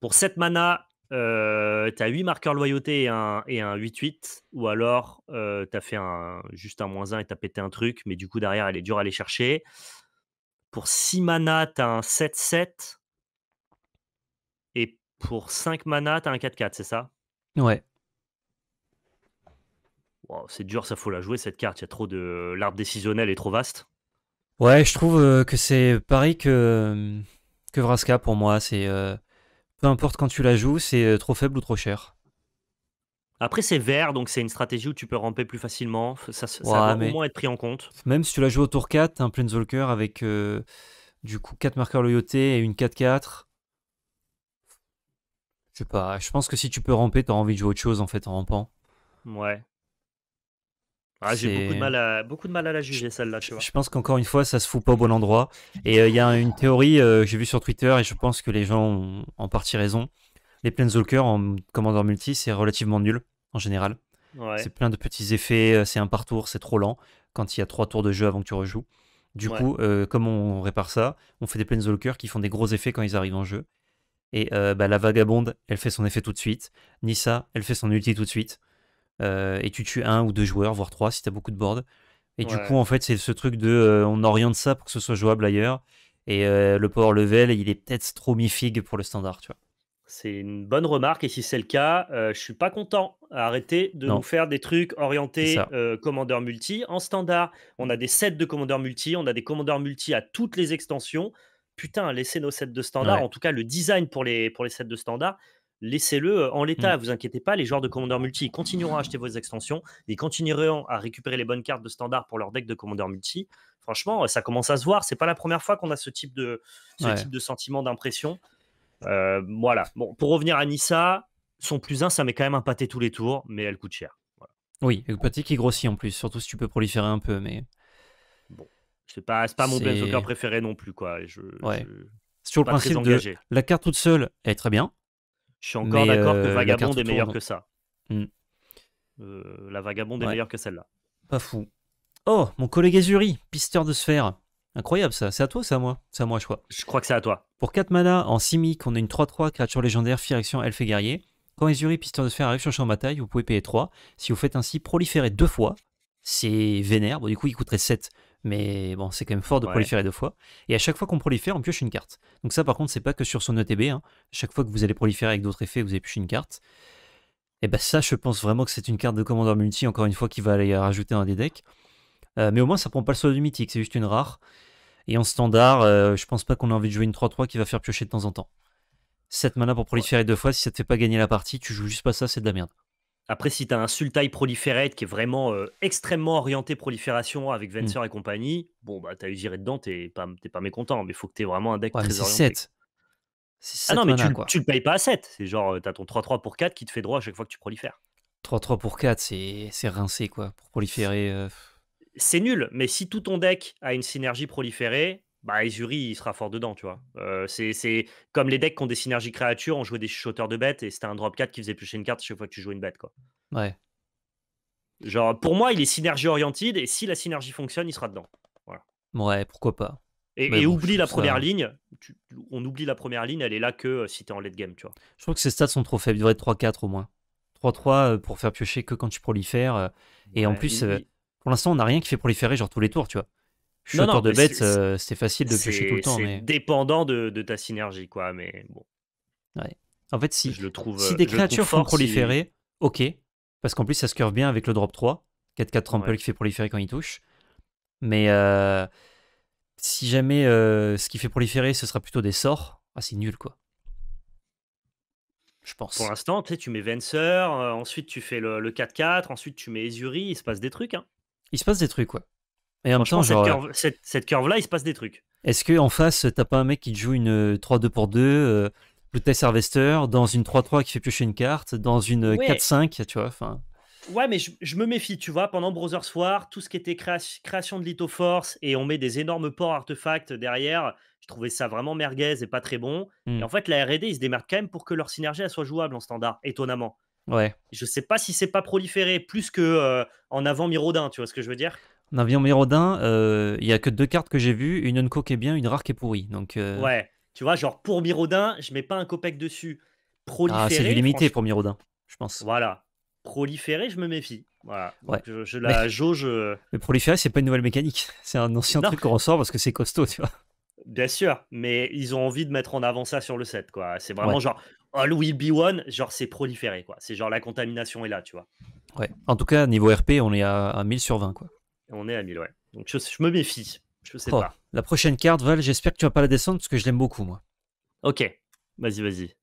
pour 7 mana, euh, tu as 8 marqueurs loyauté et un, et 8-8. Ou alors, euh, tu as fait un, juste un moins 1 et t'as pété un truc. Mais du coup, derrière, elle est dure à aller chercher. Pour 6 mana, t'as un 7-7. Et pour 5 mana, t'as un 4-4, c'est ça Ouais. c'est dur, ça faut la jouer cette carte. Il y a trop de. L'arbre décisionnel est trop vaste. Ouais, je trouve euh, que c'est pareil que, Vraska pour moi. C'est euh, Peu importe quand tu la joues, c'est euh, trop faible ou trop cher. Après, c'est vert, donc c'est une stratégie où tu peux ramper plus facilement. Ça, va au moins être pris en compte. Même si tu la joues au tour 4, un Planeswalker avec euh, du coup 4 marqueurs loyauté et une 4-4. Je sais pas, je pense que si tu peux ramper, t'as envie de jouer autre chose en fait en rampant. Ouais. Ah, j'ai beaucoup de, mal à, la juger celle-là, Je pense qu'encore une fois, ça se fout pas au bon endroit. Et euh, il y a une théorie euh, que j'ai vue sur Twitter et je pense que les gens ont en partie raison. Les Planeswalkers en commandant multi, c'est relativement nul en général. C'est plein de petits effets, euh, c'est un par tour, c'est trop lent quand il y a trois tours de jeu avant que tu rejoues. Du coup, euh, comme on répare ça, on fait des Planeswalkers qui font des gros effets quand ils arrivent en jeu. Et euh, bah, la vagabonde, elle fait son effet tout de suite. Nissa, elle fait son ulti tout de suite. et tu tues un ou deux joueurs, voire trois si t'as beaucoup de board. Et du coup, en fait, c'est ce truc de on oriente ça pour que ce soit jouable ailleurs. Et le power level, il est peut-être trop mi pour le standard, tu vois. C'est une bonne remarque et si c'est le cas, je euh, je suis pas content. Arrêtez de nous faire des trucs orientés euh, commandeur multi en standard. On a des sets de commandeur multi, on a des commandeurs multi à toutes les extensions. Putain, laissez nos sets de standard, en tout cas le design pour les, pour les sets de standard, laissez-le euh, en l'état. Mm. Vous inquiétez pas, les joueurs de commandeur multi continueront à acheter vos extensions, ils continueront à récupérer les bonnes cartes de standard pour leur deck de commandeur multi. Franchement, ça commence à se voir. C'est pas la première fois qu'on a ce type de, type de sentiment d'impression. Euh, voilà. Bon, pour revenir à Nissa, son plus 1, ça met quand même un pâté tous les tours, mais elle coûte cher. Oui, le pâté qui grossit en plus, surtout si tu peux proliférer un peu, mais. Bon. C'est pas, pas mon Berserker préféré non plus, quoi. Je, Sur le principe de la carte toute seule, est très bien. Je suis encore euh, d'accord que Vagabond est meilleur que ça. Hmm. Euh, la Vagabond est meilleure que celle-là. Pas fou. Oh, mon collègue Azuri, pisteur de sphère. Incroyable ça, c'est à toi c'est à moi C'est à moi je crois. Je crois que c'est à toi. Pour 4 mana en 6 mic, on a une 3-3 créature légendaire, fire Action, Elfe et Guerrier. Quand Ezuri Piston de Fer arrive sur le champ de bataille, vous pouvez payer 3. Si vous faites ainsi proliférer deux fois, c'est vénère. Bon, du coup, il coûterait 7, mais bon, c'est quand même fort de proliférer deux fois. Et à chaque fois qu'on prolifère, on pioche une carte. Donc, ça par contre, c'est pas que sur son ETB. Hein. Chaque fois que vous allez proliférer avec d'autres effets, vous avez pioché une carte. Et eh ben ça, je pense vraiment que c'est une carte de commandeur multi, encore une fois, qui va aller rajouter un des decks. Euh, mais au moins, ça prend pas le solo du mythique, c'est juste une rare. Et en standard, euh, je pense pas qu'on a envie de jouer une 3-3 qui va faire piocher de temps en temps. 7 mana pour proliférer deux fois, si ça te fait pas gagner la partie, tu joues juste pas ça, c'est de la merde. Après, si t'as un Sultai Proliférate qui est vraiment euh, extrêmement orienté prolifération avec hmm. Venser et compagnie, bon, bah, t'as usiré dedans, t'es pas, pas mécontent, mais faut que t'aies vraiment un deck très orienté. 7. ah non, mais tu, le payes pas à 7. C'est genre, t'as ton 3-3 pour 4 qui te fait droit à chaque fois que tu prolifères. 3-3 pour 4, c'est rincé, quoi, pour proliférer c'est nul, mais si tout ton deck a une synergie proliférée, bah, Isuri, il sera fort dedans, tu vois. Euh, c'est comme les decks qui ont des synergies créatures, on jouait des chuchoteurs de bêtes et c'était un drop 4 qui faisait piocher une carte chaque fois que tu jouais une bête, quoi. Ouais. Genre, pour moi, il est synergie orienté et si la synergie fonctionne, il sera dedans. Ouais, pourquoi pas. Et, oublie la première ligne. on oublie la première ligne, elle est là que euh, si t'es en late game, tu vois. Je trouve que ces stats sont trop faibles. Il devrait être 3-4 au moins. 3-3 euh, pour faire piocher que quand tu prolifères. Et en plus, pour l'instant, on n'a rien qui fait proliférer genre tous les tours, tu vois. Je suis non, de bête, euh, c'est facile de piocher tout le temps. C'est dépendant de, ta synergie, quoi, mais bon. Ouais. En fait, si, si euh, des créatures font proliférer, ok, parce qu'en plus, ça se curve bien avec le drop 3, 4-4 trample qui fait proliférer quand il touche. Mais euh, si jamais ce qui fait proliférer, ce sera plutôt des sorts, ah, c'est nul, quoi. Je pense. Pour l'instant, tu mets Venser, ensuite tu fais le, le 4-4, ensuite tu mets Ezuri, il se passe des trucs. Hein. Il se passe des trucs, ouais. Et en même temps, cette curve, là, il se passe des trucs. Est-ce que en face, t'as pas un mec qui te joue une 3-2 euh, pour 2, euh, le harvester, dans une 3-3 qui fait piocher une carte, dans une 4-5, euh, tu vois, enfin. Ouais, mais je, me méfie, tu vois, pendant Brothers War, tout ce qui était création de Force et on met des énormes ports artefacts derrière, je trouvais ça vraiment merguez et pas très bon. Hmm. Et en fait, la RD, ils se démarquent quand même pour que leur synergie soit jouable en standard, étonnamment. Ouais. Je sais pas si c'est pas proliféré plus que euh, en avant Mirodin, tu vois ce que je veux dire En avant Mirodin, euh, il y a que deux cartes que j'ai vues, une unco est bien, une rare qui est pourrie. Donc euh Ouais, tu vois, genre pour Mirodin, je mets pas un copec dessus. Ah, c'est du limité pour Mirodin, je pense. Voilà. Proliféré, je me méfie. Voilà. Ouais. je, la jauge. Mais proliféré, c'est pas une nouvelle mécanique. C'est un ancien truc qu'on ressort parce que c'est costaud, tu vois. Bien sûr, mais ils ont envie de mettre en avant ça sur le set, quoi. C'est vraiment genre, oh Louis B1, genre c'est proliféré, quoi. C'est genre la contamination est là, tu vois. Ouais. En tout cas, niveau RP, on est à, 1000 sur 20, quoi. On est à 1000, ouais. Donc je, me méfie. Je sais oh, pas. La prochaine carte, Val, j'espère que tu vas pas la descendre parce que je l'aime beaucoup, moi. Ok. Vas-y, vas-y.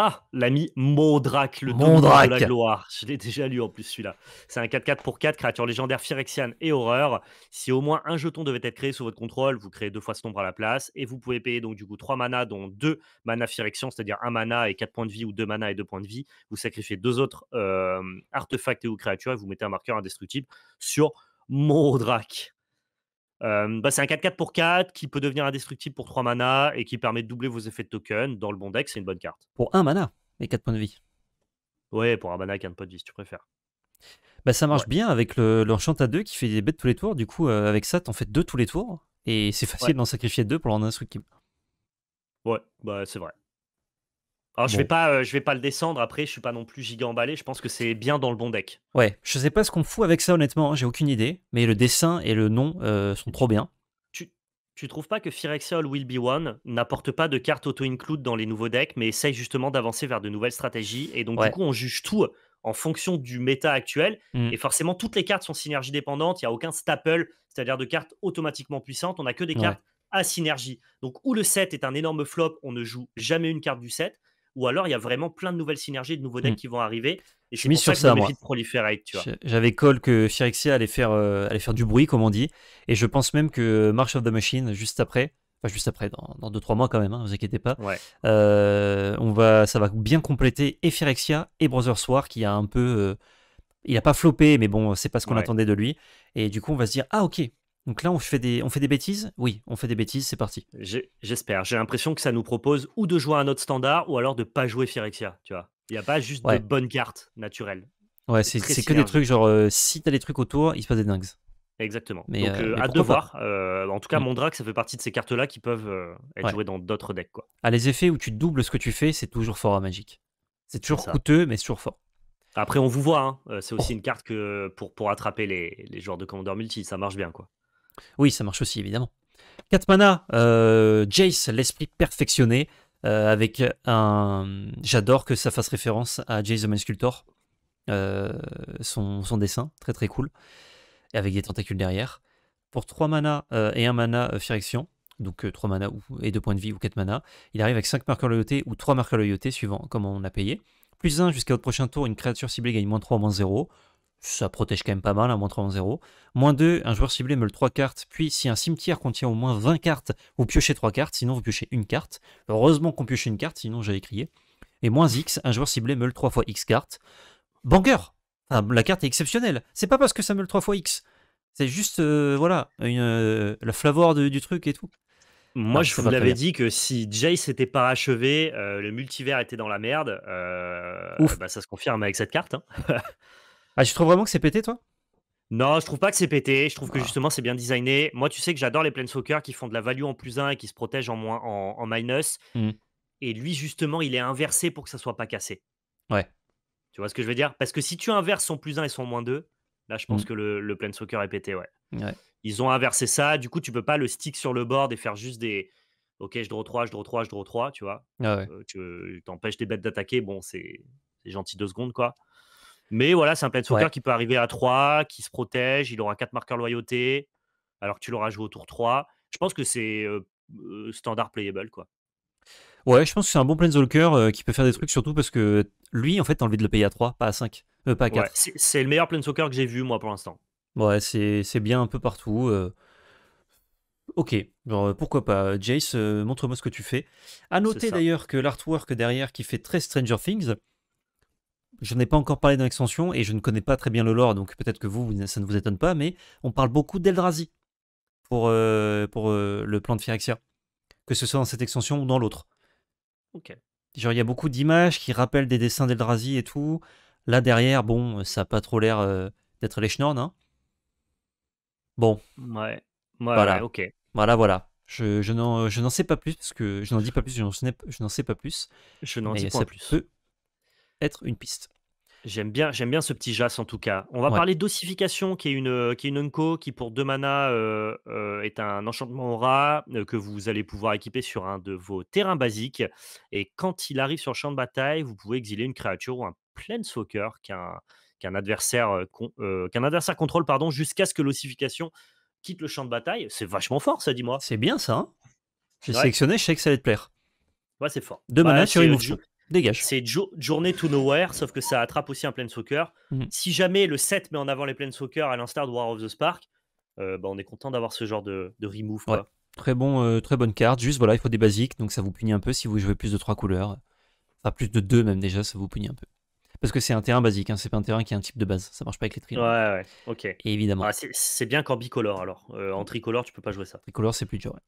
Ah, l'ami Mondrak, le Mondrak. de la gloire. Je l'ai déjà lu en plus celui-là. C'est un 4-4 pour 4, créature légendaire Phyrexian et Horreur. Si au moins un jeton devait être créé sous votre contrôle, vous créez deux fois ce nombre à la place et vous pouvez payer donc du coup 3 manas, dont 2 manas Phyrexian, c'est-à-dire 1 mana et 4 points de vie ou 2 manas et 2 points de vie. Vous sacrifiez deux autres euh, artefacts et ou créatures et vous mettez un marqueur indestructible sur Mondrak. Bah, c'est un 4-4 pour 4 qui peut devenir indestructible pour 3 mana et qui permet de doubler vos effets de token. Dans le bon deck, c'est une bonne carte. Pour 1 mana et 4 points de vie. Ouais, pour un mana et 4 points de vie si tu préfères. Bah ça marche bien avec le, l'enchant à 2 qui fait des bêtes tous les tours. Du coup, euh, avec ça, t'en fais 2 tous les tours et c'est facile d'en sacrifier 2 pour en indestructible. Ouais, bah c'est vrai. Alors, je ne vais pas, euh, vais pas le descendre. Après, je ne suis pas non plus giga emballé. Je pense que c'est bien dans le bon deck. Ouais, je ne sais pas ce qu'on fout avec ça, honnêtement. Hein. J'ai aucune idée. Mais le dessin et le nom euh, sont trop bien. Tu, ne trouves pas que Phyrexial Will Be One n'apporte pas de cartes auto-include dans les nouveaux decks, mais essaye justement d'avancer vers de nouvelles stratégies. Et donc, du coup, on juge tout en fonction du méta actuel. Mmh. Et forcément, toutes les cartes sont synergie dépendantes. Il n'y a aucun staple, c'est-à-dire de cartes automatiquement puissantes. On n'a que des cartes à synergie. Donc, où le set est un énorme flop, on ne joue jamais une carte du set ou alors il y a vraiment plein de nouvelles synergies, de nouveaux decks hmm. qui vont arriver. Et je suis mis sur ça, moi. J'avais call que Phyrexia allait faire, euh, allait faire du bruit, comme on dit, et je pense même que March of the Machine, juste après, enfin juste après, dans 2 trois mois quand même, ne hein, vous inquiétez pas, euh, on va, ça va bien compléter et Phyrexia et Brother Soir, qui a un peu... Euh, il n'a pas floppé, mais bon, c'est pas ce qu'on attendait de lui. Et du coup, on va se dire, ah ok, donc là, on fait des, on fait des bêtises Oui, on fait des bêtises, c'est parti. J'espère. J'ai l'impression que ça nous propose ou de jouer à un autre standard ou alors de pas jouer Phyrexia, tu vois. Il n'y a pas juste ouais. de bonnes cartes naturelles. Ouais, c'est que des trucs genre, si euh, si t'as des trucs autour, il se passe des dingues. Exactement. Mais Donc, à euh, euh, devoir. en tout cas, mm. Drac, ça fait partie de ces cartes-là qui peuvent être jouées dans d'autres decks. Quoi. À ah, les effets où tu doubles ce que tu fais, c'est toujours fort à Magic. C'est toujours coûteux, mais c'est toujours fort. Après, on vous voit. Hein. C'est oh. aussi une carte que pour, pour attraper les, les joueurs de Commander Multi. Ça marche bien. quoi. Oui, ça marche aussi, évidemment. 4 mana, euh, Jace, l'esprit perfectionné, euh, avec un... J'adore que ça fasse référence à Jace the Man Sculptor, euh, son, dessin, très très cool, et avec des tentacules derrière. Pour 3 mana et 1 mana Firection, donc 3 mana ou, et 2 points de vie ou 4 mana, il arrive avec 5 marqueurs loyauté ou 3 marqueurs loyauté, suivant comment on a payé. Plus 1 jusqu'à votre prochain tour, une créature ciblée gagne moins 3, moins 0 ça protège quand même pas mal, à moins 3 en 0. Moins 2, un joueur ciblé meule 3 cartes, puis si un cimetière contient au moins 20 cartes, vous piochez 3 cartes, sinon vous piochez une carte. Heureusement qu'on pioche une carte, sinon j'avais crié. Et moins X, un joueur ciblé meule 3 fois X cartes. Banger La carte est exceptionnelle, c'est pas parce que ça meule 3 fois X. C'est juste, euh, voilà, euh, la flavor du truc et tout. Moi, ah, je vous l'avais dit que si Jace était pas achevé euh, le multivers était dans la merde. Ouf. Bah, ça se confirme avec cette carte. Hein. Ah, tu trouves vraiment que c'est pété, toi non, je trouve pas que c'est pété. Je trouve que ah. justement c'est bien designé. Moi, tu sais que j'adore les soccer qui font de la value en plus 1 et qui se protègent en, moins, en, minus. Mm. Et lui, justement, il est inversé pour que ça soit pas cassé. Ouais. Tu vois ce que je veux dire Parce que si tu inverses son plus 1 et son moins 2, là, je pense mm. que le, le planeswalker est pété, ouais. Ils ont inversé ça. Du coup, tu peux pas le stick sur le board et faire juste des. Ok, je draw 3, je draw 3, je draw 3, tu vois. Ah euh, tu t'empêches des bêtes d'attaquer. Bon, c'est gentil deux secondes, quoi. Mais voilà, c'est un Planeswalker qui peut arriver à 3, qui se protège, il aura 4 marqueurs loyauté, alors que tu l'auras joué au tour 3. Je pense que c'est standard playable, quoi. Ouais, je pense que c'est un bon Planeswalker qui peut faire des trucs, surtout parce que lui, en fait, t'as envie de le payer à 3, pas à 5, euh, pas à 4. c'est le meilleur Planeswalker que j'ai vu, moi, pour l'instant. Ouais, c'est bien un peu partout. Ok, pourquoi pas. Jace, montre-moi ce que tu fais. À noter d'ailleurs que l'artwork derrière qui fait très Stranger Things, je n'en ai pas encore parlé dans l'extension et je ne connais pas très bien le lore, donc peut-être que vous, ça ne vous étonne pas, mais on parle beaucoup d'Eldrazi pour, euh, pour euh, le plan de Phyrexia, que ce soit dans cette extension ou dans l'autre. Ok. Genre, il y a beaucoup d'images qui rappellent des dessins d'Eldrazi et tout. Là, derrière, bon, ça n'a pas trop l'air euh, d'être les Schnorn, hein. Bon. Ouais. voilà. ok. Voilà, voilà. Je, je n'en sais pas plus, parce que je n'en dis pas plus, je n'en sais, pas plus. Je n'en dis pas plus être une piste. J'aime bien, j'aime bien ce petit jas en tout cas. On va parler d'ossification, qui est une, euh, qui est une unco qui pour deux mana euh, euh, est un enchantement aura que vous allez pouvoir équiper sur un de vos terrains basiques. Et quand il arrive sur le champ de bataille, vous pouvez exiler une créature ou un plein qu'un qu'un adversaire qu'un adversaire contrôle pardon jusqu'à ce que l'ossification quitte le champ de bataille. C'est vachement fort, ça dis-moi. C'est bien ça. Hein. J'ai sélectionné, je sais que ça va te plaire. Ouais, c'est fort. Deux bah, sur une Dégage. C'est Journée to Nowhere, sauf que ça attrape aussi un Planeswalker. Mm Si jamais le 7 met en avant les Planeswalkers, à l'instar de War of the Spark, euh, bah, on est content d'avoir ce genre de, remove. Très, bon, euh, très bonne carte. Juste, voilà, il faut des basiques, donc ça vous punit un peu si vous jouez plus de 3 couleurs. Enfin, plus de 2 même déjà, ça vous punit un peu. Parce que c'est un terrain basique, hein, c'est pas un terrain qui est un type de base, ça marche pas avec les tricolores. Ouais, ouais, ok. évidemment. Ah, c'est bien qu'en bicolore alors. Euh, en tricolore, tu peux pas jouer ça. Tricolore, c'est plus dur. Ouais.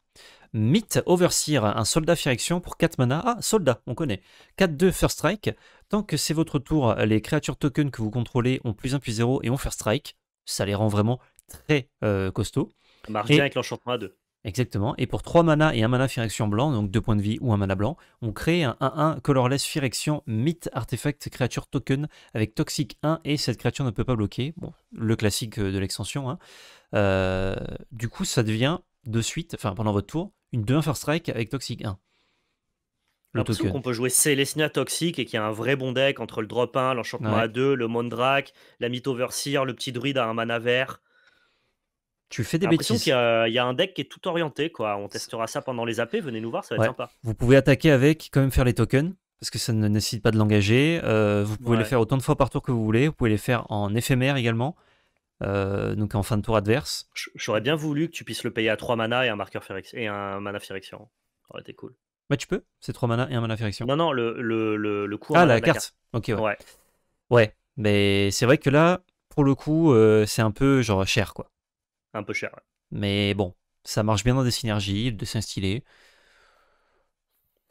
Myth, Overseer, un soldat Firection pour 4 mana. Ah, soldat, on connaît. 4-2 First Strike. Tant que c'est votre tour, les créatures tokens que vous contrôlez ont plus 1 plus 0 et ont First Strike. Ça les rend vraiment très euh, costauds. Marche bien avec l'enchantement à 2. Exactement. Et pour 3 mana et 1 mana Firection blanc, donc 2 points de vie ou 1 mana blanc, on crée un 1-1 colorless Firection Myth Artifact créature token avec Toxic 1 et cette créature ne peut pas bloquer. Bon, le classique euh, de l'extension. Hein. Euh, du coup, ça devient de suite, enfin pendant votre tour, une 2-1 first strike avec Toxic 1. L'impression qu'on peut jouer Célestina Toxic et qui a un vrai bon deck entre le drop 1, l'enchantement a à 2, le Mondrak, la Overseer, le petit druide à un mana vert. Tu fais des bêtises. il y, a un deck qui est tout orienté, quoi. On testera ça pendant les AP, venez nous voir, ça va être sympa. Vous pouvez attaquer avec, quand même faire les tokens, parce que ça ne nécessite pas de l'engager. Euh, vous pouvez le faire autant de fois par tour que vous voulez. Vous pouvez les faire en éphémère également, euh, donc en fin de tour adverse. J'aurais bien voulu que tu puisses le payer à 3 mana et un marqueur et un mana férection. Ça aurait été cool. Mais bah, tu peux, c'est 3 mana et un mana férection. Non, non, le, le, le, Ah, la, carte. Ok, ouais. ouais. mais c'est vrai que là, pour le coup, euh, c'est un peu genre cher, quoi. Un peu cher. Mais bon, ça marche bien dans des synergies, de s'instiller.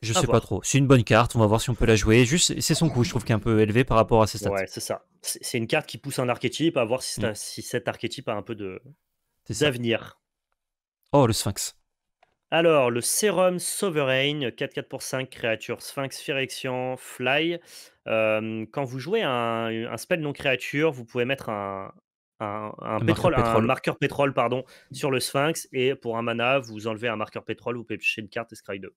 Je sais pas trop. C'est une bonne carte, on va voir si on peut la jouer. Juste, c'est son coût, je trouve qu'il est un peu élevé par rapport à ses stats. Ouais, c'est ça. C'est une carte qui pousse un archétype, à voir si, mm. cet archétype a un peu de d'avenir. Oh, le sphinx. Alors, le sérum Sovereign, 4-4 pour 5, créature sphinx, Firection, fly. Euh, quand vous jouez un, un spell non créature, vous pouvez mettre un, un, pétrole, marqueur pétrole pardon, sur le Sphinx, et pour un mana, vous enlevez un marqueur pétrole, vous pêchez une carte et scry 2.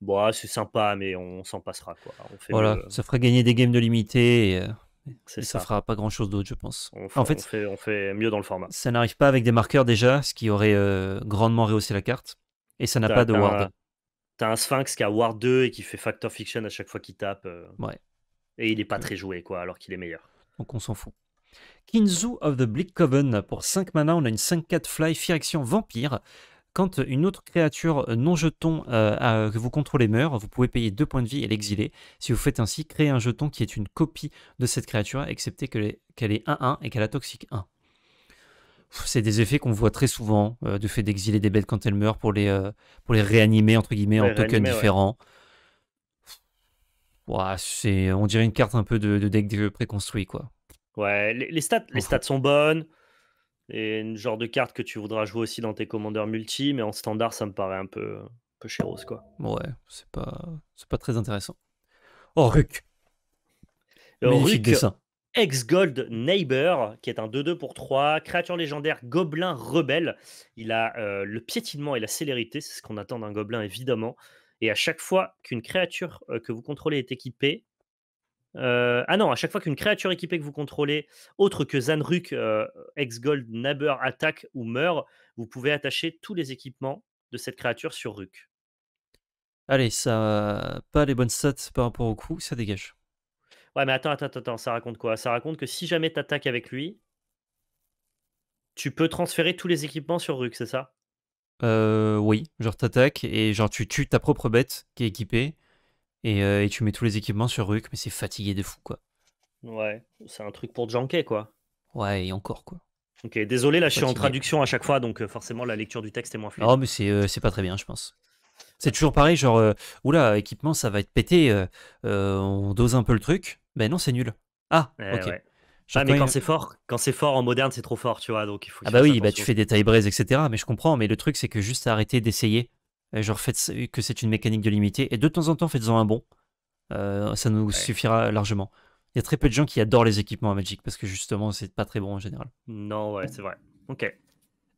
Bon, ah, c'est sympa, mais on s'en passera. Quoi. voilà, ça fera gagner des games de limité et, euh, ça. fera pas grand chose d'autre, je pense. On fait, en fait on, fait, mieux dans le format. Ça n'arrive pas avec des marqueurs déjà, ce qui aurait euh, grandement rehaussé la carte, et ça n'a pas de ward. T'as un Sphinx qui a ward 2 et qui fait Factor Fiction à chaque fois qu'il tape. Euh, ouais. Et il n'est pas mm. très joué, quoi, alors qu'il est meilleur. Donc on s'en fout. Kinzu of the Bleak Coven. Pour 5 mana, on a une 5-4 fly, fire Vampire. Quand une autre créature non jeton euh, que vous contrôlez meurt, vous pouvez payer 2 points de vie et l'exiler. Si vous faites ainsi, créez un jeton qui est une copie de cette créature, excepté qu'elle est 1-1 et qu'elle a toxique 1. C'est des effets qu'on voit très souvent, euh, de fait d'exiler des bêtes quand elles meurent pour les, euh, pour les réanimer, entre guillemets, en tokens différents. on dirait une carte un peu de, de deck préconstruit, quoi. Ouais, les, stats, les stats sont bonnes. Et une genre de carte que tu voudras jouer aussi dans tes commandeurs multi, mais en standard, ça me paraît un peu, peu chéros, quoi. Ouais, c'est pas, c'est pas très intéressant. Oh, Ruk Ruk, Ex-Gold Neighbor, qui est un 2-2 pour 3, créature légendaire, gobelin rebelle. Il a euh, le piétinement et la célérité, c'est ce qu'on attend d'un gobelin évidemment. Et à chaque fois qu'une créature euh, que vous contrôlez est équipée, euh, ah non, à chaque fois qu'une créature équipée que vous contrôlez, autre que Zanruk, euh, Exgold ex Naber attaque ou meurt, vous pouvez attacher tous les équipements de cette créature sur Ruk. Allez, ça pas les bonnes stats par rapport au coup, ça dégage. Ouais, mais attends, attends, attends, ça raconte quoi Ça raconte que si jamais tu attaques avec lui, tu peux transférer tous les équipements sur Ruk, c'est ça euh, Oui, genre t'attaques et genre tu tues ta propre bête qui est équipée euh, et, tu mets tous les équipements sur RUC, mais c'est fatigué de fou, quoi. Ouais, c'est un truc pour janker, quoi. Ouais, et encore, quoi. Ok, désolé, là, je suis en traduction à chaque fois, donc euh, forcément, la lecture du texte est moins fluide. Oh, mais c'est euh, pas très bien, je pense. C'est toujours pareil, genre, oula, équipement, ça va être pété, on dose un peu le truc. Ben non, c'est nul. Ah, eh ok. Ah, mais quand c'est fort, quand c'est fort en moderne, c'est trop fort, tu vois. Donc il faut. ah bah oui, bah tu fais des tailles braises, etc. Mais je comprends. Mais le truc, c'est que juste arrêter d'essayer genre faites que c'est une mécanique de limiter, et de temps en temps faites-en un bon. Euh, ça nous suffira largement. Il y a très peu de gens qui adorent les équipements à Magic parce que justement c'est pas très bon en général. Non, ouais, c'est vrai. Ok.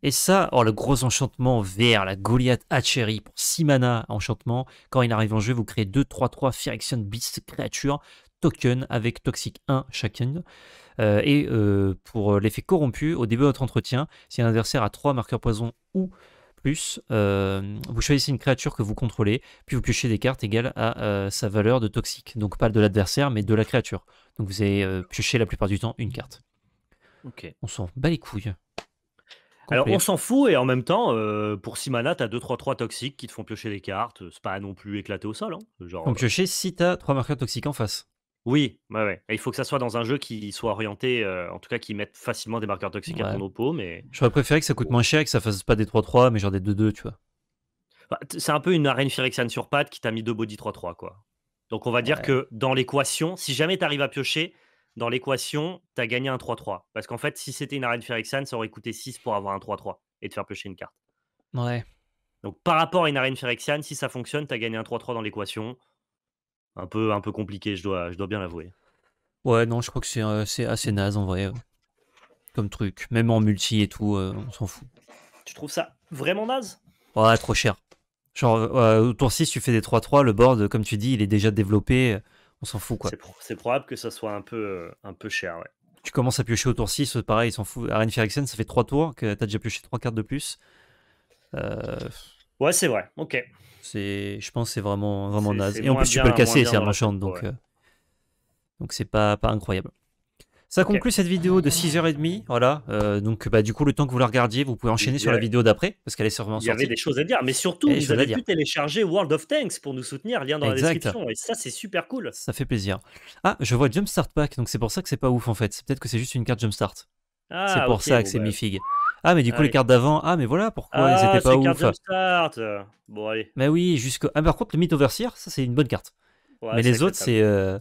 Et ça, oh, le gros enchantement vert, la Goliath Hatchery pour 6 mana enchantement. Quand il arrive en jeu, vous créez 2-3-3 Phyrexian Beast créatures token avec Toxic 1 chacun euh, et euh, pour l'effet corrompu, au début de votre entretien, si un adversaire a 3 marqueurs poison ou plus euh, vous choisissez une créature que vous contrôlez, puis vous piochez des cartes égales à euh, sa valeur de toxique. Donc pas de l'adversaire, mais de la créature. Donc vous avez euh, pioché la plupart du temps une carte. Ok. On s'en bat les couilles. Alors on s'en fout et en même temps, pour 6 mana, t'as 2-3-3 toxiques qui te font piocher des cartes. C'est pas non plus éclaté au sol. on hein. piocher si t'as 3 marqueurs toxiques en face. Oui, ouais, il faut que ça soit dans un jeu qui soit orienté, euh, en tout cas qui mette facilement des marqueurs toxiques à ton oppo, mais J'aurais préféré que ça coûte moins cher et que ça fasse pas des 3-3, mais genre des 2-2, tu vois. Bah, c'est un peu une arène Phyrexian sur patte qui t'a mis deux body 3-3, quoi. Donc on va dire que dans l'équation, si jamais tu arrives à piocher, dans l'équation, tu as gagné un 3-3. Parce qu'en fait, si c'était une arène Phyrexian, ça aurait coûté 6 pour avoir un 3-3 et te faire piocher une carte. Ouais. Donc par rapport à une arène Phyrexian, si ça fonctionne, tu as gagné un 3-3 dans l'équation un peu, un peu compliqué, je dois, je dois bien l'avouer. Ouais, non, je crois que c'est euh, assez naze en vrai, euh, comme truc. Même en multi et tout, euh, on s'en fout. Tu trouves ça vraiment naze Ouais, trop cher. Genre, au tour 6, tu fais des 3-3, le board, comme tu dis, il est déjà développé, on s'en fout quoi. C'est probable que ça soit un peu, un peu cher, ouais. Tu commences à piocher au tour 6, pareil, ils s'en fout. Arène Ferrickson, ça fait 3 tours, que t'as déjà pioché 3 cartes de plus. Ouais, c'est vrai, ok. C'est, je pense que c'est vraiment, vraiment naze. Et en plus, tu peux le casser, c'est un enchant, donc. Euh, donc c'est pas, pas incroyable. Ça conclut cette vidéo de 6h30. Voilà. Euh, donc, bah, du coup, le temps que vous la regardiez, vous pouvez enchaîner sur la vidéo d'après, parce qu'elle est sûrement sortie. Il y avait des choses à dire, mais surtout, vous avez pu télécharger World of Tanks pour nous soutenir, lien dans la description. Et ça, c'est super cool. Ça fait plaisir. Ah, je vois Jumpstart Pack, donc c'est pour ça que c'est pas ouf en fait. C'est peut-être que c'est juste une carte Jumpstart. Ah, c'est pour ça que c'est bah. Mifig ah, mais du coup, les cartes d'avant, ah, mais voilà pourquoi c'était ah, étaient pas ouf. Carte Bon, allez. Mais oui, jusque. Ah, par contre, le mythe Overseer, ça, c'est une bonne carte. Ouais, mais les autres, c'est. Euh,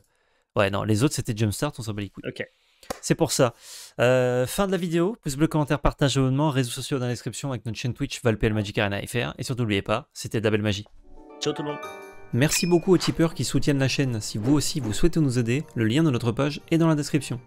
ouais, non, les autres, c'était Jumpstart, on s'en bat les couilles. Ok. C'est pour ça. Euh, fin de la vidéo. Pouce bleu, commentaire, partage, abonnement, réseaux sociaux dans la description avec notre chaîne Twitch, Valpl Magic Arena FR. Et surtout, n'oubliez pas, c'était de la belle magie. Ciao tout le monde. Merci beaucoup aux tipeurs qui soutiennent la chaîne. Si vous aussi vous souhaitez nous aider, le lien de notre page est dans la description.